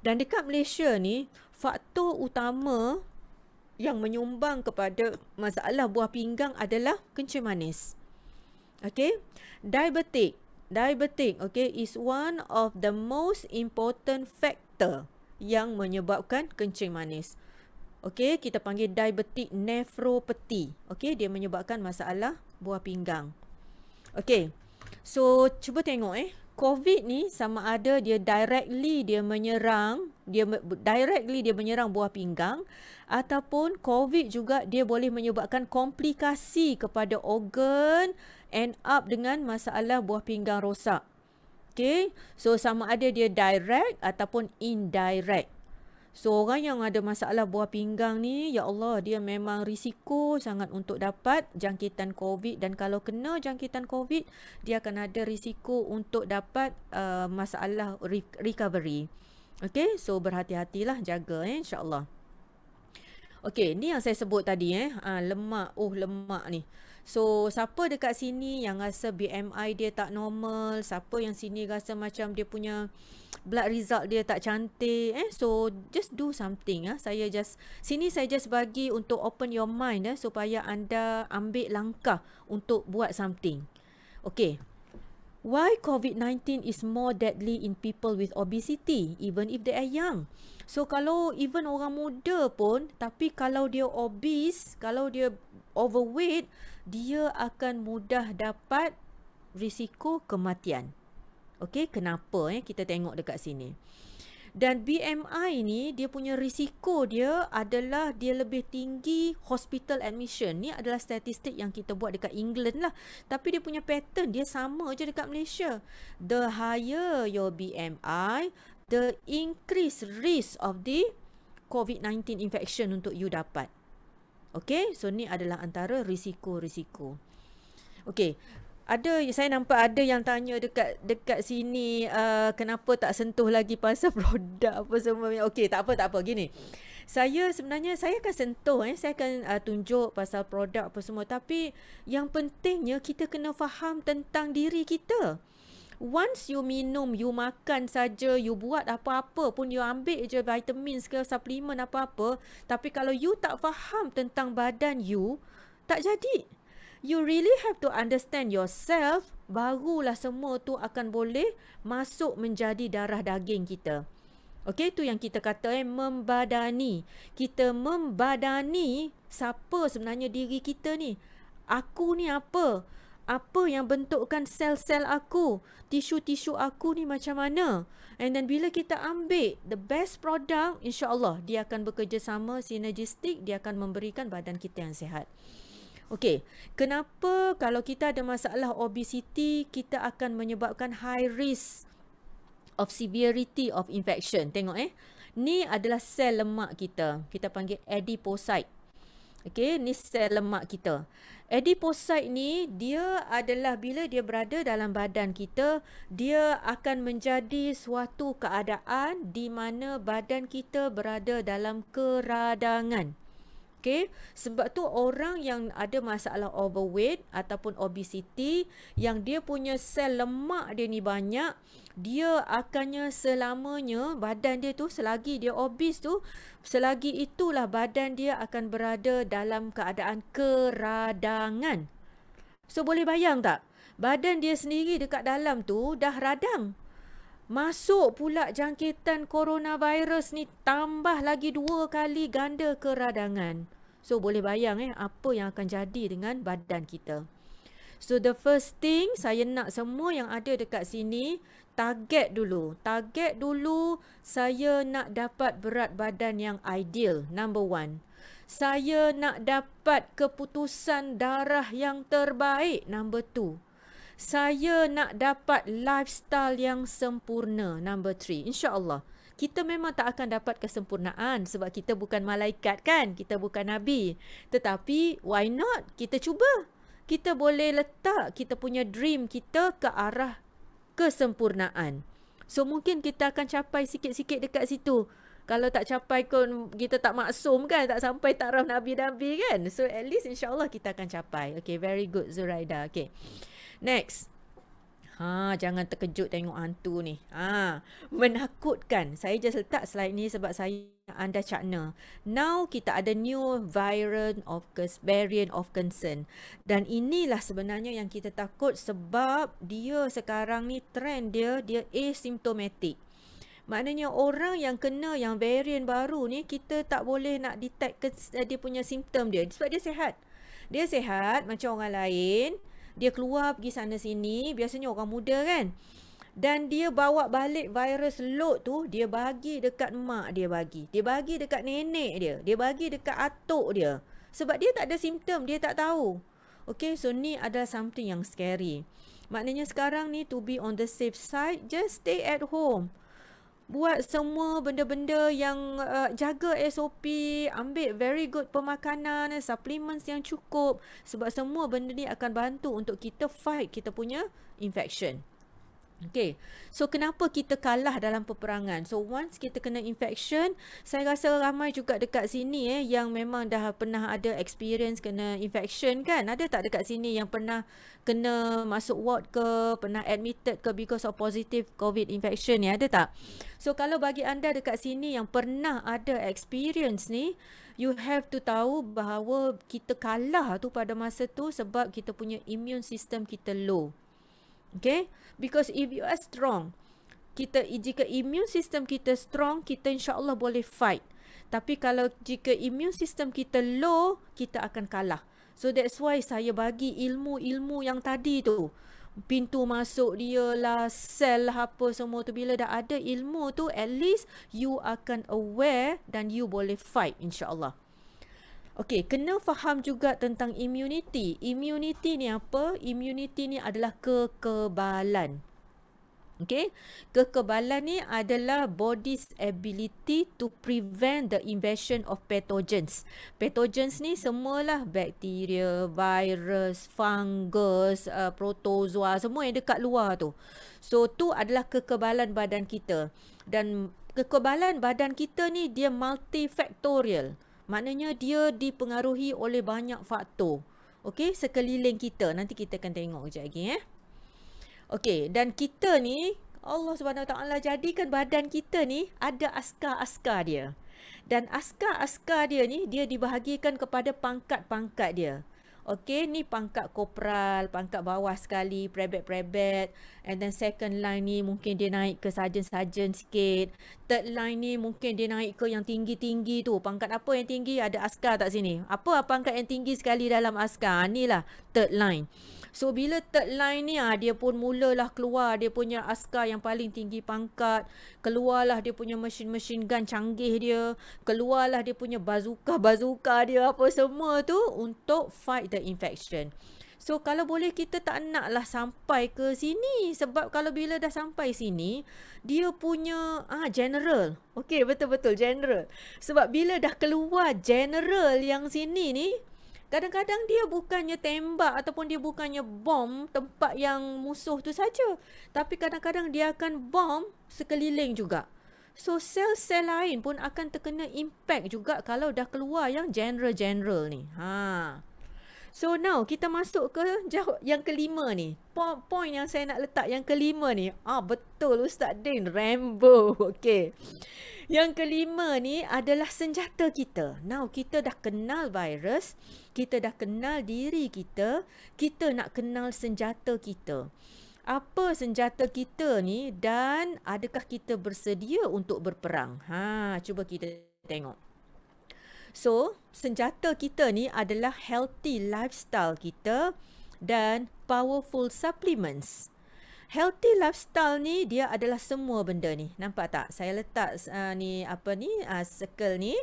Dan dekat Malaysia ni, faktor utama yang menyumbang kepada masalah buah pinggang adalah kencing manis. Okay, diabetic. Diabetic, okay, is one of the most important factor yang menyebabkan kencing manis. Okay, kita panggil diabetic nefropati. Okay, dia menyebabkan masalah buah pinggang. Okay, so cuba tengok eh. COVID ni sama ada dia directly dia menyerang, dia directly dia menyerang buah pinggang ataupun COVID juga dia boleh menyebabkan komplikasi kepada organ end up dengan masalah buah pinggang rosak. Okay, so sama ada dia direct ataupun indirect. So orang yang ada masalah buah pinggang ni, ya Allah, dia memang risiko sangat untuk dapat jangkitan COVID dan kalau kena jangkitan COVID, dia akan ada risiko untuk dapat uh, masalah recovery. Okay, so berhati-hatilah jaga eh, Allah. Okay, ni yang saya sebut tadi eh, uh, lemak, oh lemak ni. So siapa dekat sini yang rasa BMI dia tak normal, siapa yang sini rasa macam dia punya blood result dia tak cantik eh so just do something ah saya just sini saya just bagi untuk open your mind eh supaya anda ambil langkah untuk buat something. Okay. Why COVID-19 is more deadly in people with obesity even if they are young? So kalau even orang muda pun tapi kalau dia obese, kalau dia overweight, dia akan mudah dapat risiko kematian. Okey, kenapa eh kita tengok dekat sini. Dan BMI ni dia punya risiko dia adalah dia lebih tinggi hospital admission. Ni adalah statistik yang kita buat dekat England lah. Tapi dia punya pattern dia sama je dekat Malaysia. The higher your BMI, the increase risk of the COVID-19 infection untuk you dapat. Okey, so ni adalah antara risiko-risiko. Okey. Ada saya nampak ada yang tanya dekat dekat sini uh, kenapa tak sentuh lagi pasal produk apa semua. Okey, tak apa tak apa gini. Saya sebenarnya saya akan sentuh eh saya akan uh, tunjuk pasal produk apa semua tapi yang pentingnya kita kena faham tentang diri kita once you minum, you makan saja, you buat apa-apa pun, you ambil je vitamin ke suplemen apa-apa, tapi kalau you tak faham tentang badan you, tak jadi. You really have to understand yourself, barulah semua tu akan boleh masuk menjadi darah daging kita. Okay, tu yang kita kata eh, membadani. Kita membadani siapa sebenarnya diri kita ni. Aku ni apa? apa yang bentukkan sel-sel aku, tisu-tisu aku ni macam mana. And then bila kita ambil the best product, insyaAllah dia akan bekerjasama sinergistik, dia akan memberikan badan kita yang sehat. Okay, kenapa kalau kita ada masalah obesity, kita akan menyebabkan high risk of severity of infection. Tengok eh. Ni adalah sel lemak kita. Kita panggil adipocyte. Okay, ni sel lemak kita. Adipocyte ni dia adalah bila dia berada dalam badan kita, dia akan menjadi suatu keadaan di mana badan kita berada dalam keradangan. Okay. Sebab tu orang yang ada masalah overweight ataupun obesity yang dia punya sel lemak dia ni banyak dia akannya selamanya badan dia tu selagi dia obes tu selagi itulah badan dia akan berada dalam keadaan keradangan. So boleh bayang tak? Badan dia sendiri dekat dalam tu dah radang. Masuk pula jangkitan coronavirus ni tambah lagi dua kali ganda keradangan. So boleh bayang eh apa yang akan jadi dengan badan kita. So the first thing saya nak semua yang ada dekat sini target dulu. Target dulu saya nak dapat berat badan yang ideal number one. Saya nak dapat keputusan darah yang terbaik number two saya nak dapat lifestyle yang sempurna number 3 insyaallah kita memang tak akan dapat kesempurnaan sebab kita bukan malaikat kan kita bukan nabi tetapi why not kita cuba kita boleh letak kita punya dream kita ke arah kesempurnaan so mungkin kita akan capai sikit-sikit dekat situ kalau tak capai pun kita tak maksum kan tak sampai taraf nabi-nabi kan so at least insyaallah kita akan capai okay very good zuraida okay Next. Ha, jangan terkejut tengok hantu ni. Ha, menakutkan. Saya just letak slide ni sebab saya anda cakna. Now kita ada new variant of variant of concern. Dan inilah sebenarnya yang kita takut sebab dia sekarang ni trend dia, dia asymptomatic. Maknanya orang yang kena yang variant baru ni, kita tak boleh nak detect eh, dia punya simptom dia. Sebab dia sehat. Dia sehat. macam orang lain dia keluar pergi sana sini biasanya orang muda kan dan dia bawa balik virus load tu dia bagi dekat mak dia bagi dia bagi dekat nenek dia dia bagi dekat atuk dia sebab dia tak ada simptom dia tak tahu Okay, so ni adalah something yang scary maknanya sekarang ni to be on the safe side just stay at home buat semua benda-benda yang uh, jaga SOP, ambil very good pemakanan, supplements yang cukup sebab semua benda ni akan bantu untuk kita fight kita punya infection. Okay, so kenapa kita kalah dalam peperangan? So once kita kena infection, saya rasa ramai juga dekat sini eh yang memang dah pernah ada experience kena infection kan? Ada tak dekat sini yang pernah kena masuk ward ke, pernah admitted ke because of positive COVID infection ni? Ada tak? So kalau bagi anda dekat sini yang pernah ada experience ni, you have to tahu bahawa kita kalah tu pada masa tu sebab kita punya immune system kita low. Okay? because if you are strong kita jika imun sistem kita strong kita insya Allah boleh fight tapi kalau jika imun sistem kita low kita akan kalah so that's why saya bagi ilmu-ilmu yang tadi tu pintu masuk dia lah sel lah apa semua tu bila dah ada ilmu tu at least you akan aware dan you boleh fight insyaallah Okey, kena faham juga tentang immunity. Immunity ni apa? Immunity ni adalah kekebalan. Okey, kekebalan ni adalah body's ability to prevent the invasion of pathogens. Pathogens ni semualah bakteria, virus, fungus, uh, protozoa, semua yang dekat luar tu. So, tu adalah kekebalan badan kita. Dan kekebalan badan kita ni dia multifactorial. factorial Maknanya dia dipengaruhi oleh banyak faktor. Okey, sekeliling kita. Nanti kita akan tengok sekejap lagi eh. Okey, dan kita ni Allah Subhanahu Taala jadikan badan kita ni ada askar-askar dia. Dan askar-askar dia ni dia dibahagikan kepada pangkat-pangkat dia okay ni pangkat kopral pangkat bawah sekali prebet prebet and then second line ni mungkin dia naik ke sarjan-sarjan sikit third line ni mungkin dia naik ke yang tinggi-tinggi tu pangkat apa yang tinggi ada askar tak sini apa pangkat yang tinggi sekali dalam askar inilah ha, third line So bila third line ni ah, dia pun mulalah keluar dia punya askar yang paling tinggi pangkat. Keluarlah dia punya mesin-mesin gun canggih dia. Keluarlah dia punya bazooka-bazooka dia apa semua tu untuk fight the infection. So kalau boleh kita tak naklah sampai ke sini sebab kalau bila dah sampai sini dia punya ah general. Okey betul-betul general. Sebab bila dah keluar general yang sini ni kadang-kadang dia bukannya tembak ataupun dia bukannya bom tempat yang musuh tu saja tapi kadang-kadang dia akan bom sekeliling juga so sel-sel lain pun akan terkena impact juga kalau dah keluar yang general-general ni ha So now kita masuk ke jawab yang kelima ni. Point, point yang saya nak letak yang kelima ni. Ah betul Ustaz Din, Rambo. Okay. Yang kelima ni adalah senjata kita. Now kita dah kenal virus, kita dah kenal diri kita, kita nak kenal senjata kita. Apa senjata kita ni dan adakah kita bersedia untuk berperang? Ha, cuba kita tengok. So, senjata kita ni adalah healthy lifestyle kita dan powerful supplements. Healthy lifestyle ni dia adalah semua benda ni. Nampak tak? Saya letak uh, ni apa ni uh, circle ni.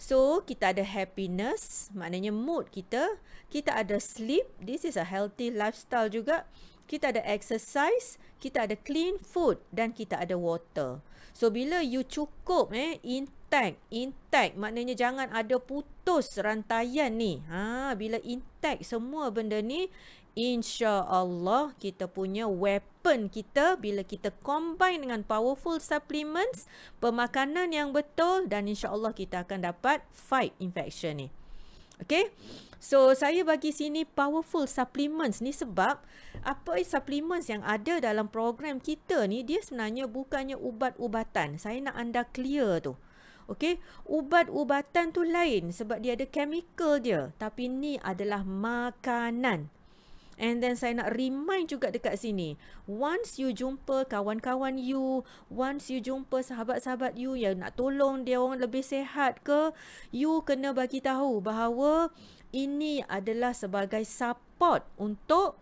So, kita ada happiness, maknanya mood kita. Kita ada sleep, this is a healthy lifestyle juga. Kita ada exercise, kita ada clean food dan kita ada water. So, bila you cukup eh in intact. Intact maknanya jangan ada putus rantaian ni. Ha, bila intact semua benda ni, insya Allah kita punya weapon kita bila kita combine dengan powerful supplements, pemakanan yang betul dan insya Allah kita akan dapat fight infection ni. Okay, so saya bagi sini powerful supplements ni sebab apa supplements yang ada dalam program kita ni dia sebenarnya bukannya ubat-ubatan. Saya nak anda clear tu. Okey, ubat-ubatan tu lain sebab dia ada chemical dia. Tapi ni adalah makanan. And then saya nak remind juga dekat sini. Once you jumpa kawan-kawan you, once you jumpa sahabat-sahabat you yang nak tolong dia orang lebih sehat ke, you kena bagi tahu bahawa ini adalah sebagai support untuk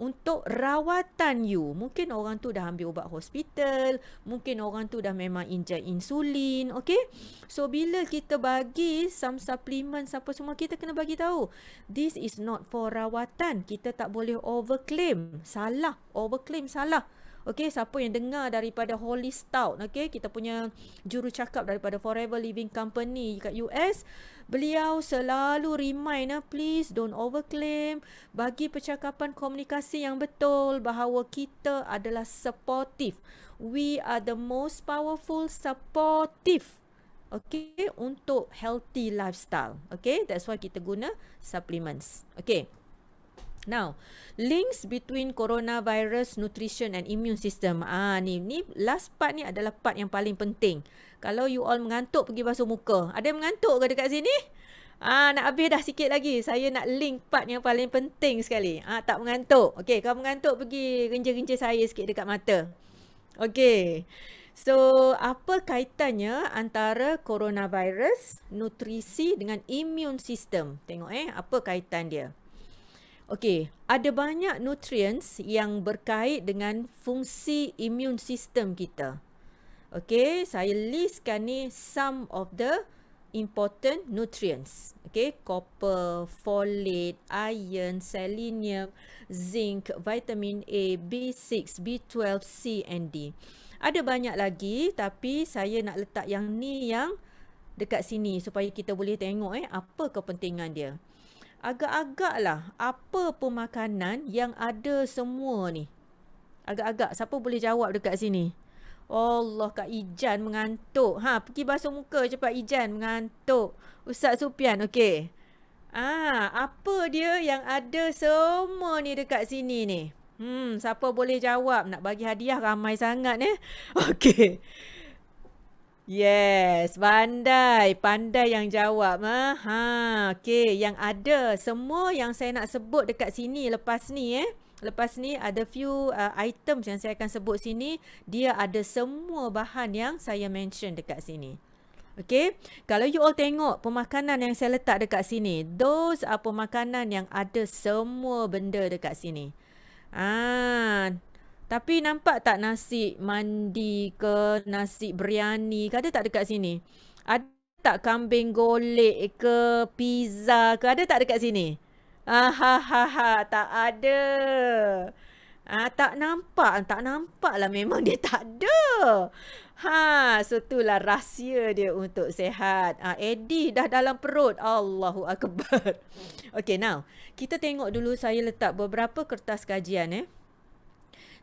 untuk rawatan you. Mungkin orang tu dah ambil ubat hospital, mungkin orang tu dah memang injek insulin, okay? So, bila kita bagi some supplement, siapa semua, kita kena bagi tahu. This is not for rawatan. Kita tak boleh overclaim. Salah. Overclaim salah. Okey, siapa yang dengar daripada Holy Stout, okey, kita punya juru cakap daripada Forever Living Company dekat US, beliau selalu remind lah, please don't overclaim, bagi percakapan komunikasi yang betul bahawa kita adalah supportive. We are the most powerful supportive Okey, untuk healthy lifestyle. Okey, that's why kita guna supplements. Okey. Now, links between coronavirus, nutrition and immune system. Ah ni, ni last part ni adalah part yang paling penting. Kalau you all mengantuk pergi basuh muka. Ada yang mengantuk ke dekat sini? Ah nak habis dah sikit lagi. Saya nak link part yang paling penting sekali. Ah tak mengantuk. Okay, kalau mengantuk pergi renja-renja saya sikit dekat mata. Okay. So, apa kaitannya antara coronavirus, nutrisi dengan immune system? Tengok eh, apa kaitan dia? Okey, ada banyak nutrients yang berkait dengan fungsi imun sistem kita. Okey, saya listkan ni some of the important nutrients. Okey, copper, folate, iron, selenium, zinc, vitamin A, B6, B12, C and D. Ada banyak lagi tapi saya nak letak yang ni yang dekat sini supaya kita boleh tengok eh apa kepentingan dia agak agak lah. apa pemakanan yang ada semua ni. Agak-agak siapa boleh jawab dekat sini? Allah Kak Ijan mengantuk. Ha, pergi basuh muka cepat Ijan mengantuk. Ustaz Supian, okey. Ah, apa dia yang ada semua ni dekat sini ni? Hmm, siapa boleh jawab? Nak bagi hadiah ramai sangat eh. Okey. Yes, pandai, pandai yang jawab. Eh? Ha, okey, yang ada semua yang saya nak sebut dekat sini lepas ni eh. Lepas ni ada few uh, items yang saya akan sebut sini, dia ada semua bahan yang saya mention dekat sini. Okey, kalau you all tengok pemakanan yang saya letak dekat sini, those apa pemakanan yang ada semua benda dekat sini. Ah, tapi nampak tak nasi mandi ke nasi biryani ke ada tak dekat sini? Ada tak kambing golek ke pizza ke ada tak dekat sini? Ah, ha, ha, ha, tak ada. Ah, tak nampak, tak nampak lah memang dia tak ada. Ha, so itulah rahsia dia untuk sehat. Ah, Eddie dah dalam perut. Allahu Akbar. Okay, now. Kita tengok dulu saya letak beberapa kertas kajian eh.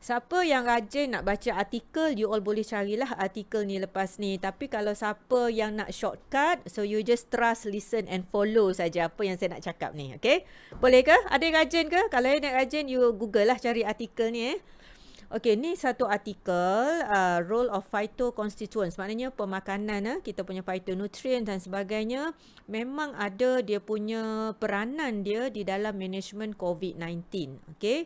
Siapa yang rajin nak baca artikel, you all boleh carilah artikel ni lepas ni. Tapi kalau siapa yang nak shortcut, so you just trust, listen and follow saja apa yang saya nak cakap ni. Okay? Boleh ke? Ada yang rajin ke? Kalau ada yang rajin, you google lah cari artikel ni eh. Okay, ni satu artikel, uh, role of phytoconstituents, maknanya pemakanan, eh, kita punya phytonutrients dan sebagainya, memang ada dia punya peranan dia di dalam management COVID-19. Okay,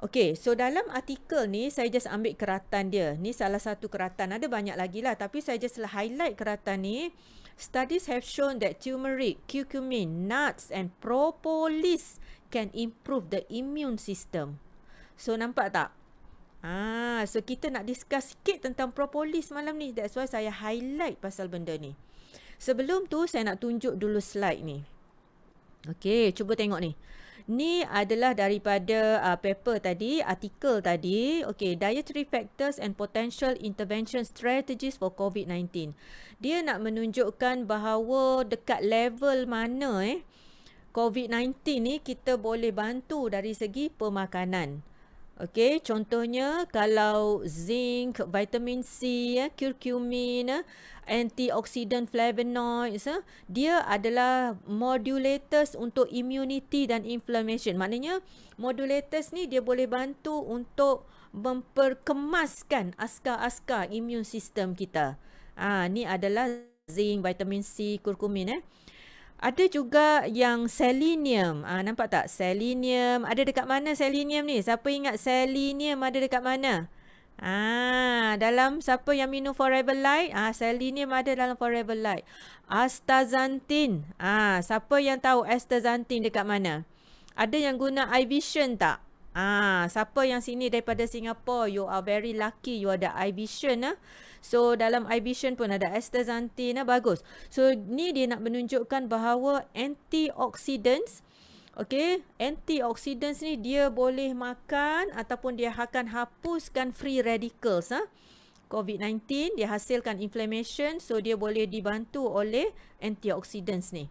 Okay, so dalam artikel ni saya just ambil keratan dia. Ni salah satu keratan. Ada banyak lagi lah. Tapi saya just lah highlight keratan ni. Studies have shown that turmeric, curcumin, nuts and propolis can improve the immune system. So, nampak tak? Ah, So, kita nak discuss sikit tentang propolis malam ni. That's why saya highlight pasal benda ni. Sebelum tu, saya nak tunjuk dulu slide ni. Okay, cuba tengok ni. Ni adalah daripada uh, paper tadi, artikel tadi. Okay, dietary factors and potential intervention strategies for COVID-19. Dia nak menunjukkan bahawa dekat level mana eh COVID-19 ni kita boleh bantu dari segi pemakanan. Okey, contohnya kalau zinc, vitamin C, ya, curcumin, ya, antioxidant flavonoids, ya, dia adalah modulators untuk immunity dan inflammation. Maknanya modulators ni dia boleh bantu untuk memperkemaskan askar-askar immune system kita. Ah, ha, ni adalah zinc, vitamin C, curcumin, eh. Ya. Ada juga yang selenium. Ah, nampak tak? Selenium. Ada dekat mana selenium ni? Siapa ingat selenium ada dekat mana? Ah, dalam siapa yang minum Forever Light? Ah, selenium ada dalam Forever Light. Astaxanthin. Ah, siapa yang tahu astaxanthin dekat mana? Ada yang guna eye vision tak? Ah, siapa yang sini daripada Singapore, you are very lucky you ada iVision eh. Ah. So dalam iVision pun ada astaxanthin eh, bagus. So ni dia nak menunjukkan bahawa antioxidants Okay, antioxidants ni dia boleh makan ataupun dia akan hapuskan free radicals. Ah. COVID-19 dia hasilkan inflammation so dia boleh dibantu oleh antioxidants ni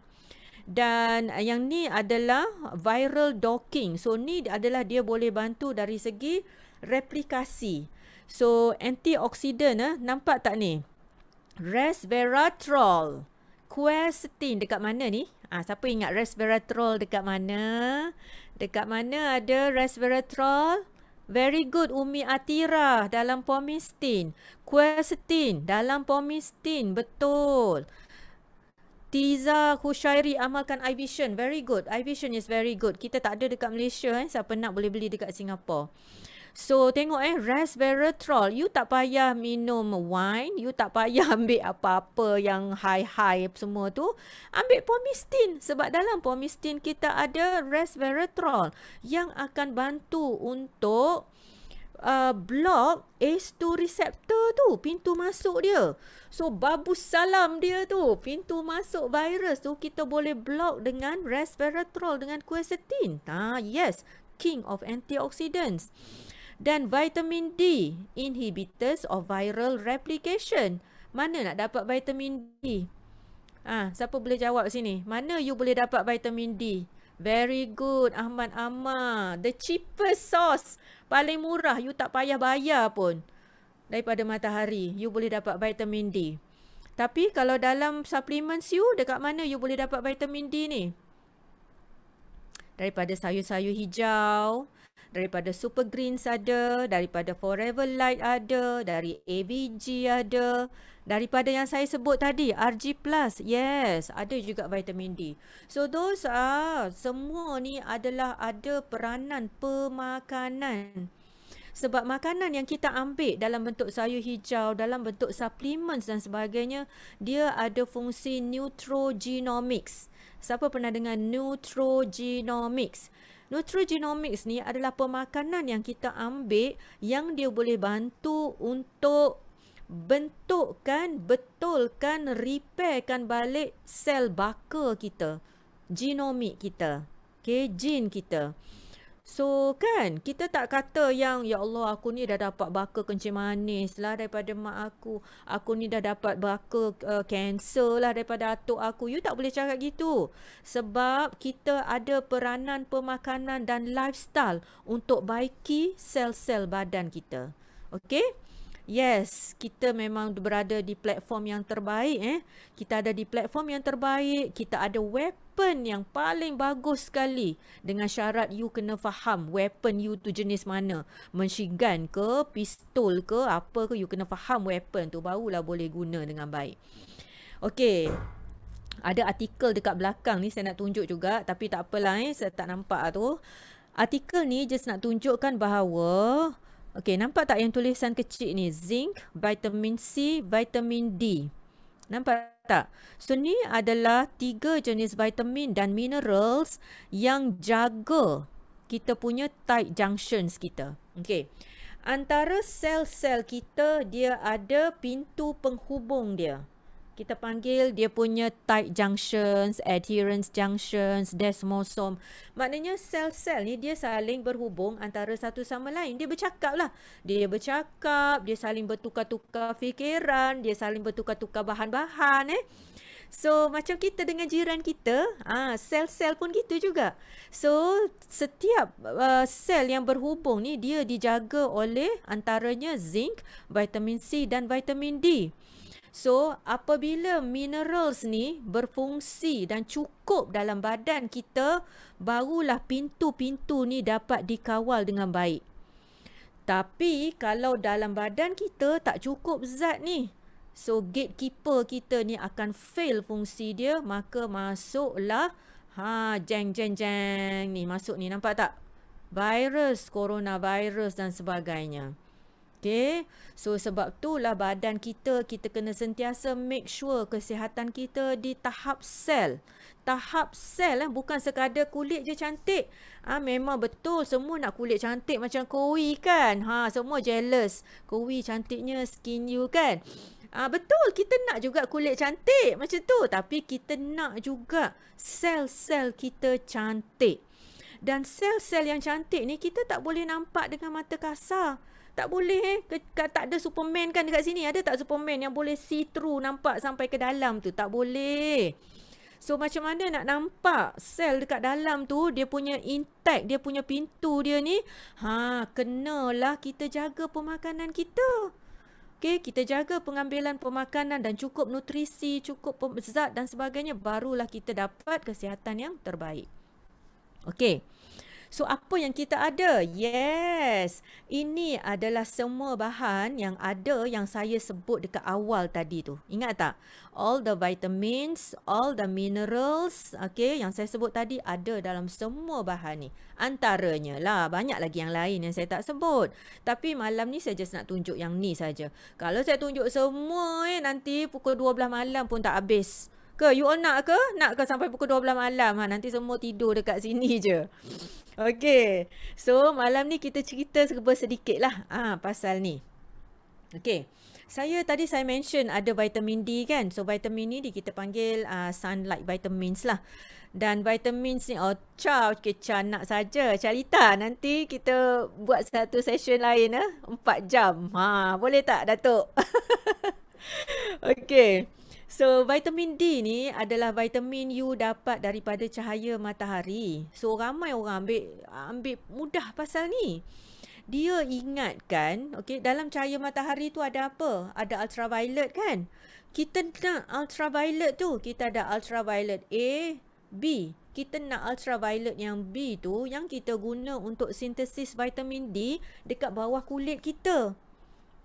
dan eh, yang ni adalah viral docking. So ni adalah dia boleh bantu dari segi replikasi. So antioksidan eh, nampak tak ni? Resveratrol. Quercetin dekat mana ni? Ah siapa ingat resveratrol dekat mana? Dekat mana ada resveratrol? Very good Umi Atira dalam pomistin. Quercetin dalam pomistin betul. Tiza Khushairi amalkan eye Very good. Eye is very good. Kita tak ada dekat Malaysia eh. Siapa nak boleh beli dekat Singapore. So tengok eh resveratrol. You tak payah minum wine. You tak payah ambil apa-apa yang high-high semua tu. Ambil pomistin. Sebab dalam pomistin kita ada resveratrol. Yang akan bantu untuk uh, block ACE2 receptor tu, pintu masuk dia. So babu salam dia tu, pintu masuk virus tu kita boleh block dengan resveratrol dengan quercetin. Ha, yes, king of antioxidants. Dan vitamin D, inhibitors of viral replication. Mana nak dapat vitamin D? Ah, ha, siapa boleh jawab sini? Mana you boleh dapat vitamin D? Very good Ahmad Amar. The cheapest sauce. Paling murah. You tak payah bayar pun. Daripada matahari. You boleh dapat vitamin D. Tapi kalau dalam supplements you. Dekat mana you boleh dapat vitamin D ni? Daripada sayur-sayur hijau daripada Super Greens ada, daripada Forever Light ada, dari AVG ada, daripada yang saya sebut tadi RG Plus. Yes, ada juga vitamin D. So those are semua ni adalah ada peranan pemakanan. Sebab makanan yang kita ambil dalam bentuk sayur hijau, dalam bentuk suplemen dan sebagainya, dia ada fungsi neutrogenomics. Siapa pernah dengar neutrogenomics? Nutrigenomics ni adalah pemakanan yang kita ambil yang dia boleh bantu untuk bentukkan, betulkan, repairkan balik sel baka kita, genomik kita, okay, gene kita. So kan, kita tak kata yang ya Allah aku ni dah dapat baka kencing manis lah daripada mak aku. Aku ni dah dapat baka kanser uh, lah daripada atuk aku. You tak boleh cakap gitu. Sebab kita ada peranan pemakanan dan lifestyle untuk baiki sel-sel badan kita. Okay? Yes, kita memang berada di platform yang terbaik eh. Kita ada di platform yang terbaik, kita ada weapon yang paling bagus sekali dengan syarat you kena faham weapon you tu jenis mana. Menshigan ke, pistol ke, apa ke you kena faham weapon tu barulah boleh guna dengan baik. Okay, ada artikel dekat belakang ni saya nak tunjuk juga tapi tak apalah eh saya tak nampak tu. Artikel ni just nak tunjukkan bahawa Okey, nampak tak yang tulisan kecil ni? Zinc, vitamin C, vitamin D. Nampak tak? So, ni adalah tiga jenis vitamin dan minerals yang jaga kita punya tight junctions kita. Okey. Antara sel-sel kita, dia ada pintu penghubung dia kita panggil dia punya tight junctions, adherence junctions, desmosome. Maknanya sel-sel ni dia saling berhubung antara satu sama lain. Dia bercakap lah. Dia bercakap, dia saling bertukar-tukar fikiran, dia saling bertukar-tukar bahan-bahan eh. So macam kita dengan jiran kita, ah sel-sel pun gitu juga. So setiap uh, sel yang berhubung ni dia dijaga oleh antaranya zinc, vitamin C dan vitamin D. So, apabila minerals ni berfungsi dan cukup dalam badan kita, barulah pintu-pintu ni dapat dikawal dengan baik. Tapi kalau dalam badan kita tak cukup zat ni, so gatekeeper kita ni akan fail fungsi dia, maka masuklah ha jeng jeng jeng ni masuk ni nampak tak? Virus, coronavirus dan sebagainya. Okay. So sebab itulah badan kita, kita kena sentiasa make sure kesihatan kita di tahap sel. Tahap sel eh, bukan sekadar kulit je cantik. Ah ha, Memang betul semua nak kulit cantik macam kowi kan. Ha, semua jealous. Kowi cantiknya skin you kan. Ah ha, Betul kita nak juga kulit cantik macam tu. Tapi kita nak juga sel-sel kita cantik. Dan sel-sel yang cantik ni kita tak boleh nampak dengan mata kasar tak boleh eh. Tak ada Superman kan dekat sini. Ada tak Superman yang boleh see through nampak sampai ke dalam tu? Tak boleh. So macam mana nak nampak sel dekat dalam tu dia punya intact, dia punya pintu dia ni? Ha, kenalah kita jaga pemakanan kita. Okay, kita jaga pengambilan pemakanan dan cukup nutrisi, cukup zat dan sebagainya. Barulah kita dapat kesihatan yang terbaik. Okay. So apa yang kita ada? Yes. Ini adalah semua bahan yang ada yang saya sebut dekat awal tadi tu. Ingat tak? All the vitamins, all the minerals, okay, yang saya sebut tadi ada dalam semua bahan ni. Antaranya lah, banyak lagi yang lain yang saya tak sebut. Tapi malam ni saya just nak tunjuk yang ni saja. Kalau saya tunjuk semua eh, nanti pukul 12 malam pun tak habis ke? You all nak ke? Nak ke sampai pukul 12 malam? Ha? Nanti semua tidur dekat sini je. Okay. So malam ni kita cerita sedikit lah ha, pasal ni. Okay. Saya tadi saya mention ada vitamin D kan. So vitamin e ni kita panggil uh, sunlight vitamins lah. Dan vitamins ni oh chow kecah nak saja. Carita nanti kita buat satu session lain eh. Empat jam. Ha, boleh tak Datuk? okay. So vitamin D ni adalah vitamin you dapat daripada cahaya matahari. So ramai orang ambil ambil mudah pasal ni. Dia ingatkan, okay, dalam cahaya matahari tu ada apa? Ada ultraviolet kan? Kita nak ultraviolet tu, kita ada ultraviolet A, B. Kita nak ultraviolet yang B tu yang kita guna untuk sintesis vitamin D dekat bawah kulit kita.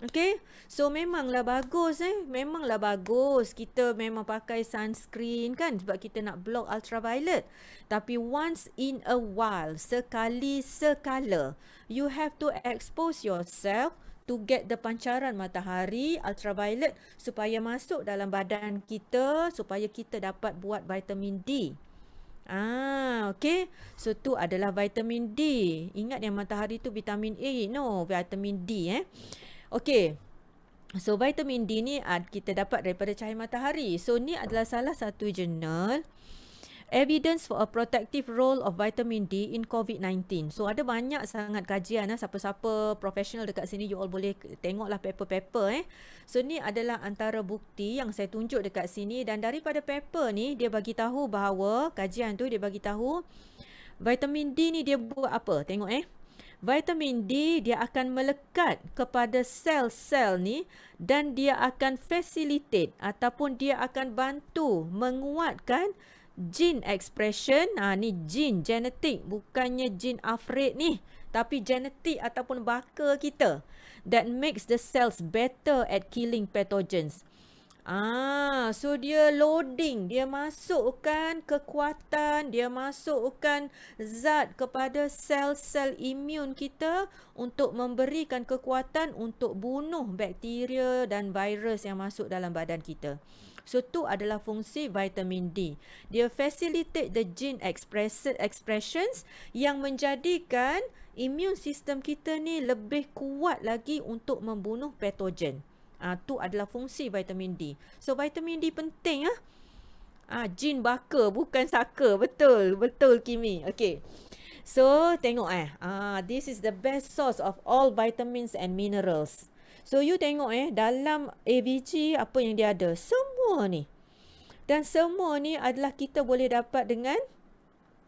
Okay, so memanglah bagus eh, memanglah bagus kita memang pakai sunscreen kan sebab kita nak block ultraviolet. Tapi once in a while, sekali-sekala, you have to expose yourself to get the pancaran matahari ultraviolet supaya masuk dalam badan kita, supaya kita dapat buat vitamin D. Ah, okay. So tu adalah vitamin D. Ingat yang matahari tu vitamin A, no, vitamin D eh. Okey, So vitamin D ni ah, kita dapat daripada cahaya matahari. So ni adalah salah satu jurnal evidence for a protective role of vitamin D in COVID-19. So ada banyak sangat kajian lah. Siapa-siapa profesional dekat sini you all boleh tengoklah paper-paper eh. So ni adalah antara bukti yang saya tunjuk dekat sini dan daripada paper ni dia bagi tahu bahawa kajian tu dia bagi tahu vitamin D ni dia buat apa? Tengok eh. Vitamin D dia akan melekat kepada sel-sel ni dan dia akan facilitate ataupun dia akan bantu menguatkan gene expression. Ha, ni gene genetik bukannya gene afraid ni tapi genetik ataupun bakal kita that makes the cells better at killing pathogens. Ah, so dia loading, dia masukkan kekuatan, dia masukkan zat kepada sel-sel imun kita untuk memberikan kekuatan untuk bunuh bakteria dan virus yang masuk dalam badan kita. So itu adalah fungsi vitamin D. Dia facilitate the gene express expressions yang menjadikan imun sistem kita ni lebih kuat lagi untuk membunuh patogen. Ah tu adalah fungsi vitamin D. So vitamin D penting ah. Ah jin bakar bukan saka, betul. Betul Kimi. Okay. So tengok eh. Ah this is the best source of all vitamins and minerals. So you tengok eh dalam ABG apa yang dia ada? Semua ni. Dan semua ni adalah kita boleh dapat dengan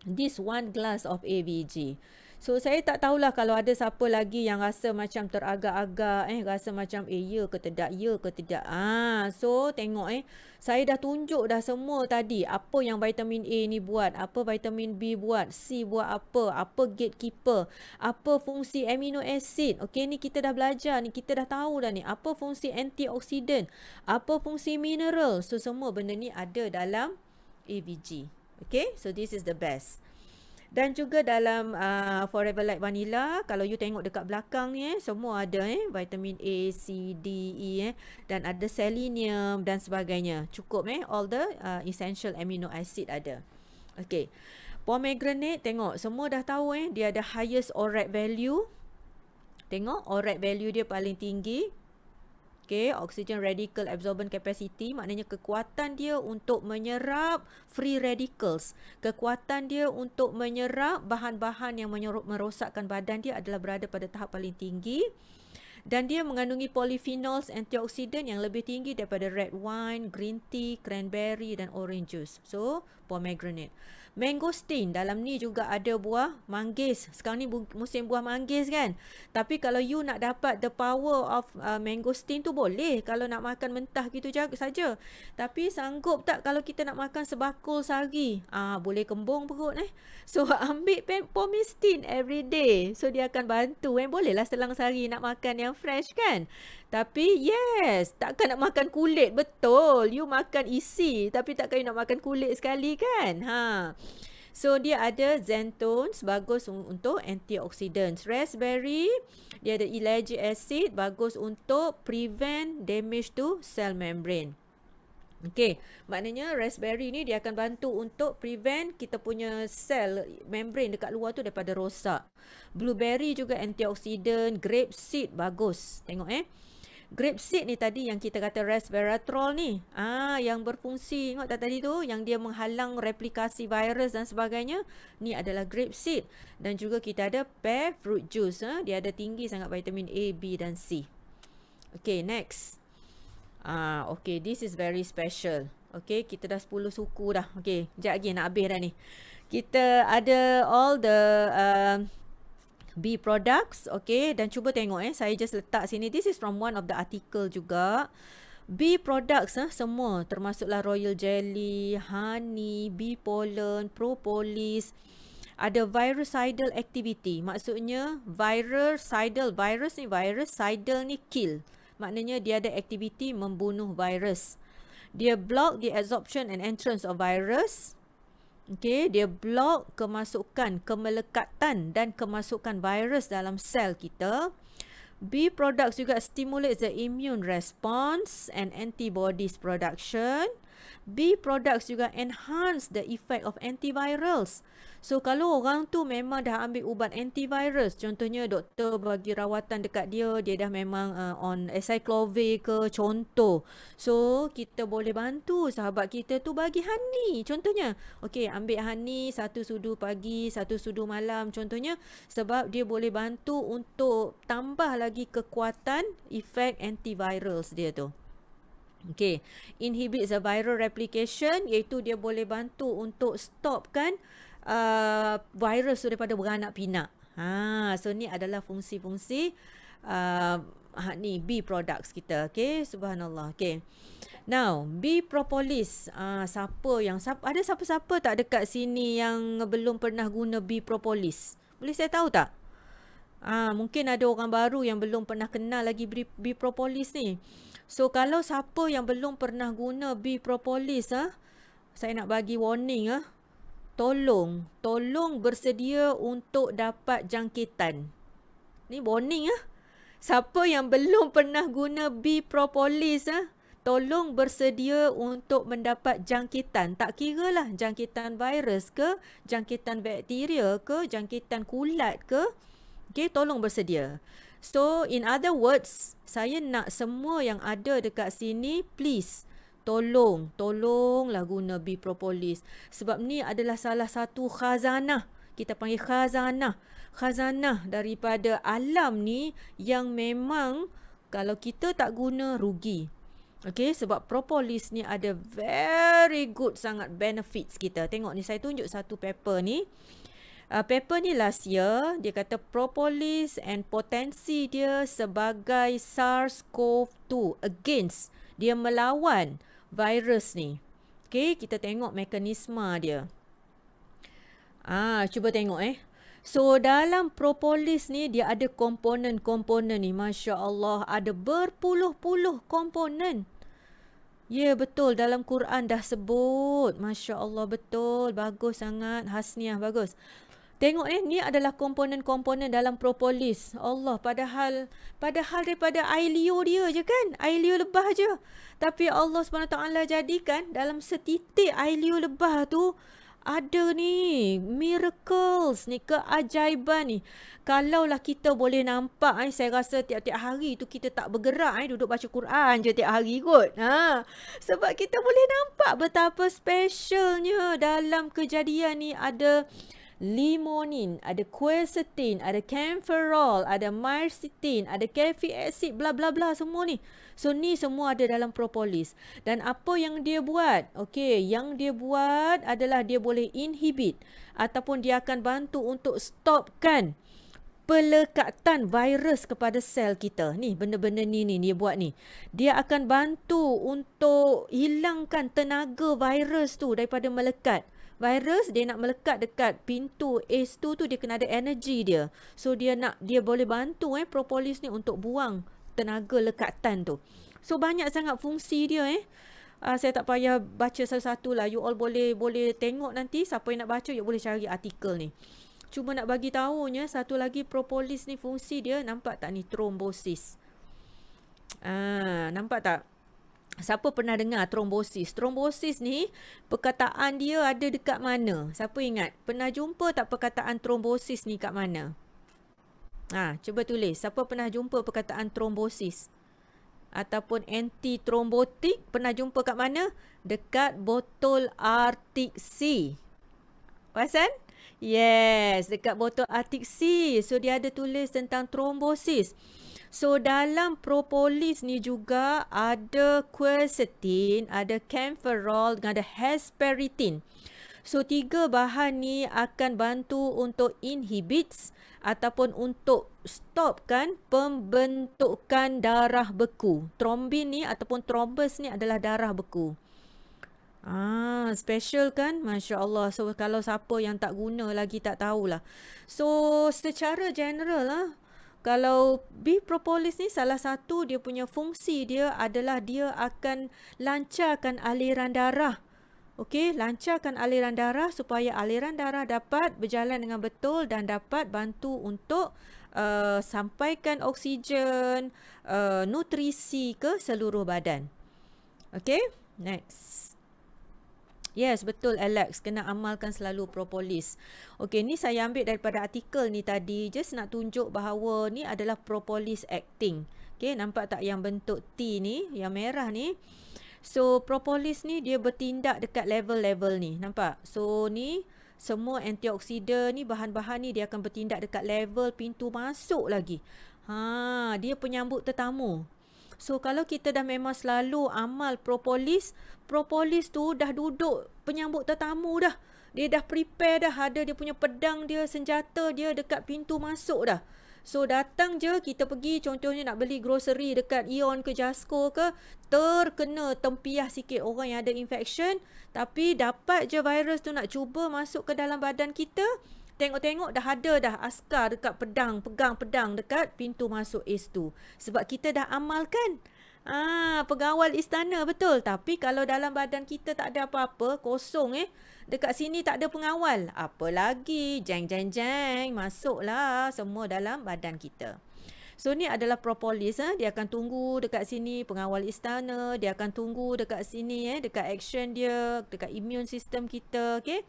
this one glass of ABG. So saya tak tahulah kalau ada siapa lagi yang rasa macam teragak-agak eh rasa macam eh ya ke tidak ya ke tidak. Ah so tengok eh saya dah tunjuk dah semua tadi apa yang vitamin A ni buat, apa vitamin B buat, C buat apa, apa gatekeeper, apa fungsi amino acid. Okey ni kita dah belajar ni, kita dah tahu dah ni apa fungsi antioksidan, apa fungsi mineral. So semua benda ni ada dalam AVG. Okay, so this is the best dan juga dalam uh, Forever Light Vanilla kalau you tengok dekat belakang ni eh semua ada eh vitamin A C D E eh dan ada selenium dan sebagainya cukup eh all the uh, essential amino acid ada okey pomegranate tengok semua dah tahu eh dia ada highest ORAC value tengok ORAC value dia paling tinggi Okay, oxygen radical absorbent capacity maknanya kekuatan dia untuk menyerap free radicals. Kekuatan dia untuk menyerap bahan-bahan yang merosakkan badan dia adalah berada pada tahap paling tinggi. Dan dia mengandungi polyphenols antioksidan yang lebih tinggi daripada red wine, green tea, cranberry dan orange juice. So, pomegranate mangosteen dalam ni juga ada buah manggis sekarang ni bu- musim buah manggis kan tapi kalau you nak dapat the power of uh, mangosteen tu boleh kalau nak makan mentah gitu saja tapi sanggup tak kalau kita nak makan sebakul sehari ah uh, boleh kembung perut eh so ambil pen- every day so dia akan bantu eh bolehlah selang sehari nak makan yang fresh kan tapi yes, takkan nak makan kulit betul. You makan isi tapi takkan you nak makan kulit sekali kan? Ha. So dia ada xanthones bagus untuk antioxidants. Raspberry dia ada ellagic acid bagus untuk prevent damage to cell membrane. Okey, maknanya raspberry ni dia akan bantu untuk prevent kita punya sel membrane dekat luar tu daripada rosak. Blueberry juga antioksidan, grape seed bagus. Tengok eh grape seed ni tadi yang kita kata resveratrol ni ah yang berfungsi ingat tak tadi tu yang dia menghalang replikasi virus dan sebagainya ni adalah grape seed dan juga kita ada pear fruit juice eh? dia ada tinggi sangat vitamin A, B dan C Okay, next ah okay, this is very special Okay, kita dah 10 suku dah Okay, sekejap lagi nak habis dah ni kita ada all the uh, B products okay dan cuba tengok eh saya just letak sini this is from one of the article juga B products eh, semua termasuklah royal jelly honey bee pollen propolis ada virucidal activity maksudnya virucidal virus ni virucidal ni kill maknanya dia ada aktiviti membunuh virus dia block the absorption and entrance of virus okay, dia block kemasukan kemelekatan dan kemasukan virus dalam sel kita. B products juga stimulates the immune response and antibodies production. B products juga enhance the effect of antivirals. So kalau orang tu memang dah ambil ubat antivirus, contohnya doktor bagi rawatan dekat dia, dia dah memang uh, on acyclovir ke contoh. So kita boleh bantu sahabat kita tu bagi hani, contohnya. Okey, ambil hani satu sudu pagi, satu sudu malam contohnya sebab dia boleh bantu untuk tambah lagi kekuatan efek antivirals dia tu. Okay, inhibit the viral replication iaitu dia boleh bantu untuk stopkan uh, virus daripada beranak pinak. Ha, so ni adalah fungsi-fungsi uh, ni B products kita. Okay, subhanallah. Okay. Now, B propolis. Uh, siapa yang ada siapa-siapa tak dekat sini yang belum pernah guna B propolis? Boleh saya tahu tak? Ah, mungkin ada orang baru yang belum pernah kenal lagi B, propolis ni. So kalau siapa yang belum pernah guna B propolis ah, saya nak bagi warning ah. Tolong, tolong bersedia untuk dapat jangkitan. Ni warning ah. Siapa yang belum pernah guna B propolis ah, tolong bersedia untuk mendapat jangkitan. Tak kira lah jangkitan virus ke, jangkitan bakteria ke, jangkitan kulat ke, Okay, tolong bersedia. So, in other words, saya nak semua yang ada dekat sini, please, tolong, tolonglah guna bee propolis. Sebab ni adalah salah satu khazanah. Kita panggil khazanah. Khazanah daripada alam ni yang memang kalau kita tak guna, rugi. Okay, sebab propolis ni ada very good sangat benefits kita. Tengok ni, saya tunjuk satu paper ni uh, paper ni last year dia kata propolis and potensi dia sebagai SARS-CoV-2 against dia melawan virus ni. Okay, kita tengok mekanisme dia. Ah, cuba tengok eh. So dalam propolis ni dia ada komponen-komponen ni. Masya Allah ada berpuluh-puluh komponen. Ya yeah, betul dalam Quran dah sebut. Masya Allah betul. Bagus sangat. Hasniah bagus. Tengok eh ni adalah komponen-komponen dalam propolis. Allah padahal padahal daripada air liur dia je kan? Air liur lebah je. Tapi Allah SWT jadikan dalam setitik air liur lebah tu ada ni miracles ni keajaiban ni. Kalaulah kita boleh nampak eh saya rasa tiap-tiap hari tu kita tak bergerak eh duduk baca Quran je tiap hari kot. Ha. Sebab kita boleh nampak betapa specialnya dalam kejadian ni ada limonin, ada quercetin, ada camphorol, ada myrcetin, ada caffeic acid, bla bla bla semua ni. So ni semua ada dalam propolis. Dan apa yang dia buat? Okey, yang dia buat adalah dia boleh inhibit ataupun dia akan bantu untuk stopkan pelekatan virus kepada sel kita. Ni benda-benda ni ni dia buat ni. Dia akan bantu untuk hilangkan tenaga virus tu daripada melekat virus dia nak melekat dekat pintu ACE2 tu dia kena ada energy dia. So dia nak dia boleh bantu eh propolis ni untuk buang tenaga lekatan tu. So banyak sangat fungsi dia eh. Uh, saya tak payah baca satu-satu lah. You all boleh boleh tengok nanti siapa yang nak baca you boleh cari artikel ni. Cuma nak bagi tahu ya, satu lagi propolis ni fungsi dia nampak tak ni trombosis. Ah, nampak tak? Siapa pernah dengar trombosis? Trombosis ni perkataan dia ada dekat mana? Siapa ingat? Pernah jumpa tak perkataan trombosis ni kat mana? Ah, ha, cuba tulis. Siapa pernah jumpa perkataan trombosis? Ataupun anti-trombotik pernah jumpa kat mana? Dekat botol Arctic C. Wasan? Yes, dekat botol Arctic C. So dia ada tulis tentang trombosis. Trombosis. So dalam propolis ni juga ada quercetin, ada camphorol dan ada hesperitin. So tiga bahan ni akan bantu untuk inhibits ataupun untuk stopkan pembentukan darah beku. Trombin ni ataupun trombus ni adalah darah beku. Ah, special kan? Masya Allah. So, kalau siapa yang tak guna lagi tak tahulah. So, secara general lah, kalau bee propolis ni salah satu dia punya fungsi dia adalah dia akan lancarkan aliran darah. Okey, lancarkan aliran darah supaya aliran darah dapat berjalan dengan betul dan dapat bantu untuk uh, sampaikan oksigen, uh, nutrisi ke seluruh badan. Okey, next. Yes, betul Alex. Kena amalkan selalu propolis. Okey, ni saya ambil daripada artikel ni tadi. Just nak tunjuk bahawa ni adalah propolis acting. Okey, nampak tak yang bentuk T ni, yang merah ni. So, propolis ni dia bertindak dekat level-level ni. Nampak? So, ni semua antioksidan ni, bahan-bahan ni dia akan bertindak dekat level pintu masuk lagi. Ha, dia penyambut tetamu. So kalau kita dah memang selalu amal propolis, propolis tu dah duduk penyambut tetamu dah. Dia dah prepare dah, ada dia punya pedang dia, senjata dia dekat pintu masuk dah. So datang je kita pergi contohnya nak beli grocery dekat Ion ke Jasko ke terkena tempiah sikit orang yang ada infection tapi dapat je virus tu nak cuba masuk ke dalam badan kita Tengok-tengok dah ada dah askar dekat pedang, pegang pedang dekat pintu masuk ace tu. Sebab kita dah amalkan. Ah, pegawal istana betul. Tapi kalau dalam badan kita tak ada apa-apa, kosong eh. Dekat sini tak ada pengawal. Apa lagi? Jeng, jeng, jeng. Masuklah semua dalam badan kita. So ni adalah propolis. Eh? Dia akan tunggu dekat sini pengawal istana. Dia akan tunggu dekat sini eh. Dekat action dia. Dekat immune system kita. Okay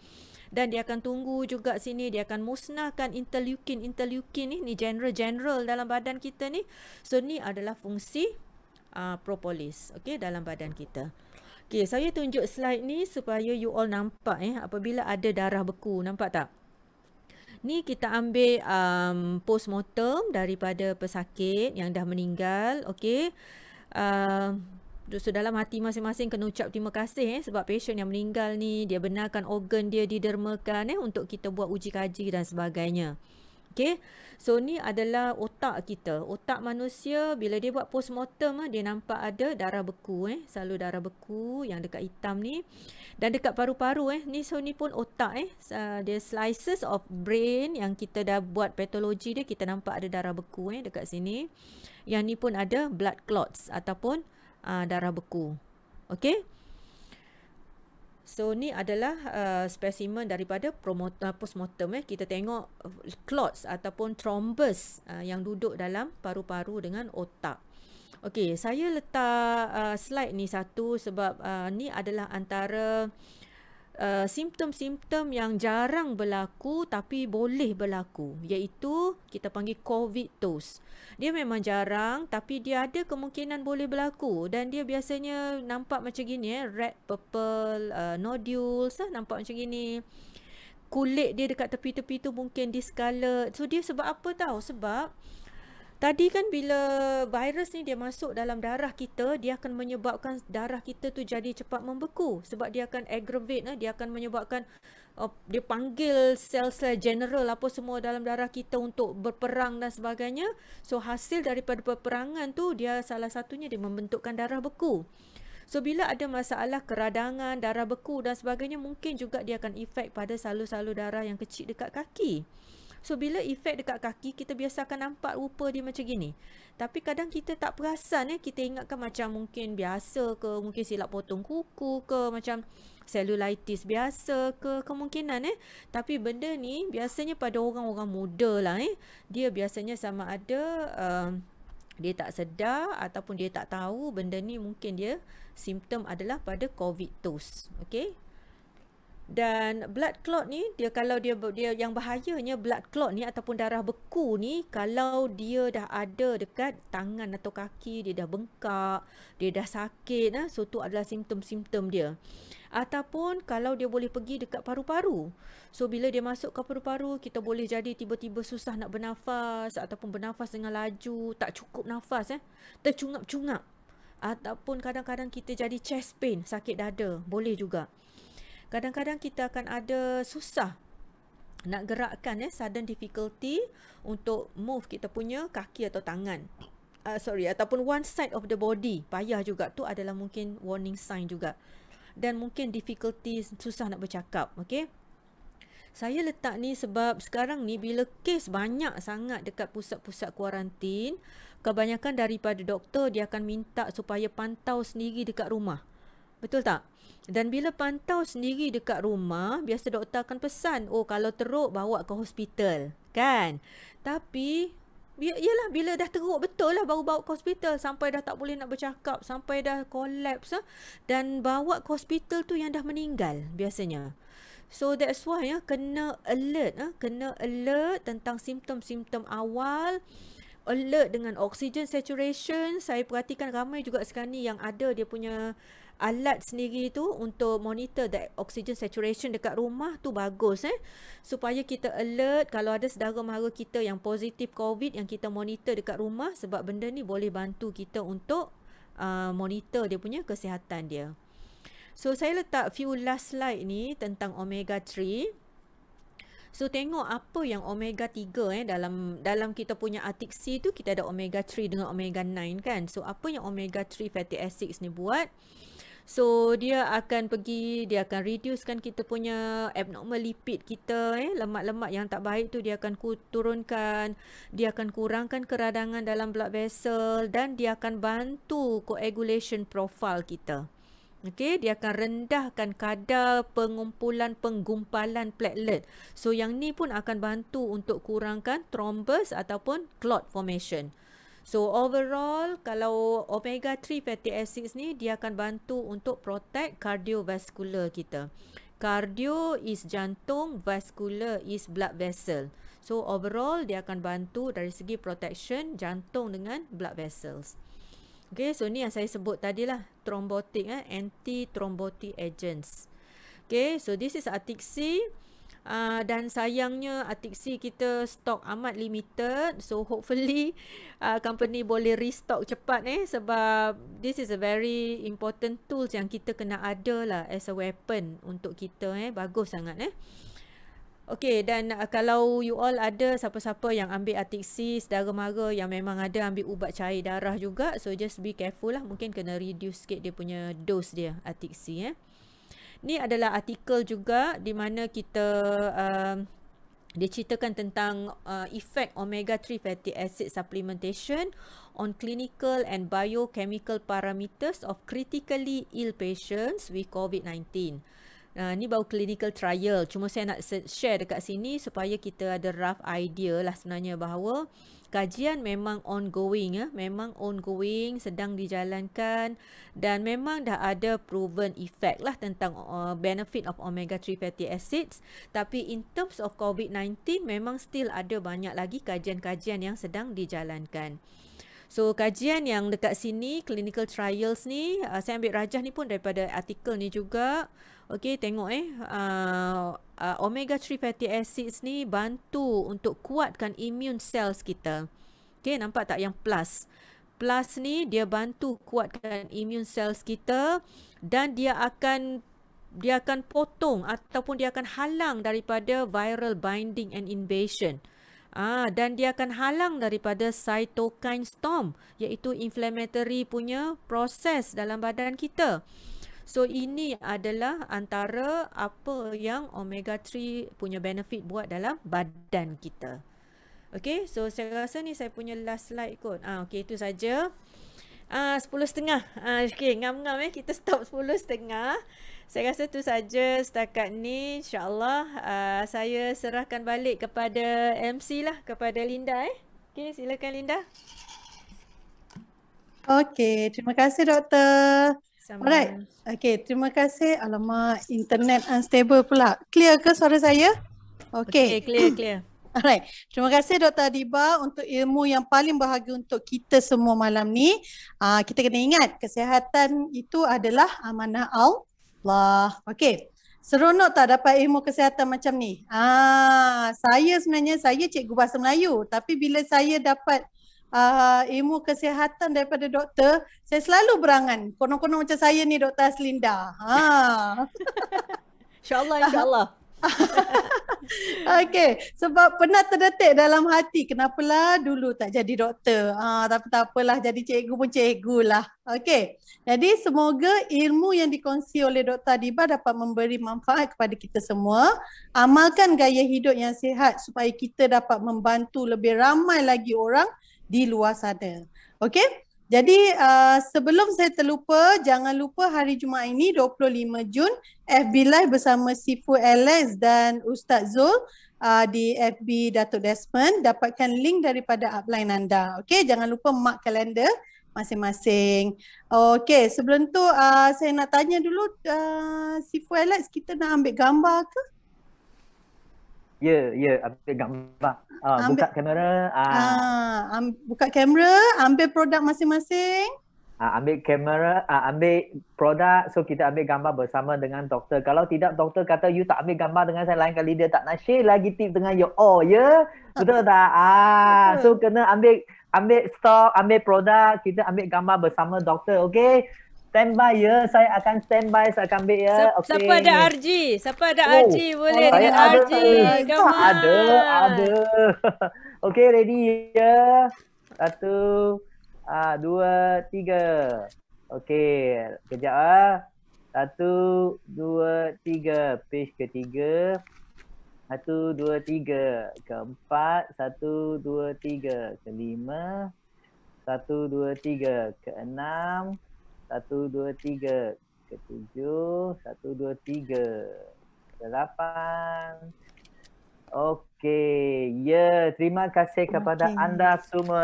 dan dia akan tunggu juga sini dia akan musnahkan interleukin interleukin ni ni general general dalam badan kita ni so ni adalah fungsi uh, propolis okey dalam badan kita okey saya tunjuk slide ni supaya you all nampak eh apabila ada darah beku nampak tak ni kita ambil um, postmortem daripada pesakit yang dah meninggal okey uh, So dalam hati masing-masing kena ucap terima kasih eh, sebab patient yang meninggal ni dia benarkan organ dia didermakan eh, untuk kita buat uji kaji dan sebagainya. Okay. So ni adalah otak kita. Otak manusia bila dia buat postmortem eh, dia nampak ada darah beku eh, selalu darah beku yang dekat hitam ni dan dekat paru-paru eh. Ni so ni pun otak eh. Uh, dia slices of brain yang kita dah buat patologi dia kita nampak ada darah beku eh dekat sini. Yang ni pun ada blood clots ataupun uh, darah beku. Okey. So ni adalah uh, spesimen daripada ah, postmortem eh kita tengok eh, clots ataupun thrombus uh, yang duduk dalam paru-paru dengan otak. Okey, saya letak uh, slide ni satu sebab uh, ni adalah antara uh, uh, simptom-simptom yang jarang berlaku tapi boleh berlaku iaitu kita panggil covid toes. Dia memang jarang tapi dia ada kemungkinan boleh berlaku dan dia biasanya nampak macam gini eh red purple uh, nodules lah, nampak macam gini. Kulit dia dekat tepi-tepi tu mungkin discolored. So dia sebab apa tahu? Sebab Tadi kan bila virus ni dia masuk dalam darah kita, dia akan menyebabkan darah kita tu jadi cepat membeku sebab dia akan aggravate eh, dia akan menyebabkan uh, dia panggil sel-sel general apa semua dalam darah kita untuk berperang dan sebagainya. So hasil daripada peperangan tu dia salah satunya dia membentukkan darah beku. So bila ada masalah keradangan, darah beku dan sebagainya mungkin juga dia akan efek pada salur-salur darah yang kecil dekat kaki. So bila efek dekat kaki kita biasa akan nampak rupa dia macam gini. Tapi kadang kita tak perasan eh kita ingatkan macam mungkin biasa ke mungkin silap potong kuku ke macam cellulitis biasa ke kemungkinan eh. Tapi benda ni biasanya pada orang-orang muda lah eh. Dia biasanya sama ada um, dia tak sedar ataupun dia tak tahu benda ni mungkin dia simptom adalah pada covid toes. Okay dan blood clot ni dia kalau dia dia yang bahayanya blood clot ni ataupun darah beku ni kalau dia dah ada dekat tangan atau kaki dia dah bengkak dia dah sakit nah so tu adalah simptom-simptom dia ataupun kalau dia boleh pergi dekat paru-paru so bila dia masuk ke paru-paru kita boleh jadi tiba-tiba susah nak bernafas ataupun bernafas dengan laju tak cukup nafas eh tercungap-cungap ataupun kadang-kadang kita jadi chest pain sakit dada boleh juga kadang-kadang kita akan ada susah nak gerakkan eh sudden difficulty untuk move kita punya kaki atau tangan uh, sorry ataupun one side of the body payah juga tu adalah mungkin warning sign juga dan mungkin difficulty susah nak bercakap okay? saya letak ni sebab sekarang ni bila kes banyak sangat dekat pusat-pusat kuarantin kebanyakan daripada doktor dia akan minta supaya pantau sendiri dekat rumah betul tak dan bila pantau sendiri dekat rumah, biasa doktor akan pesan, oh kalau teruk bawa ke hospital, kan? Tapi Yelah, ya, bila dah teruk betul lah baru bawa ke hospital sampai dah tak boleh nak bercakap, sampai dah kolaps lah. Eh, dan bawa ke hospital tu yang dah meninggal biasanya. So that's why ya, kena alert. Ha? Kena alert tentang simptom-simptom awal. Alert dengan oxygen saturation. Saya perhatikan ramai juga sekarang ni yang ada dia punya alat sendiri tu untuk monitor the oxygen saturation dekat rumah tu bagus eh supaya kita alert kalau ada saudara mara kita yang positif covid yang kita monitor dekat rumah sebab benda ni boleh bantu kita untuk uh, monitor dia punya kesihatan dia so saya letak few last slide ni tentang omega 3 So tengok apa yang omega 3 eh dalam dalam kita punya atik C tu kita ada omega 3 dengan omega 9 kan. So apa yang omega 3 fatty acids ni buat? So dia akan pergi dia akan reducekan kita punya abnormal lipid kita eh lemak-lemak yang tak baik tu dia akan turunkan, dia akan kurangkan keradangan dalam blood vessel dan dia akan bantu coagulation profile kita. okay? dia akan rendahkan kadar pengumpulan penggumpalan platelet. So yang ni pun akan bantu untuk kurangkan thrombus ataupun clot formation. So overall kalau omega 3 fatty acids ni dia akan bantu untuk protect cardiovascular kita. Cardio is jantung, vascular is blood vessel. So overall dia akan bantu dari segi protection jantung dengan blood vessels. Okay, so ni yang saya sebut tadi lah, thrombotic, eh, anti-thrombotic agents. Okay, so this is Atixi. Ah, dan sayangnya Atik C kita stok amat limited so hopefully uh, company boleh restock cepat eh sebab this is a very important tools yang kita kena ada lah as a weapon untuk kita eh bagus sangat eh Okay, dan uh, kalau you all ada siapa-siapa yang ambil atik C, sedara mara yang memang ada ambil ubat cair darah juga. So, just be careful lah. Mungkin kena reduce sikit dia punya dose dia, atik C. Eh. Ni adalah artikel juga di mana kita uh, um, dia ceritakan tentang uh, efek omega 3 fatty acid supplementation on clinical and biochemical parameters of critically ill patients with COVID-19. Uh, ni baru clinical trial. Cuma saya nak share dekat sini supaya kita ada rough idea lah sebenarnya bahawa uh, kajian memang ongoing ya memang ongoing sedang dijalankan dan memang dah ada proven effect lah tentang uh, benefit of omega 3 fatty acids tapi in terms of covid-19 memang still ada banyak lagi kajian-kajian yang sedang dijalankan So kajian yang dekat sini clinical trials ni uh, saya ambil rajah ni pun daripada artikel ni juga Okey, tengok eh. Uh, uh, omega 3 fatty acids ni bantu untuk kuatkan immune cells kita. Okey, nampak tak yang plus? Plus ni dia bantu kuatkan immune cells kita dan dia akan dia akan potong ataupun dia akan halang daripada viral binding and invasion. Ah dan dia akan halang daripada cytokine storm iaitu inflammatory punya proses dalam badan kita. So ini adalah antara apa yang omega 3 punya benefit buat dalam badan kita. Okay, so saya rasa ni saya punya last slide kot. Ah, okay, itu saja. Ah, sepuluh setengah. Ah, okay, ngam-ngam eh. Kita stop sepuluh setengah. Saya rasa tu saja setakat ni. InsyaAllah uh, saya serahkan balik kepada MC lah. Kepada Linda eh. Okay, silakan Linda. Okay, terima kasih doktor sama. Alright. Okay, terima kasih. Alamak, internet unstable pula. Clear ke suara saya? Okay. Okay, clear, clear. Alright. Terima kasih Dr. Adiba untuk ilmu yang paling berharga untuk kita semua malam ni. Uh, kita kena ingat kesihatan itu adalah amanah Allah. Okay. Seronok tak dapat ilmu kesihatan macam ni? Ah, saya sebenarnya saya cikgu bahasa Melayu tapi bila saya dapat uh, ilmu kesihatan daripada doktor, saya selalu berangan. Konon-konon macam saya ni Dr. Aslinda. Ha. InsyaAllah, insyaAllah. okay, sebab pernah terdetik dalam hati kenapalah dulu tak jadi doktor. Ah, tapi tak apalah jadi cikgu pun cikgu lah. Okay, jadi semoga ilmu yang dikongsi oleh Dr. Adiba dapat memberi manfaat kepada kita semua. Amalkan gaya hidup yang sihat supaya kita dapat membantu lebih ramai lagi orang di luar sana. Okey? Jadi uh, sebelum saya terlupa, jangan lupa hari Jumaat ini 25 Jun FB Live bersama Sifu Alex dan Ustaz Zul uh, di FB Datuk Desmond dapatkan link daripada upline anda. Okey, jangan lupa mark kalender masing-masing. Okey, sebelum tu uh, saya nak tanya dulu uh, Sifu Alex kita nak ambil gambar ke? Ya, ya, ambil gambar. Uh, ambil. Buka kamera. Uh. Uh, um, buka kamera, ambil produk masing-masing. Uh, ambil kamera, uh, ambil produk. So, kita ambil gambar bersama dengan doktor. Kalau tidak, doktor kata you tak ambil gambar dengan saya lain kali. Dia tak nak share lagi tip dengan you all, oh, ya? Yeah? Betul tak? Uh. So, kena ambil ambil stok, ambil produk. Kita ambil gambar bersama doktor, okay? Stand by ya. Saya akan stand by. Saya akan ambil ya. Okay. Siapa ada RG? Siapa ada oh, RG? Boleh dengan ada. RG. Come Ada. Ada. okay. Ready ya. Satu. Uh, dua. Tiga. Okay. Kejap lah. Satu. Dua. Tiga. Page ketiga. Satu. Dua. Tiga. Keempat. Satu. Dua. Tiga. Kelima. Satu. Dua. Tiga. Keenam. Keenam. Satu, dua, tiga. Ketujuh. Satu, dua, tiga. delapan Okey. Ya, yeah. terima kasih kepada okay. anda semua.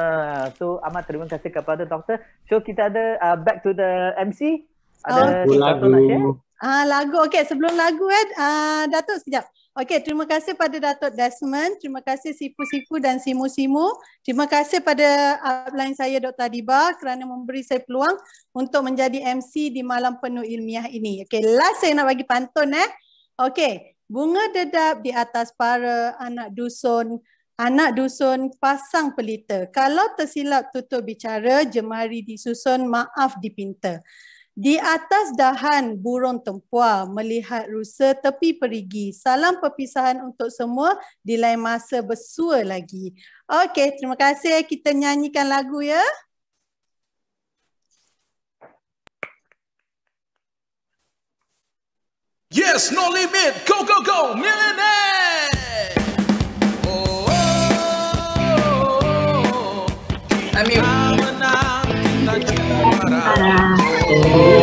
So, amat terima kasih kepada doktor. So, kita ada uh, back to the MC. Ada oh. lagu. Eh? Ah, lagu. Okey, sebelum lagu eh, uh, Datuk sekejap. Okey, terima kasih pada Datuk Desmond, terima kasih sifu-sifu dan Simu-Simu. Terima kasih pada upline saya Dr. Adiba kerana memberi saya peluang untuk menjadi MC di malam penuh ilmiah ini. Okey, last saya nak bagi pantun eh. Okey, bunga dedap di atas para anak dusun, anak dusun pasang pelita. Kalau tersilap tutur bicara, jemari disusun, maaf dipinta. Di atas dahan burung tempua melihat rusa tepi perigi. Salam perpisahan untuk semua di lain masa bersua lagi. Okey, terima kasih. Kita nyanyikan lagu ya. Yes, no limit. Go, go, go. Millionaire. Oh, oh, oh, Amin. Amin. Amin. Amin. Oh.